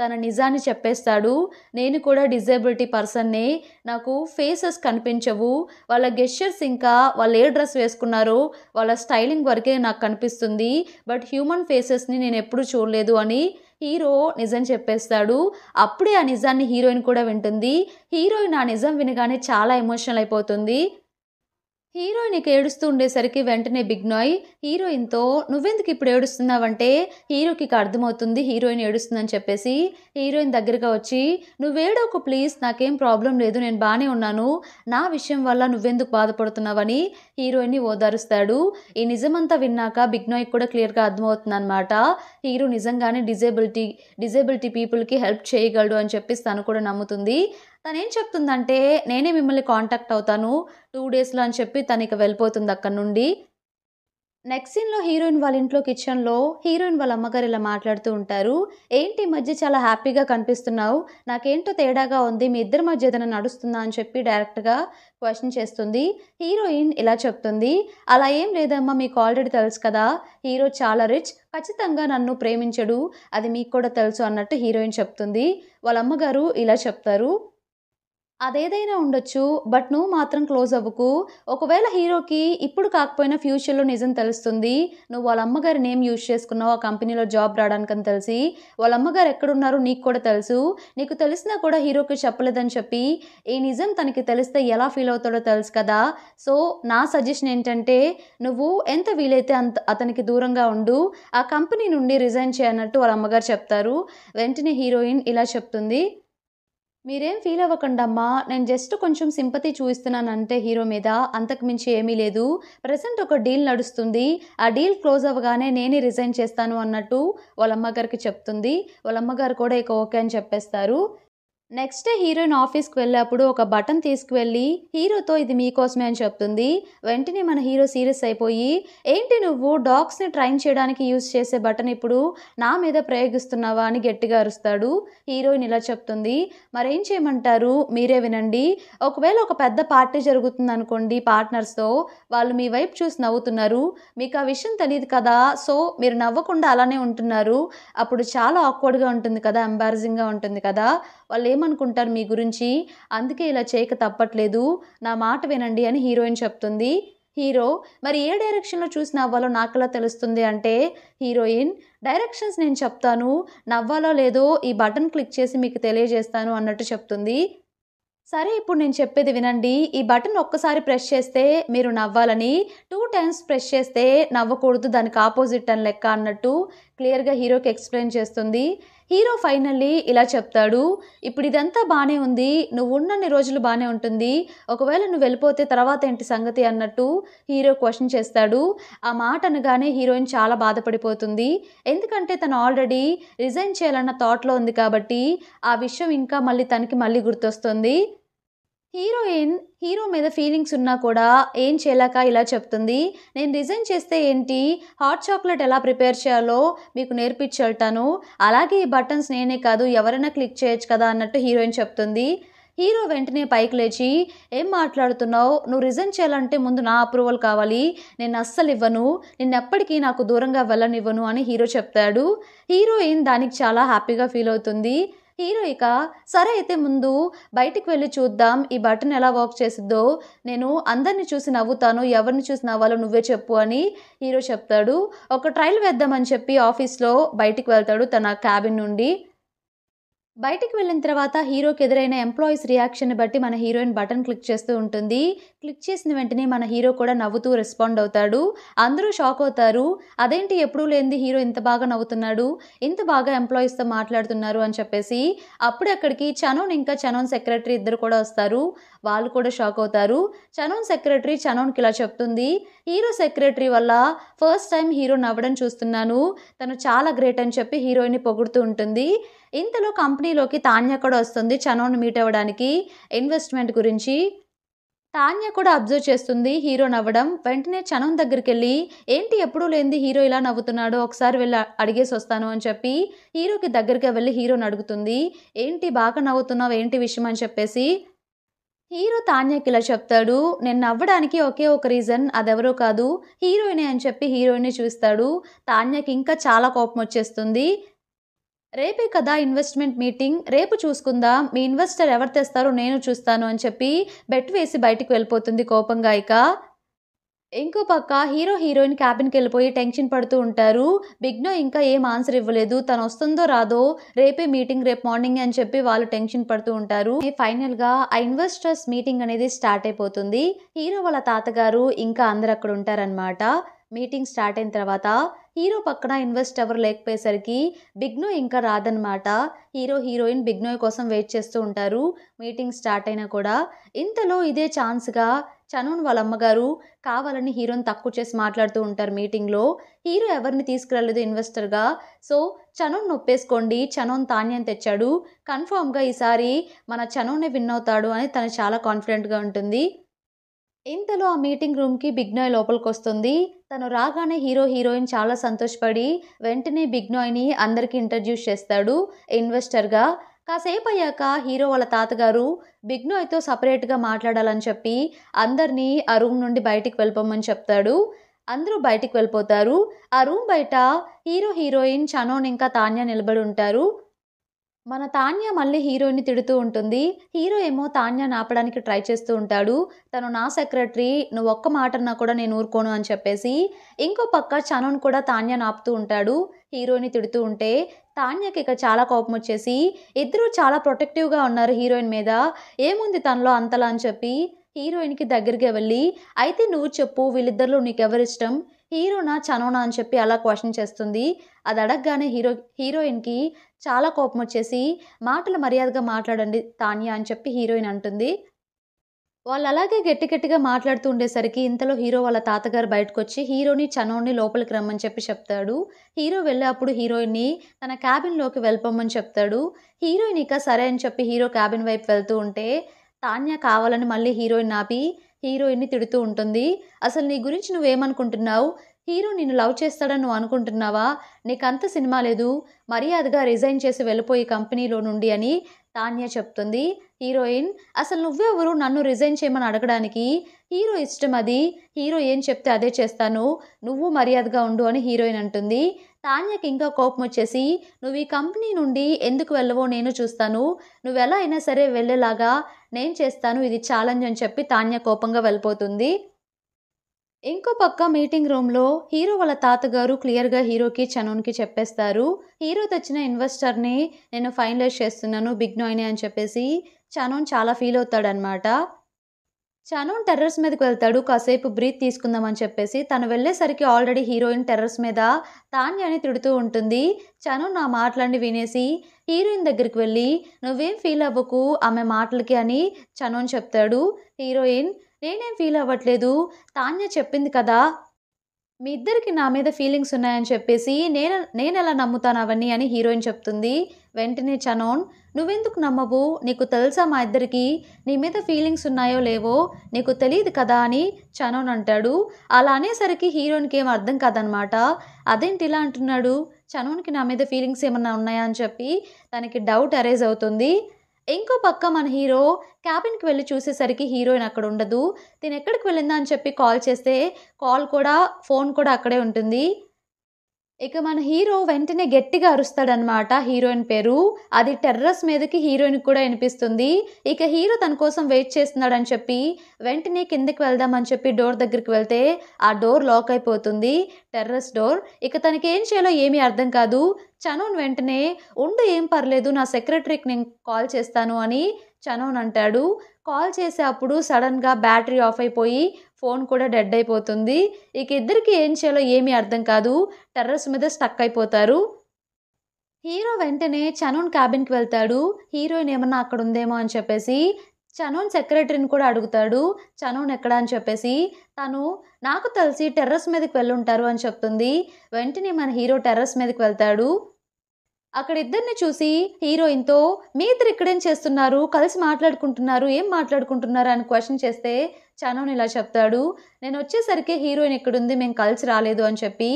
తన నిజాన్ని చెప్పేస్తాడు నేను కూడా డిజేబిలిటీ పర్సన్నే నాకు ఫేసెస్ కనిపించవు వాళ్ళ గెస్చర్స్ ఇంకా వాళ్ళు ఏ డ్రెస్ వేసుకున్నారో వాళ్ళ స్టైలింగ్ వరకే నాకు కనిపిస్తుంది బట్ హ్యూమన్ ఫేసెస్ని నేను ఎప్పుడూ చూడలేదు అని హీరో నిజం చెప్పేస్తాడు అప్పుడే ఆ నిజాన్ని హీరోయిన్ కూడా వింటుంది హీరోయిన్ ఆ నిజం వినగానే చాలా ఎమోషనల్ అయిపోతుంది హీరోయిన్కి ఏడుస్తూ ఉండేసరికి వెంటనే బిగ్నాయ్ హీరోయిన్తో నువ్వెందుకు ఇప్పుడు ఏడుస్తున్నావంటే హీరోకి ఇక అర్థమవుతుంది హీరోయిన్ ఏడుస్తుందని చెప్పేసి హీరోయిన్ దగ్గరగా వచ్చి నువ్వేడోకు ప్లీజ్ నాకేం ప్రాబ్లం లేదు నేను బాగానే ఉన్నాను నా విషయం వల్ల నువ్వెందుకు బాధపడుతున్నావని హీరోయిన్ని ఓదారుస్తాడు ఈ నిజమంతా విన్నాక బిగ్నాయ్ కూడా క్లియర్గా అర్థమవుతుంది అనమాట హీరో నిజంగానే డిజేబిలిటీ డిజేబిలిటీ పీపుల్కి హెల్ప్ చేయగలడు అని చెప్పేసి తను కూడా నమ్ముతుంది తను ఏం చెప్తుందంటే నేనే మిమ్మల్ని కాంటాక్ట్ అవుతాను టూ డేస్లో అని చెప్పి తను ఇక వెళ్ళిపోతుంది అక్కడ నుండి నెక్స్ట్ సీన్లో హీరోయిన్ వాళ్ళ ఇంట్లో కిచెన్లో హీరోయిన్ వాళ్ళ అమ్మగారు ఇలా మాట్లాడుతూ ఉంటారు ఏంటి మధ్య చాలా హ్యాపీగా కనిపిస్తున్నావు నాకేంటో తేడాగా ఉంది మీ ఇద్దరి మధ్య ఏదైనా నడుస్తుందా అని చెప్పి డైరెక్ట్గా క్వశ్చన్ చేస్తుంది హీరోయిన్ ఇలా చెప్తుంది అలా ఏం లేదమ్మా మీకు ఆల్రెడీ తెలుసు కదా హీరో చాలా రిచ్ ఖచ్చితంగా నన్ను ప్రేమించడు అది మీకు కూడా తెలుసు అన్నట్టు హీరోయిన్ చెప్తుంది వాళ్ళ అమ్మగారు ఇలా చెప్తారు అదేదైనా ఉండొచ్చు బట్ నువ్వు మాత్రం క్లోజ్ అవ్వకు ఒకవేళ హీరోకి ఇప్పుడు కాకపోయినా ఫ్యూచర్లో నిజం తెలుస్తుంది నువ్వు వాళ్ళ అమ్మగారి నేమ్ యూజ్ చేసుకున్నావు ఆ కంపెనీలో జాబ్ రావడానికని తెలిసి వాళ్ళ అమ్మగారు ఎక్కడున్నారో నీకు కూడా తెలుసు నీకు తెలిసినా కూడా హీరోకి చెప్పలేదని చెప్పి ఈ నిజం తనకి తెలిస్తే ఎలా ఫీల్ అవుతాడో తెలుసు కదా సో నా సజెషన్ ఏంటంటే నువ్వు ఎంత వీలైతే అంత అతనికి దూరంగా ఉండు ఆ కంపెనీ నుండి రిజైన్ చేయనట్టు వాళ్ళ అమ్మగారు చెప్తారు వెంటనే హీరోయిన్ ఇలా చెప్తుంది మీరేం ఫీల్ అవ్వకండమ్మా నేను జస్ట్ కొంచెం సింపతి చూపిస్తున్నాను అంటే హీరో మీద అంతకుమించి ఏమీ లేదు ప్రజెంట్ ఒక డీల్ నడుస్తుంది ఆ డీల్ క్లోజ్ అవ్వగానే నేనే రిజైన్ చేస్తాను అన్నట్టు వాళ్ళమ్మగారికి చెప్తుంది వాళ్ళమ్మగారు కూడా ఇక ఓకే అని చెప్పేస్తారు నెక్స్ట్ హీరోయిన్ ఆఫీస్కి వెళ్ళేప్పుడు ఒక బటన్ తీసుకువెళ్ళి హీరోతో ఇది మీకోసమే అని చెప్తుంది వెంటనే మన హీరో సీరియస్ అయిపోయి ఏంటి నువ్వు డాగ్స్ని ట్రైన్ చేయడానికి యూజ్ చేసే బటన్ ఇప్పుడు నా మీద ప్రయోగిస్తున్నావా అని గట్టిగా అరుస్తాడు హీరోయిన్ ఇలా చెప్తుంది మరేం చేయమంటారు మీరే వినండి ఒకవేళ ఒక పెద్ద పార్టీ జరుగుతుంది అనుకోండి పార్ట్నర్స్తో వాళ్ళు మీ వైపు చూసి నవ్వుతున్నారు మీకు ఆ విషయం తెలియదు కదా సో మీరు నవ్వకుండా అలానే ఉంటున్నారు అప్పుడు చాలా ఆక్వర్డ్గా ఉంటుంది కదా ఎంబారజింగ్గా ఉంటుంది కదా వాళ్ళు ఏమనుకుంటారు మీ గురించి అందుకే ఇలా చేయక తప్పట్లేదు నా మాట వినండి అని హీరోయిన్ చెప్తుంది హీరో మరి ఏ డైరెక్షన్లో చూసి నవ్వాలో నాకు ఎలా తెలుస్తుంది అంటే హీరోయిన్ డైరెక్షన్స్ నేను చెప్తాను నవ్వాలో లేదో ఈ బటన్ క్లిక్ చేసి మీకు తెలియజేస్తాను అన్నట్టు చెప్తుంది సరే ఇప్పుడు నేను చెప్పేది వినండి ఈ బటన్ ఒక్కసారి ప్రెస్ చేస్తే మీరు నవ్వాలని టూ టైమ్స్ ప్రెస్ చేస్తే నవ్వకూడదు దానికి ఆపోజిట్ అని లెక్క అన్నట్టు క్లియర్గా హీరోకి ఎక్స్ప్లెయిన్ చేస్తుంది హీరో ఫైనల్లీ ఇలా చెప్తాడు ఇప్పుడు ఇదంతా బాగానే ఉంది నువ్వు ఉన్నన్ని రోజులు బాగానే ఉంటుంది ఒకవేళ నువ్వు వెళ్ళిపోతే తర్వాత ఏంటి సంగతి అన్నట్టు హీరో క్వశ్చన్ చేస్తాడు ఆ మాట అనగానే హీరోయిన్ చాలా బాధపడిపోతుంది ఎందుకంటే తను ఆల్రెడీ రిజైన్ చేయాలన్న థాట్లో ఉంది కాబట్టి ఆ విషయం ఇంకా మళ్ళీ తనకి మళ్ళీ గుర్తొస్తుంది హీరోయిన్ హీరో మీద ఫీలింగ్స్ ఉన్నా కూడా ఏం చేయలేక ఇలా చెప్తుంది నేను రిజైన్ చేస్తే ఏంటి హాట్ చాక్లెట్ ఎలా ప్రిపేర్ చేయాలో మీకు నేర్పించాను అలాగే ఈ బటన్స్ నేనే కాదు ఎవరైనా క్లిక్ చేయొచ్చు కదా అన్నట్టు హీరోయిన్ చెప్తుంది హీరో వెంటనే పైకి లేచి ఏం మాట్లాడుతున్నావు నువ్వు రిజైన్ చేయాలంటే ముందు నా అప్రూవల్ కావాలి నేను అస్సలు ఇవ్వను నిన్నెప్పటికీ నాకు దూరంగా వెళ్ళనివ్వను అని హీరో చెప్తాడు హీరోయిన్ దానికి చాలా హ్యాపీగా ఫీల్ అవుతుంది హీరో ఇక సరే అయితే ముందు బయటికి వెళ్ళి చూద్దాం ఈ బటన్ ఎలా వర్క్ చేసిద్దో నేను అందరిని చూసి నవ్వుతాను ఎవరిని చూసి నవ్వాలో నువ్వే చెప్పు అని హీరో చెప్తాడు ఒక ట్రయల్ వేద్దామని చెప్పి ఆఫీస్లో బయటికి వెళ్తాడు తన క్యాబిన్ నుండి బయటికి వెళ్ళిన తర్వాత హీరోకి ఎదురైన ఎంప్లాయీస్ రియాక్షన్ బట్టి మన హీరోయిన్ బటన్ క్లిక్ చేస్తూ ఉంటుంది క్లిక్ చేసిన వెంటనే మన హీరో కూడా నవ్వుతూ రెస్పాండ్ అవుతాడు అందరూ షాక్ అవుతారు అదేంటి ఎప్పుడూ లేనిది హీరో ఇంత బాగా నవ్వుతున్నాడు ఇంత బాగా ఎంప్లాయీస్తో మాట్లాడుతున్నారు అని చెప్పేసి అప్పుడు అక్కడికి చనోన్ ఇంకా చనోన్ సెక్రటరీ ఇద్దరు కూడా వస్తారు వాళ్ళు కూడా షాక్ అవుతారు చనోన్ సెక్రటరీ చనోన్కి ఇలా చెప్తుంది హీరో సెక్రటరీ వల్ల ఫస్ట్ టైం హీరో నవ్వడం చూస్తున్నాను తను చాలా గ్రేట్ అని చెప్పి హీరోయిన్ని పొగుడుతూ ఉంటుంది ఇంతలో కంపెనీలోకి తాన్య కూడా వస్తుంది చనోను మీట్ అవ్వడానికి ఇన్వెస్ట్మెంట్ గురించి తాన్య కూడా అబ్జర్వ్ చేస్తుంది హీరో నవ్వడం వెంటనే చనం దగ్గరికి వెళ్ళి ఏంటి ఎప్పుడూ లేనిది హీరో ఇలా నవ్వుతున్నాడో ఒకసారి వెళ్ళి అడిగేసి వస్తాను అని చెప్పి హీరోకి దగ్గరికి వెళ్ళి హీరోని అడుగుతుంది ఏంటి బాగా నవ్వుతున్నావు ఏంటి విషయం అని చెప్పేసి హీరో తాన్యకి ఇలా చెప్తాడు నేను నవ్వడానికి ఒకే ఒక రీజన్ అదెవరో కాదు హీరోయినే అని చెప్పి హీరోయిన్ చూస్తాడు తాన్యకి ఇంకా చాలా కోపం వచ్చేస్తుంది రేపే కదా ఇన్వెస్ట్మెంట్ మీటింగ్ రేపు చూసుకుందా మీ ఇన్వెస్టర్ ఎవరు తెస్తారో నేను చూస్తాను అని చెప్పి బెట్ వేసి బయటికి వెళ్ళిపోతుంది కోపంగా ఇక ఇంకో పక్క హీరో హీరోయిన్ క్యాబిన్కి వెళ్ళిపోయి టెన్షన్ పడుతూ ఉంటారు బిగ్నో ఇంకా ఏం ఆన్సర్ ఇవ్వలేదు తను వస్తుందో రాదో రేపే మీటింగ్ రేపు మార్నింగ్ అని చెప్పి వాళ్ళు టెన్షన్ పడుతూ ఉంటారు ఫైనల్గా ఆ ఇన్వెస్టర్స్ మీటింగ్ అనేది స్టార్ట్ అయిపోతుంది హీరో వాళ్ళ తాతగారు ఇంకా అందరు అక్కడ ఉంటారనమాట మీటింగ్ స్టార్ట్ అయిన తర్వాత హీరో పక్కన ఇన్వెస్ట్ ఎవరు లేకపోయేసరికి బిగ్నో ఇంకా రాదనమాట హీరో హీరోయిన్ బిగ్నోయ్ కోసం వెయిట్ చేస్తూ ఉంటారు మీటింగ్ స్టార్ట్ అయినా కూడా ఇంతలో ఇదే ఛాన్స్గా చనూన్ వాళ్ళ అమ్మగారు కావాలని హీరోని తక్కువ చేసి మాట్లాడుతూ ఉంటారు మీటింగ్లో హీరో ఎవరిని తీసుకురాలేదు ఇన్వెస్టర్గా సో చనూన్ నొప్పేసుకోండి చనూన్ తాన్యం తెచ్చాడు కన్ఫామ్గా ఈసారి మన చనూనే విన్ అవుతాడు అని తను చాలా కాన్ఫిడెంట్గా ఉంటుంది ఇంతలో ఆ మీటింగ్ రూమ్కి బిగ్నాయ్ లోపలికి వస్తుంది తను రాగానే హీరో హీరోయిన్ చాలా సంతోషపడి వెంటనే ని అందరికీ ఇంట్రడ్యూస్ చేస్తాడు ఇన్వెస్టర్గా కాసేపు అయ్యాక హీరో వాళ్ళ తాతగారు సపరేట్ గా మాట్లాడాలని చెప్పి అందరినీ ఆ రూమ్ నుండి బయటికి వెళ్ళిపోమని చెప్తాడు అందరూ బయటికి వెళ్ళిపోతారు ఆ రూమ్ బయట హీరో హీరోయిన్ చనోన్ ఇంకా తాన్య నిలబడి ఉంటారు మన తాన్య మళ్ళీ హీరోయిన్ని తిడుతూ ఉంటుంది హీరో ఏమో తాన్య నాపడానికి ట్రై చేస్తూ ఉంటాడు తను నా సెక్రటరీ నువ్వు ఒక్క మాటన్నా కూడా నేను ఊరుకోను అని చెప్పేసి ఇంకో పక్క చనున్ కూడా తాన్య నాపుతూ ఉంటాడు హీరోయిన్ తిడుతూ ఉంటే తాన్యకి ఇక చాలా కోపం వచ్చేసి ఇద్దరూ చాలా ప్రొటెక్టివ్గా ఉన్నారు హీరోయిన్ మీద ఏముంది తనలో అంతలా అని చెప్పి హీరోయిన్కి దగ్గరికి వెళ్ళి అయితే నువ్వు చెప్పు వీళ్ళిద్దరిలో నీకెవరిష్టం హీరోనా చనోనా అని చెప్పి అలా క్వశ్చన్ చేస్తుంది అది అడగగానే హీరో హీరోయిన్కి చాలా కోపం వచ్చేసి మాటలు మర్యాదగా మాట్లాడండి తాన్యా అని చెప్పి హీరోయిన్ అంటుంది వాళ్ళు అలాగే గట్టి గట్టిగా మాట్లాడుతూ ఉండేసరికి ఇంతలో హీరో వాళ్ళ తాతగారు బయటకు వచ్చి హీరోని చనోని లోపలికి రమ్మని చెప్పి చెప్తాడు హీరో వెళ్ళేప్పుడు హీరోయిన్ని తన క్యాబిన్లోకి వెళ్ళిపోమని చెప్తాడు హీరోయిన్ ఇక సరే అని చెప్పి హీరో క్యాబిన్ వైపు వెళ్తూ ఉంటే తాన్యా కావాలని మళ్ళీ హీరోయిన్ ఆపి హీరోయిన్ని తిడుతూ ఉంటుంది అసలు నీ గురించి నువ్వేమనుకుంటున్నావు హీరో నిన్ను లవ్ చేస్తాడని నువ్వు అనుకుంటున్నావా నీకంత సినిమా లేదు మర్యాదగా రిజైన్ చేసి వెళ్ళిపోయి కంపెనీలో నుండి అని తాన్య చెప్తుంది హీరోయిన్ అసలు నువ్వెవరు నన్ను రిజైన్ చేయమని అడగడానికి హీరో ఇష్టం అది హీరో ఏం చెప్తే అదే చేస్తాను నువ్వు మర్యాదగా ఉండు అని హీరోయిన్ అంటుంది తాన్యకి ఇంకా కోపం వచ్చేసి నువ్వు ఈ కంపెనీ నుండి ఎందుకు వెళ్ళవో నేను చూస్తాను నువ్వు ఎలా అయినా సరే వెళ్ళేలాగా నేను చేస్తాను ఇది ఛాలెంజ్ అని చెప్పి తాన్య కోపంగా వెళ్ళిపోతుంది ఇంకో పక్క మీటింగ్ రూమ్లో హీరో వాళ్ళ తాతగారు క్లియర్గా హీరోకి చనున్కి చెప్పేస్తారు హీరో తెచ్చిన ఇన్వెస్టర్ని నేను ఫైనలైజ్ చేస్తున్నాను బిగ్ నోయినే అని చెప్పేసి చనోన్ చాలా ఫీల్ అవుతాడనమాట చనున్ టెర్రర్స్ మీదకి వెళ్తాడు కాసేపు బ్రీత్ తీసుకుందామని చెప్పేసి తను వెళ్ళేసరికి ఆల్రెడీ హీరోయిన్ టెర్రర్స్ మీద తాన్యాని తిడుతూ ఉంటుంది చను నా మాటలన్నీ వినేసి హీరోయిన్ దగ్గరికి వెళ్ళి నువ్వేం ఫీల్ అవ్వకు ఆమె మాటలకి అని చనున్ చెప్తాడు హీరోయిన్ నేనేం ఫీల్ అవ్వట్లేదు తాన్య చెప్పింది కదా మీ ఇద్దరికి నా మీద ఫీలింగ్స్ ఉన్నాయని చెప్పేసి నేను నేను ఎలా నమ్ముతాను అవన్నీ అని హీరోయిన్ చెప్తుంది వెంటనే చనోన్ నువ్వెందుకు నమ్మవు నీకు తెలుసా మా ఇద్దరికి నీ మీద ఫీలింగ్స్ ఉన్నాయో లేవో నీకు తెలియదు కదా అని చనోన్ అంటాడు అలా అనేసరికి హీరోయిన్కి ఏం అర్థం కాదనమాట అదేంటి ఇలా అంటున్నాడు చనోన్కి నా మీద ఫీలింగ్స్ ఏమన్నా ఉన్నాయా అని చెప్పి తనకి డౌట్ అరేజ్ అవుతుంది ఇంకో పక్క మన హీరో క్యాబిన్కి వెళ్ళి చూసేసరికి హీరోయిన్ అక్కడ ఉండదు తిను ఎక్కడికి వెళ్ళిందా అని చెప్పి కాల్ చేస్తే కాల్ కూడా ఫోన్ కూడా అక్కడే ఉంటుంది ఇక మన హీరో వెంటనే గట్టిగా అరుస్తాడనమాట హీరోయిన్ పేరు అది టెర్రస్ మీదకి హీరోయిన్ కూడా వినిపిస్తుంది ఇక హీరో తన కోసం వెయిట్ చేస్తున్నాడని చెప్పి వెంటనే కిందకి వెళ్దామని చెప్పి డోర్ దగ్గరికి వెళ్తే ఆ డోర్ లాక్ అయిపోతుంది టెర్రస్ డోర్ ఇక తనకి ఏం చేయాలో ఏమీ అర్థం కాదు చనోన్ వెంటనే ఉండు ఏం పర్లేదు నా సెక్రటరీకి నేను కాల్ చేస్తాను అని చనోన్ అంటాడు కాల్ అప్పుడు సడన్గా బ్యాటరీ ఆఫ్ అయిపోయి ఫోన్ కూడా డెడ్ అయిపోతుంది ఇక ఇద్దరికి ఏం చేయాలో ఏమీ అర్థం కాదు టెర్రస్ మీద స్టక్ అయిపోతారు హీరో వెంటనే చనూన్ క్యాబిన్కి వెళ్తాడు హీరోయిన్ ఏమన్నా అక్కడ ఉందేమో అని చెప్పేసి చనూన్ సెక్రటరీని కూడా అడుగుతాడు చనూన్ ఎక్కడ అని చెప్పేసి తను నాకు తెలిసి టెర్రస్ మీదకి వెళ్ళుంటారు అని చెప్తుంది వెంటనే మన హీరో టెర్రస్ మీదకి వెళ్తాడు అక్కడ ఇద్దరిని చూసి హీరోయిన్తో మీ ఇద్దరు ఇక్కడేం చేస్తున్నారు కలిసి మాట్లాడుకుంటున్నారు ఏం మాట్లాడుకుంటున్నారు అని క్వశ్చన్ చేస్తే చనోన్ ఇలా చెప్తాడు నేను వచ్చేసరికి హీరోయిన్ ఇక్కడుంది మేము కలిసి రాలేదు అని చెప్పి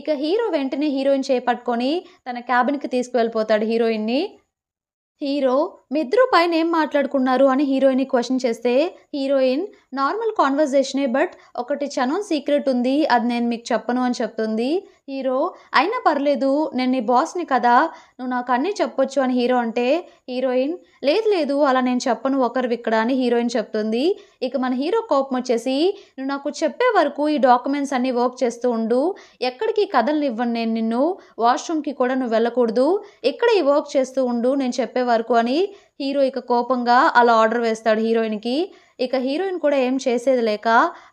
ఇక హీరో వెంటనే హీరోయిన్ చేపట్టుకొని తన క్యాబిన్కి తీసుకువెళ్ళిపోతాడు హీరోయిన్ని హీరో మీ ఇద్దరు పైన ఏం మాట్లాడుకున్నారు అని హీరోయిన్ క్వశ్చన్ చేస్తే హీరోయిన్ నార్మల్ కాన్వర్జేషనే బట్ ఒకటి చనోన్ సీక్రెట్ ఉంది అది నేను మీకు చెప్పను అని చెప్తుంది హీరో అయినా పర్లేదు నేను నీ బాస్ని కదా నువ్వు నాకు అన్నీ చెప్పొచ్చు అని హీరో అంటే హీరోయిన్ లేదు లేదు అలా నేను చెప్పను ఒకరు ఇక్కడ అని హీరోయిన్ చెప్తుంది ఇక మన హీరో కోపం వచ్చేసి నువ్వు నాకు చెప్పే వరకు ఈ డాక్యుమెంట్స్ అన్నీ వర్క్ చేస్తూ ఉండు ఎక్కడికి కథలు ఇవ్వను నేను నిన్ను వాష్రూమ్కి కూడా నువ్వు వెళ్ళకూడదు ఇక్కడ ఈ వర్క్ చేస్తూ ఉండు నేను చెప్పే వరకు అని హీరో ఇక కోపంగా అలా ఆర్డర్ వేస్తాడు హీరోయిన్కి ఇక హీరోయిన్ కూడా ఏం చేసేది లేక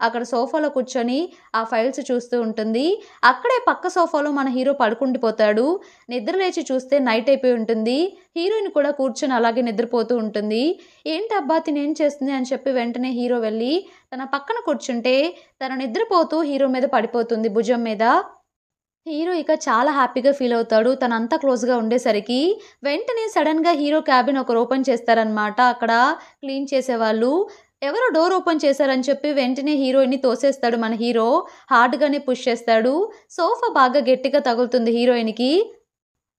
అక్కడ సోఫాలో కూర్చొని ఆ ఫైల్స్ చూస్తూ ఉంటుంది అక్కడే పక్క సోఫాలో మన హీరో పడుకుండిపోతాడు నిద్ర లేచి చూస్తే నైట్ అయిపోయి ఉంటుంది హీరోయిన్ కూడా కూర్చొని అలాగే నిద్రపోతూ ఉంటుంది ఏంటి అబ్బా తినేం చేస్తుంది అని చెప్పి వెంటనే హీరో వెళ్ళి తన పక్కన కూర్చుంటే తన నిద్రపోతూ హీరో మీద పడిపోతుంది భుజం మీద హీరో ఇక చాలా హ్యాపీగా ఫీల్ అవుతాడు తన అంతా క్లోజ్గా ఉండేసరికి వెంటనే సడన్గా హీరో క్యాబిన్ ఒకరు ఓపెన్ చేస్తారనమాట అక్కడ క్లీన్ చేసేవాళ్ళు ఎవరో డోర్ ఓపెన్ చేశారని చెప్పి వెంటనే హీరోయిన్ని తోసేస్తాడు మన హీరో హార్డ్గానే పుష్ చేస్తాడు సోఫా బాగా గట్టిగా తగులుతుంది హీరోయిన్కి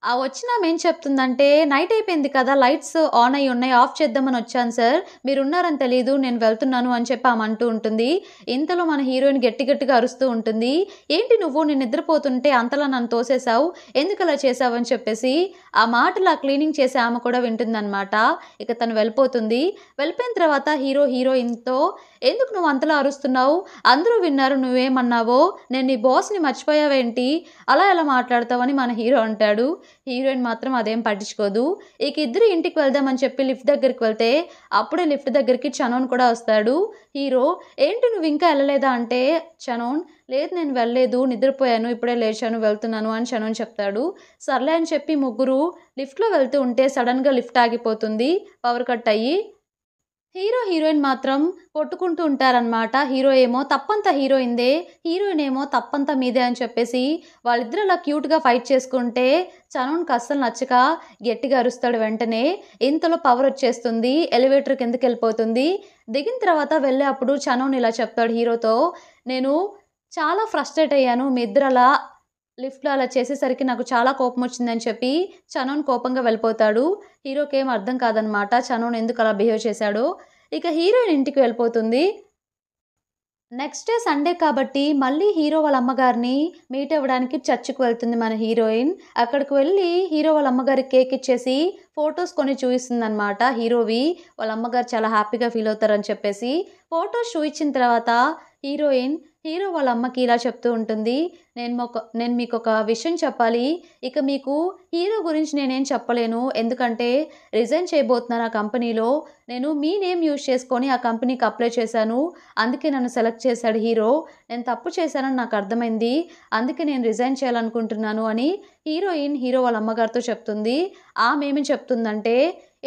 ఆ వచ్చిన ఏం చెప్తుందంటే నైట్ అయిపోయింది కదా లైట్స్ ఆన్ అయి ఉన్నాయి ఆఫ్ చేద్దామని వచ్చాను సార్ మీరు ఉన్నారని తెలియదు నేను వెళ్తున్నాను అని చెప్పి ఆమె అంటూ ఉంటుంది ఇంతలో మన హీరోయిన్ గట్టి గట్టిగా అరుస్తూ ఉంటుంది ఏంటి నువ్వు నేను నిద్రపోతుంటే అంతలా నన్ను తోసేసావు ఎందుకు అలా చేసావు అని చెప్పేసి ఆ మాటలు ఆ క్లీనింగ్ చేసే ఆమె కూడా వింటుందన్నమాట ఇక తను వెళ్ళిపోతుంది వెళ్ళిపోయిన తర్వాత హీరో హీరోయిన్తో ఎందుకు నువ్వు అంతలా అరుస్తున్నావు అందరూ విన్నారు నువ్వేమన్నావో నేను నీ బాస్ని మర్చిపోయావేంటి అలా ఎలా మాట్లాడతావని మన హీరో అంటాడు హీరోయిన్ మాత్రం అదేం పట్టించుకోదు ఇక ఇద్దరు ఇంటికి వెళ్దామని చెప్పి లిఫ్ట్ దగ్గరికి వెళ్తే అప్పుడే లిఫ్ట్ దగ్గరికి చనోన్ కూడా వస్తాడు హీరో ఏంటి నువ్వు ఇంకా వెళ్ళలేదా అంటే చనోన్ లేదు నేను వెళ్ళలేదు నిద్రపోయాను ఇప్పుడే లేచాను వెళ్తున్నాను అని చనోన్ చెప్తాడు సర్లే అని చెప్పి ముగ్గురు లిఫ్ట్లో వెళ్తూ ఉంటే సడన్గా లిఫ్ట్ ఆగిపోతుంది పవర్ కట్ అయ్యి హీరో హీరోయిన్ మాత్రం కొట్టుకుంటూ ఉంటారనమాట హీరో ఏమో తప్పంత హీరోయిందే హీరోయిన్ ఏమో తప్పంత మీదే అని చెప్పేసి వాళ్ళిద్దరూ అలా క్యూట్గా ఫైట్ చేసుకుంటే చనున్కి అస్సలు నచ్చక గట్టిగా అరుస్తాడు వెంటనే ఇంతలో పవర్ వచ్చేస్తుంది ఎలివేటర్ కిందకి వెళ్ళిపోతుంది దిగిన తర్వాత వెళ్ళే అప్పుడు చనున్ ఇలా చెప్తాడు హీరోతో నేను చాలా ఫ్రస్ట్రేట్ అయ్యాను మీ ఇద్దరు అలా లిఫ్ట్లో అలా చేసేసరికి నాకు చాలా కోపం వచ్చిందని చెప్పి చనోన్ కోపంగా వెళ్ళిపోతాడు హీరోకి ఏం అర్థం కాదనమాట చనోన్ ఎందుకు అలా బిహేవ్ చేశాడు ఇక హీరోయిన్ ఇంటికి వెళ్ళిపోతుంది నెక్స్ట్ డే సండే కాబట్టి మళ్ళీ హీరో వాళ్ళ అమ్మగారిని మీట్ అవ్వడానికి చర్చికి వెళ్తుంది మన హీరోయిన్ అక్కడికి వెళ్ళి హీరో వాళ్ళ అమ్మగారి కేక్ ఇచ్చేసి ఫొటోస్ కొని చూపిస్తుంది అనమాట హీరోవి వాళ్ళ అమ్మగారు చాలా హ్యాపీగా ఫీల్ అవుతారని చెప్పేసి ఫొటోస్ చూపించిన తర్వాత హీరోయిన్ హీరో వాళ్ళ అమ్మకి ఇలా చెప్తూ ఉంటుంది నేను ఒక నేను మీకు ఒక విషయం చెప్పాలి ఇక మీకు హీరో గురించి నేనేం చెప్పలేను ఎందుకంటే రిజైన్ చేయబోతున్నాను ఆ కంపెనీలో నేను మీ నేమ్ యూజ్ చేసుకొని ఆ కంపెనీకి అప్లై చేశాను అందుకే నన్ను సెలెక్ట్ చేశాడు హీరో నేను తప్పు చేశానని నాకు అర్థమైంది అందుకే నేను రిజైన్ చేయాలనుకుంటున్నాను అని హీరోయిన్ హీరో వాళ్ళ అమ్మగారితో చెప్తుంది ఆమె ఏమి చెప్తుందంటే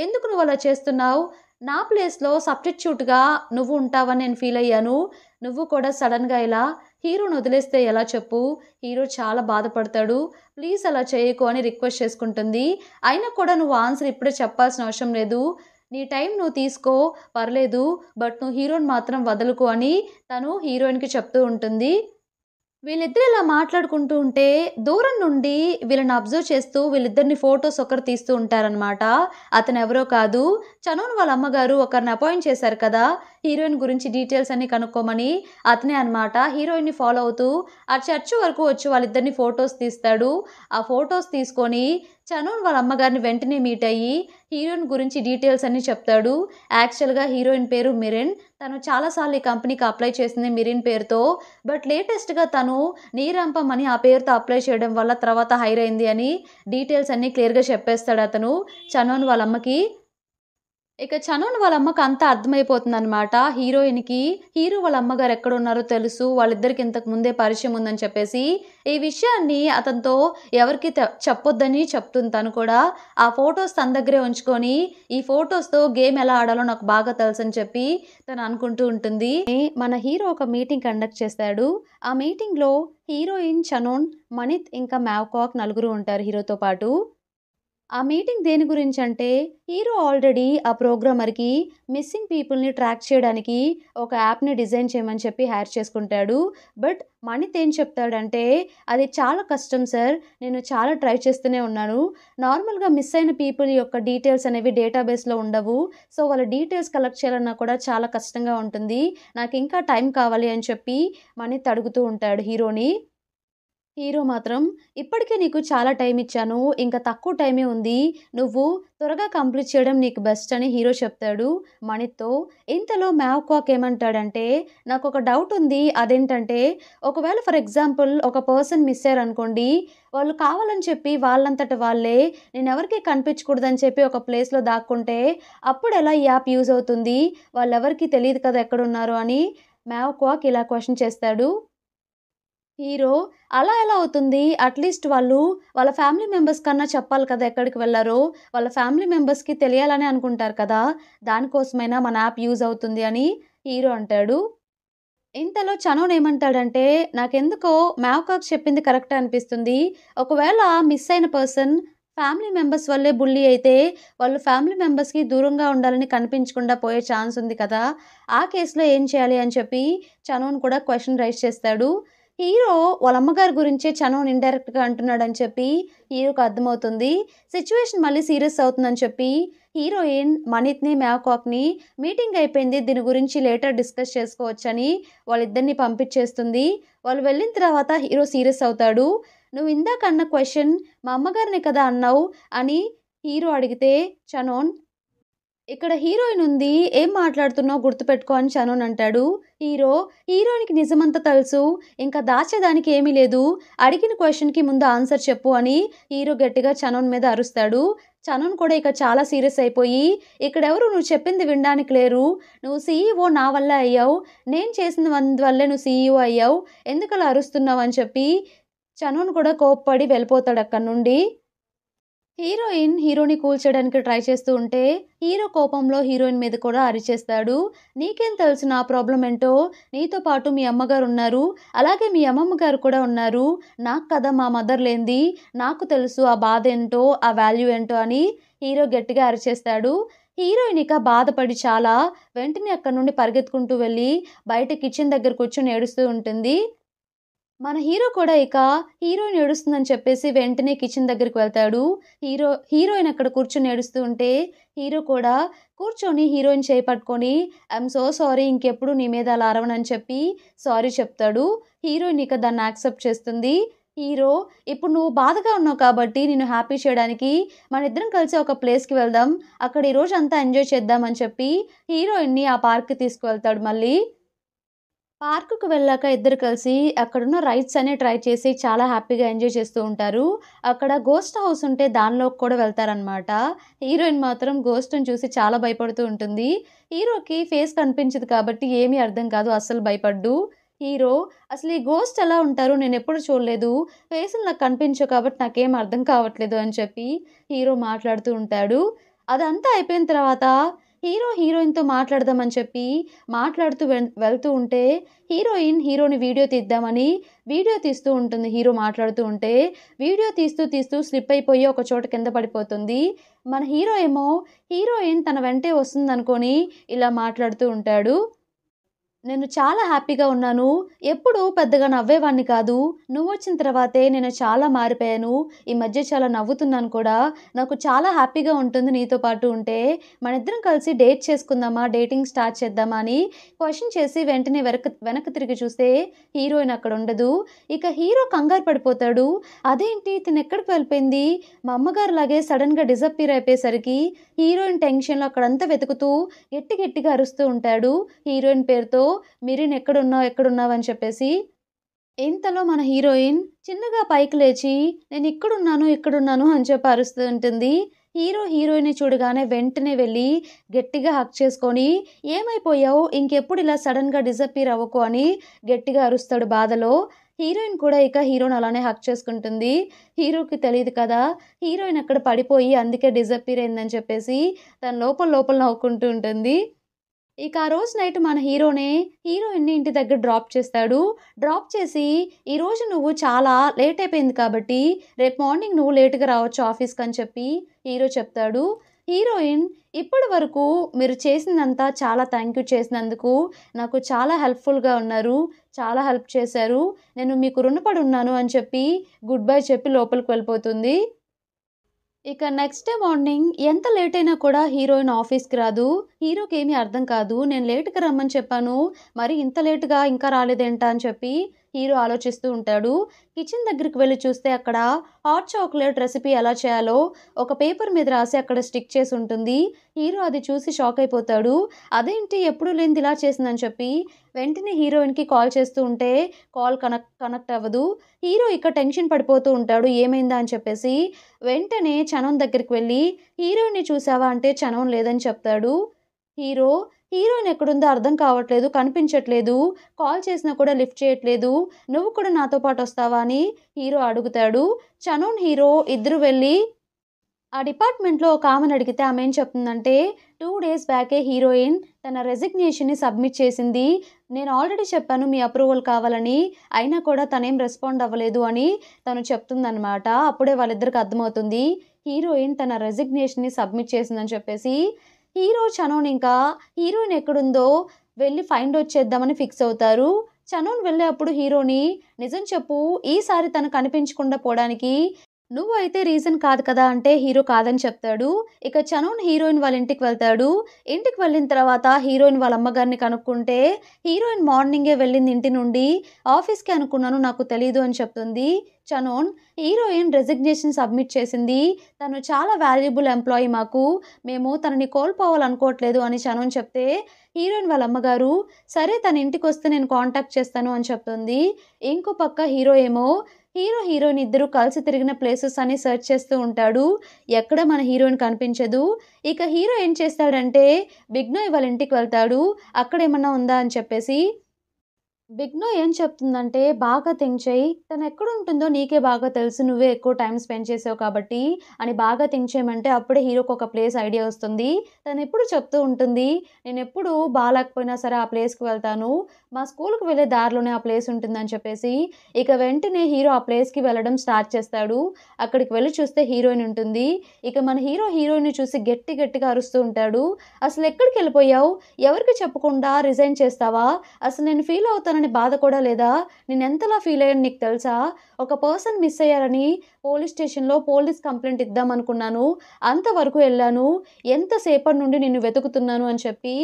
ఎందుకు నువ్వు అలా చేస్తున్నావు నా ప్లేస్లో సబ్స్టిట్యూట్గా నువ్వు ఉంటావని నేను ఫీల్ అయ్యాను నువ్వు కూడా సడన్గా ఇలా హీరోను వదిలేస్తే ఎలా చెప్పు హీరో చాలా బాధపడతాడు ప్లీజ్ అలా చేయకు అని రిక్వెస్ట్ చేసుకుంటుంది అయినా కూడా నువ్వు ఆన్సర్ ఇప్పుడే చెప్పాల్సిన అవసరం లేదు నీ టైం నువ్వు తీసుకో పర్లేదు బట్ నువ్వు హీరోని మాత్రం వదలకు అని తను హీరోయిన్కి చెప్తూ ఉంటుంది వీళ్ళిద్దరు ఇలా మాట్లాడుకుంటూ ఉంటే దూరం నుండి వీళ్ళని అబ్జర్వ్ చేస్తూ వీళ్ళిద్దరిని ఫొటోస్ ఒకరు తీస్తూ ఉంటారనమాట అతను ఎవరో కాదు చనోన్ వాళ్ళ అమ్మగారు ఒకరిని అపాయింట్ చేశారు కదా హీరోయిన్ గురించి డీటెయిల్స్ అన్ని కనుక్కోమని అతనే అనమాట హీరోయిన్ని ఫాలో అవుతూ ఆ చర్చ్ వరకు వచ్చి వాళ్ళిద్దరిని ఫొటోస్ తీస్తాడు ఆ ఫొటోస్ తీసుకొని చనున్ వాళ్ళ అమ్మగారిని వెంటనే మీట్ అయ్యి హీరోయిన్ గురించి డీటెయిల్స్ అన్ని చెప్తాడు యాక్చువల్గా హీరోయిన్ పేరు మిరిన్ తను చాలాసార్లు ఈ కంపెనీకి అప్లై చేసింది మిరిన్ పేరుతో బట్ లేటెస్ట్గా తను నీరంపం అని ఆ పేరుతో అప్లై చేయడం వల్ల తర్వాత హైర్ అయింది అని డీటెయిల్స్ అన్నీ క్లియర్గా చెప్పేస్తాడు అతను చనున్ వాళ్ళ అమ్మకి ఇక చనోన్ వాళ్ళ అమ్మకు అంతా అర్థమైపోతుంది అనమాట హీరోయిన్కి హీరో వాళ్ళ అమ్మగారు ఎక్కడ ఉన్నారో తెలుసు వాళ్ళిద్దరికి ఇంతకు ముందే పరిచయం ఉందని చెప్పేసి ఈ విషయాన్ని అతనితో ఎవరికి చెప్పొద్దని చెప్తుంది తను కూడా ఆ ఫొటోస్ తన దగ్గరే ఉంచుకొని ఈ ఫొటోస్తో గేమ్ ఎలా ఆడాలో నాకు బాగా తెలుసు అని చెప్పి తను అనుకుంటూ ఉంటుంది మన హీరో ఒక మీటింగ్ కండక్ట్ చేశాడు ఆ మీటింగ్లో హీరోయిన్ చనోన్ మణిత్ ఇంకా మ్యావ్కాక్ నలుగురు ఉంటారు హీరోతో పాటు ఆ మీటింగ్ దేని గురించి అంటే హీరో ఆల్రెడీ ఆ ప్రోగ్రామర్కి మిస్సింగ్ పీపుల్ని ట్రాక్ చేయడానికి ఒక యాప్ని డిజైన్ చేయమని చెప్పి హైర్ చేసుకుంటాడు బట్ మణిత్ ఏం చెప్తాడంటే అది చాలా కష్టం సార్ నేను చాలా ట్రై చేస్తూనే ఉన్నాను నార్మల్గా మిస్ అయిన పీపుల్ యొక్క డీటెయిల్స్ అనేవి డేటాబేస్లో ఉండవు సో వాళ్ళ డీటెయిల్స్ కలెక్ట్ చేయాలన్నా కూడా చాలా కష్టంగా ఉంటుంది నాకు ఇంకా టైం కావాలి అని చెప్పి మణిత్ అడుగుతూ ఉంటాడు హీరోని హీరో మాత్రం ఇప్పటికే నీకు చాలా టైం ఇచ్చాను ఇంకా తక్కువ టైమే ఉంది నువ్వు త్వరగా కంప్లీట్ చేయడం నీకు బెస్ట్ అని హీరో చెప్తాడు మణితో ఇంతలో మ్యావ్కాక్ ఏమంటాడంటే నాకు ఒక డౌట్ ఉంది అదేంటంటే ఒకవేళ ఫర్ ఎగ్జాంపుల్ ఒక పర్సన్ మిస్ అయ్యారనుకోండి వాళ్ళు కావాలని చెప్పి వాళ్ళంతట వాళ్ళే నేను ఎవరికి కనిపించకూడదని చెప్పి ఒక ప్లేస్లో దాక్కుంటే అప్పుడు ఎలా ఈ యాప్ యూజ్ అవుతుంది వాళ్ళెవరికి తెలియదు కదా ఎక్కడున్నారు అని మ్యావ్కాక్ ఇలా క్వశ్చన్ చేస్తాడు హీరో అలా ఎలా అవుతుంది అట్లీస్ట్ వాళ్ళు వాళ్ళ ఫ్యామిలీ మెంబర్స్ కన్నా చెప్పాలి కదా ఎక్కడికి వెళ్ళారో వాళ్ళ ఫ్యామిలీ మెంబర్స్కి తెలియాలని అనుకుంటారు కదా దానికోసమైనా మన యాప్ యూజ్ అవుతుంది అని హీరో అంటాడు ఇంతలో చనోన్ ఏమంటాడంటే నాకెందుకో మ్యావ్కాక్ చెప్పింది కరెక్ట్ అనిపిస్తుంది ఒకవేళ మిస్ అయిన పర్సన్ ఫ్యామిలీ మెంబర్స్ వల్లే బుల్లి అయితే వాళ్ళు ఫ్యామిలీ మెంబర్స్కి దూరంగా ఉండాలని కనిపించకుండా పోయే ఛాన్స్ ఉంది కదా ఆ కేసులో ఏం చేయాలి అని చెప్పి చనోన్ కూడా క్వశ్చన్ రైజ్ చేస్తాడు హీరో వాళ్ళ అమ్మగారి గురించే చనం ఇండైరెక్ట్గా అంటున్నాడని చెప్పి హీరోకి అర్థమవుతుంది సిచ్యువేషన్ మళ్ళీ సీరియస్ అవుతుందని చెప్పి హీరోయిన్ మనీత్ని మ్యాకాక్ని మీటింగ్ అయిపోయింది దీని గురించి లేటర్ డిస్కస్ చేసుకోవచ్చని వాళ్ళిద్దరిని పంపించేస్తుంది వాళ్ళు వెళ్ళిన తర్వాత హీరో సీరియస్ అవుతాడు నువ్వు ఇందాక అన్న క్వశ్చన్ మా అమ్మగారిని కదా అన్నావు అని హీరో అడిగితే చనోన్ ఇక్కడ హీరోయిన్ ఉంది ఏం మాట్లాడుతున్నావు గుర్తుపెట్టుకో అని చనున్ అంటాడు హీరో హీరోయిన్కి నిజమంతా తెలుసు ఇంకా దాచేదానికి ఏమీ లేదు అడిగిన క్వశ్చన్కి ముందు ఆన్సర్ చెప్పు అని హీరో గట్టిగా చనున్ మీద అరుస్తాడు చనున్ కూడా ఇక చాలా సీరియస్ అయిపోయి ఇక్కడెవరు నువ్వు చెప్పింది వినడానికి లేరు నువ్వు సీఈఓ నా వల్ల అయ్యావు నేను చేసిన వల్లే నువ్వు సీఈఓ అయ్యావు ఎందుకలా అరుస్తున్నావు అని చెప్పి చనోన్ కూడా కోప్పడి వెళ్ళిపోతాడు అక్కడి నుండి హీరోయిన్ హీరోని కూల్చడానికి ట్రై చేస్తూ ఉంటే హీరో కోపంలో హీరోయిన్ మీద కూడా అరిచేస్తాడు నీకేం తెలుసు నా ప్రాబ్లం ఏంటో నీతో పాటు మీ అమ్మగారు ఉన్నారు అలాగే మీ అమ్మమ్మ గారు కూడా ఉన్నారు నాకు కదా మా మదర్ లేంది నాకు తెలుసు ఆ బాధ ఏంటో ఆ వాల్యూ ఏంటో అని హీరో గట్టిగా అరిచేస్తాడు హీరోయిన్ ఇక బాధపడి చాలా వెంటనే అక్కడి నుండి పరిగెత్తుకుంటూ వెళ్ళి బయట కిచెన్ దగ్గర కూర్చొని ఏడుస్తూ ఉంటుంది మన హీరో కూడా ఇక హీరోయిన్ ఏడుస్తుందని చెప్పేసి వెంటనే కిచెన్ దగ్గరికి వెళ్తాడు హీరో హీరోయిన్ అక్కడ కూర్చొని ఏడుస్తూ ఉంటే హీరో కూడా కూర్చొని హీరోయిన్ చేయి పట్టుకొని ఐఎమ్ సో సారీ ఇంకెప్పుడు నీ మీద అలా అరవనని చెప్పి సారీ చెప్తాడు హీరోయిన్ ఇక దాన్ని యాక్సెప్ట్ చేస్తుంది హీరో ఇప్పుడు నువ్వు బాధగా ఉన్నావు కాబట్టి నేను హ్యాపీ చేయడానికి మన ఇద్దరం కలిసి ఒక ప్లేస్కి వెళ్దాం అక్కడ ఈరోజు అంతా ఎంజాయ్ చేద్దామని చెప్పి హీరోయిన్ని ఆ పార్క్కి తీసుకువెళ్తాడు మళ్ళీ పార్కుకు వెళ్ళాక ఇద్దరు కలిసి అక్కడున్న రైడ్స్ అనే ట్రై చేసి చాలా హ్యాపీగా ఎంజాయ్ చేస్తూ ఉంటారు అక్కడ గోస్ట్ హౌస్ ఉంటే దానిలోకి కూడా వెళ్తారనమాట హీరోయిన్ మాత్రం గోస్ట్ని చూసి చాలా భయపడుతూ ఉంటుంది హీరోకి ఫేస్ కనిపించదు కాబట్టి ఏమీ అర్థం కాదు అస్సలు భయపడ్డు హీరో అసలు ఈ గోస్ట్ ఎలా ఉంటారు నేను ఎప్పుడు చూడలేదు ఫేసులు నాకు కనిపించవు కాబట్టి నాకేం అర్థం కావట్లేదు అని చెప్పి హీరో మాట్లాడుతూ ఉంటాడు అదంతా అయిపోయిన తర్వాత హీరో హీరోయిన్తో మాట్లాడదామని చెప్పి మాట్లాడుతూ వెళ్తూ ఉంటే హీరోయిన్ హీరోని వీడియో తీద్దామని వీడియో తీస్తూ ఉంటుంది హీరో మాట్లాడుతూ ఉంటే వీడియో తీస్తూ తీస్తూ స్లిప్ అయిపోయి ఒక చోట కింద పడిపోతుంది మన హీరో ఏమో హీరోయిన్ తన వెంటే వస్తుంది అనుకొని ఇలా మాట్లాడుతూ ఉంటాడు నేను చాలా హ్యాపీగా ఉన్నాను ఎప్పుడు పెద్దగా నవ్వేవాడిని కాదు నువ్వు వచ్చిన తర్వాతే నేను చాలా మారిపోయాను ఈ మధ్య చాలా నవ్వుతున్నాను కూడా నాకు చాలా హ్యాపీగా ఉంటుంది నీతో పాటు ఉంటే మన ఇద్దరం కలిసి డేట్ చేసుకుందామా డేటింగ్ స్టార్ట్ చేద్దామా అని క్వశ్చన్ చేసి వెంటనే వెనక వెనక్కి తిరిగి చూస్తే హీరోయిన్ అక్కడ ఉండదు ఇక హీరో కంగారు పడిపోతాడు అదేంటి తను ఎక్కడికి వెళ్ళిపోయింది మా అమ్మగారు లాగే సడన్గా డిసప్పీర్ అయిపోయేసరికి హీరోయిన్ టెన్షన్లో అక్కడంతా వెతుకుతూ గట్టి గట్టిగా అరుస్తూ ఉంటాడు హీరోయిన్ పేరుతో మిరిన్ ఎక్కడున్నావు ఎక్కడున్నావు అని చెప్పేసి ఇంతలో మన హీరోయిన్ చిన్నగా పైకి లేచి నేను ఇక్కడున్నాను ఇక్కడున్నాను అని చెప్పి అరుస్తూ ఉంటుంది హీరో హీరోయిన్ చూడగానే వెంటనే వెళ్ళి గట్టిగా హక్ చేసుకొని ఏమైపోయావు ఇంకెప్పుడు ఇలా సడన్గా డిజపీర్ అవ్వకు అని గట్టిగా అరుస్తాడు బాధలో హీరోయిన్ కూడా ఇక హీరోని అలానే హక్ చేసుకుంటుంది హీరోకి తెలియదు కదా హీరోయిన్ అక్కడ పడిపోయి అందుకే డిజపీర్ అయిందని చెప్పేసి తన లోపల లోపల నవ్వుకుంటూ ఉంటుంది ఇక ఆ రోజు నైట్ మన హీరోనే హీరోయిన్ని ఇంటి దగ్గర డ్రాప్ చేస్తాడు డ్రాప్ చేసి ఈరోజు నువ్వు చాలా లేట్ అయిపోయింది కాబట్టి రేపు మార్నింగ్ నువ్వు లేట్గా రావచ్చు ఆఫీస్కి అని చెప్పి హీరో చెప్తాడు హీరోయిన్ ఇప్పటి వరకు మీరు చేసినంతా చాలా థ్యాంక్ యూ చేసినందుకు నాకు చాలా హెల్ప్ఫుల్గా ఉన్నారు చాలా హెల్ప్ చేశారు నేను మీకు రుణపడి ఉన్నాను అని చెప్పి గుడ్ బై చెప్పి లోపలికి వెళ్ళిపోతుంది ఇక నెక్స్ట్ డే మార్నింగ్ ఎంత లేట్ అయినా కూడా హీరోయిన్ ఆఫీస్కి రాదు హీరోకి ఏమీ అర్థం కాదు నేను లేట్గా రమ్మని చెప్పాను మరి ఇంత లేట్గా ఇంకా రాలేదేంటా అని చెప్పి హీరో ఆలోచిస్తూ ఉంటాడు కిచెన్ దగ్గరికి వెళ్ళి చూస్తే అక్కడ హాట్ చాక్లెట్ రెసిపీ ఎలా చేయాలో ఒక పేపర్ మీద రాసి అక్కడ స్టిక్ చేసి ఉంటుంది హీరో అది చూసి షాక్ అయిపోతాడు అదేంటి ఎప్పుడు లేనిది ఇలా చేసిందని చెప్పి వెంటనే హీరోయిన్కి కాల్ చేస్తూ ఉంటే కాల్ కనెక్ట్ కనెక్ట్ అవ్వదు హీరో ఇక టెన్షన్ పడిపోతూ ఉంటాడు ఏమైందా అని చెప్పేసి వెంటనే చనం దగ్గరికి వెళ్ళి హీరోయిన్ని చూసావా అంటే చనం లేదని చెప్తాడు హీరో హీరోయిన్ ఎక్కడుందో అర్థం కావట్లేదు కనిపించట్లేదు కాల్ చేసినా కూడా లిఫ్ట్ చేయట్లేదు నువ్వు కూడా నాతో పాటు వస్తావా అని హీరో అడుగుతాడు చనూన్ హీరో ఇద్దరు వెళ్ళి ఆ డిపార్ట్మెంట్లో ఒక ఆమెను అడిగితే ఆమె ఏం చెప్తుందంటే టూ డేస్ బ్యాకే హీరోయిన్ తన రెసిగ్నేషన్ని సబ్మిట్ చేసింది నేను ఆల్రెడీ చెప్పాను మీ అప్రూవల్ కావాలని అయినా కూడా తనేం రెస్పాండ్ అవ్వలేదు అని తను చెప్తుందనమాట అప్పుడే వాళ్ళిద్దరికి అర్థమవుతుంది హీరోయిన్ తన రెసిగ్నేషన్ని సబ్మిట్ చేసిందని చెప్పేసి హీరో చనోన్ ఇంకా హీరోయిన్ ఎక్కడుందో వెళ్ళి ఫైండ్ అవుట్ చేద్దామని ఫిక్స్ అవుతారు చనోన్ వెళ్ళేటప్పుడు హీరోని నిజం చెప్పు ఈసారి తను కనిపించకుండా పోవడానికి నువ్వు అయితే రీజన్ కాదు కదా అంటే హీరో కాదని చెప్తాడు ఇక చనోన్ హీరోయిన్ వాళ్ళ ఇంటికి వెళ్తాడు ఇంటికి వెళ్ళిన తర్వాత హీరోయిన్ వాళ్ళ అమ్మగారిని కనుక్కుంటే హీరోయిన్ మార్నింగే వెళ్ళింది ఇంటి నుండి ఆఫీస్కి అనుకున్నాను నాకు తెలియదు అని చెప్తుంది చనోన్ హీరోయిన్ రెసిగ్నేషన్ సబ్మిట్ చేసింది తను చాలా వాల్యుబుల్ ఎంప్లాయీ మాకు మేము తనని కోల్పోవాలనుకోవట్లేదు అని చనోన్ చెప్తే హీరోయిన్ వాళ్ళ అమ్మగారు సరే తన ఇంటికి వస్తే నేను కాంటాక్ట్ చేస్తాను అని చెప్తుంది ఇంకో పక్క హీరో ఏమో హీరో హీరోయిన్ ఇద్దరు కలిసి తిరిగిన ప్లేసెస్ అని సెర్చ్ చేస్తూ ఉంటాడు ఎక్కడ మన హీరోయిన్ కనిపించదు ఇక హీరో ఏం చేస్తాడంటే బిగ్నోయ్ వాళ్ళ ఇంటికి వెళ్తాడు అక్కడ ఏమన్నా ఉందా అని చెప్పేసి బిగ్నో ఏం చెప్తుందంటే బాగా థింక్ చేయి తను ఎక్కడుంటుందో నీకే బాగా తెలుసు నువ్వే ఎక్కువ టైం స్పెండ్ చేసావు కాబట్టి అని బాగా థింక్ చేయమంటే అప్పుడే హీరోకి ఒక ప్లేస్ ఐడియా వస్తుంది తను ఎప్పుడు చెప్తూ ఉంటుంది నేను ఎప్పుడు బాగాలేకపోయినా సరే ఆ ప్లేస్కి వెళ్తాను మా స్కూల్కి వెళ్ళే దారిలోనే ఆ ప్లేస్ ఉంటుందని చెప్పేసి ఇక వెంటనే హీరో ఆ ప్లేస్కి వెళ్ళడం స్టార్ట్ చేస్తాడు అక్కడికి వెళ్ళి చూస్తే హీరోయిన్ ఉంటుంది ఇక మన హీరో హీరోయిన్ చూసి గట్టి గట్టిగా అరుస్తూ ఉంటాడు అసలు ఎక్కడికి వెళ్ళిపోయావు ఎవరికి చెప్పకుండా రిజైన్ చేస్తావా అసలు నేను ఫీల్ అవుతానని బాధ కూడా లేదా నేను ఎంతలా ఫీల్ అయ్యాను నీకు తెలుసా ఒక పర్సన్ మిస్ అయ్యారని పోలీస్ స్టేషన్లో పోలీస్ కంప్లైంట్ ఇద్దాం అనుకున్నాను అంతవరకు వెళ్ళాను ఎంతసేపటి నుండి నిన్ను వెతుకుతున్నాను అని చెప్పి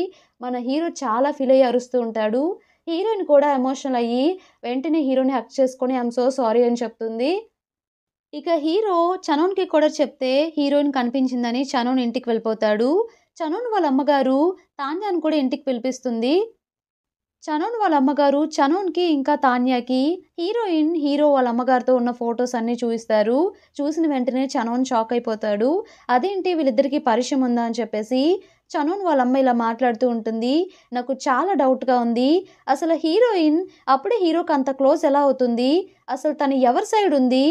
మన హీరో చాలా ఫీల్ అయ్యి అరుస్తూ ఉంటాడు హీరోయిన్ కూడా ఎమోషనల్ అయ్యి వెంటనే హీరోని హక్ చేసుకొని ఐఎమ్ సో సారీ అని చెప్తుంది ఇక హీరో చనోన్కి కూడా చెప్తే హీరోయిన్ కనిపించిందని చనోన్ ఇంటికి వెళ్ళిపోతాడు చనోన్ వాళ్ళ అమ్మగారు తాన్యాను కూడా ఇంటికి పిలిపిస్తుంది చనోన్ వాళ్ళ అమ్మగారు చనోన్కి ఇంకా తాన్యాకి హీరోయిన్ హీరో వాళ్ళ అమ్మగారితో ఉన్న ఫొటోస్ అన్నీ చూపిస్తారు చూసిన వెంటనే చనోన్ షాక్ అయిపోతాడు అదేంటి వీళ్ళిద్దరికీ పరిచయం ఉందా అని చెప్పేసి చనున్ వాళ్ళ అమ్మ ఇలా మాట్లాడుతూ ఉంటుంది నాకు చాలా డౌట్గా ఉంది అసలు హీరోయిన్ అప్పుడే హీరోకి అంత క్లోజ్ ఎలా అవుతుంది అసలు తను ఎవరి సైడ్ ఉంది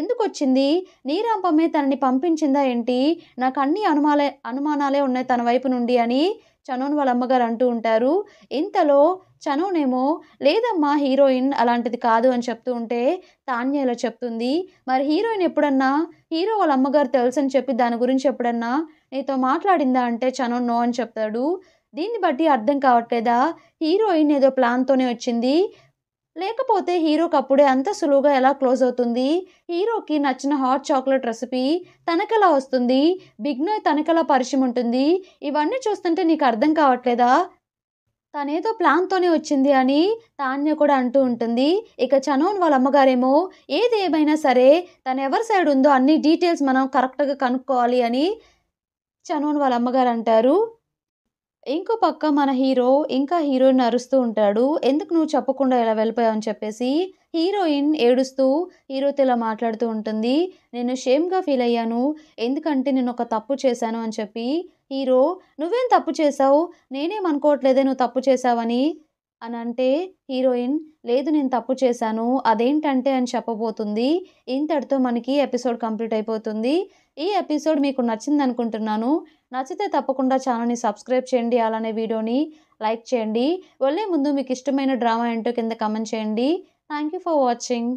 ఎందుకు వచ్చింది నీరాంపమే తనని పంపించిందా ఏంటి నాకు అన్ని అనుమాలే అనుమానాలే ఉన్నాయి తన వైపు నుండి అని చనోన్ వాళ్ళ అమ్మగారు అంటూ ఉంటారు ఇంతలో చనోనేమో లేదమ్మా హీరోయిన్ అలాంటిది కాదు అని చెప్తూ ఉంటే తాన్య ఇలా చెప్తుంది మరి హీరోయిన్ ఎప్పుడన్నా హీరో వాళ్ళ అమ్మగారు తెలుసని చెప్పి దాని గురించి ఎప్పుడన్నా నీతో మాట్లాడిందా అంటే చను నో అని చెప్తాడు దీన్ని బట్టి అర్థం కావట్లేదా హీరోయిన్ ఏదో ప్లాన్తోనే వచ్చింది లేకపోతే హీరోకి అప్పుడే అంత సులువుగా ఎలా క్లోజ్ అవుతుంది హీరోకి నచ్చిన హాట్ చాక్లెట్ రెసిపీ తనకెలా వస్తుంది బిగ్నోయ్ తనకెలా పరిచయం ఉంటుంది ఇవన్నీ చూస్తుంటే నీకు అర్థం కావట్లేదా తనేదో ప్లాన్తోనే వచ్చింది అని తాన్య కూడా అంటూ ఉంటుంది ఇక చనోన్ వాళ్ళ అమ్మగారేమో ఏది ఏమైనా సరే తను ఎవరి సైడ్ ఉందో అన్ని డీటెయిల్స్ మనం కరెక్ట్గా కనుక్కోవాలి అని అని వాళ్ళ అమ్మగారు అంటారు ఇంకో పక్క మన హీరో ఇంకా హీరోయిన్ అరుస్తూ ఉంటాడు ఎందుకు నువ్వు చెప్పకుండా ఇలా వెళ్ళిపోయావు అని చెప్పేసి హీరోయిన్ ఏడుస్తూ హీరోతో ఇలా మాట్లాడుతూ ఉంటుంది నేను షేమ్గా ఫీల్ అయ్యాను ఎందుకంటే నేను ఒక తప్పు చేశాను అని చెప్పి హీరో నువ్వేం తప్పు చేసావు నేనేం అనుకోవట్లేదే నువ్వు తప్పు చేశావని అని అంటే హీరోయిన్ లేదు నేను తప్పు చేశాను అదేంటంటే అని చెప్పబోతుంది ఇంతటితో మనకి ఎపిసోడ్ కంప్లీట్ అయిపోతుంది ఈ ఎపిసోడ్ మీకు నచ్చింది అనుకుంటున్నాను నచ్చితే తప్పకుండా ఛానల్ని సబ్స్క్రైబ్ చేయండి అలానే వీడియోని లైక్ చేయండి వెళ్ళే ముందు మీకు ఇష్టమైన డ్రామా ఏంటో కింద కమెంట్ చేయండి థ్యాంక్ యూ ఫర్ వాచింగ్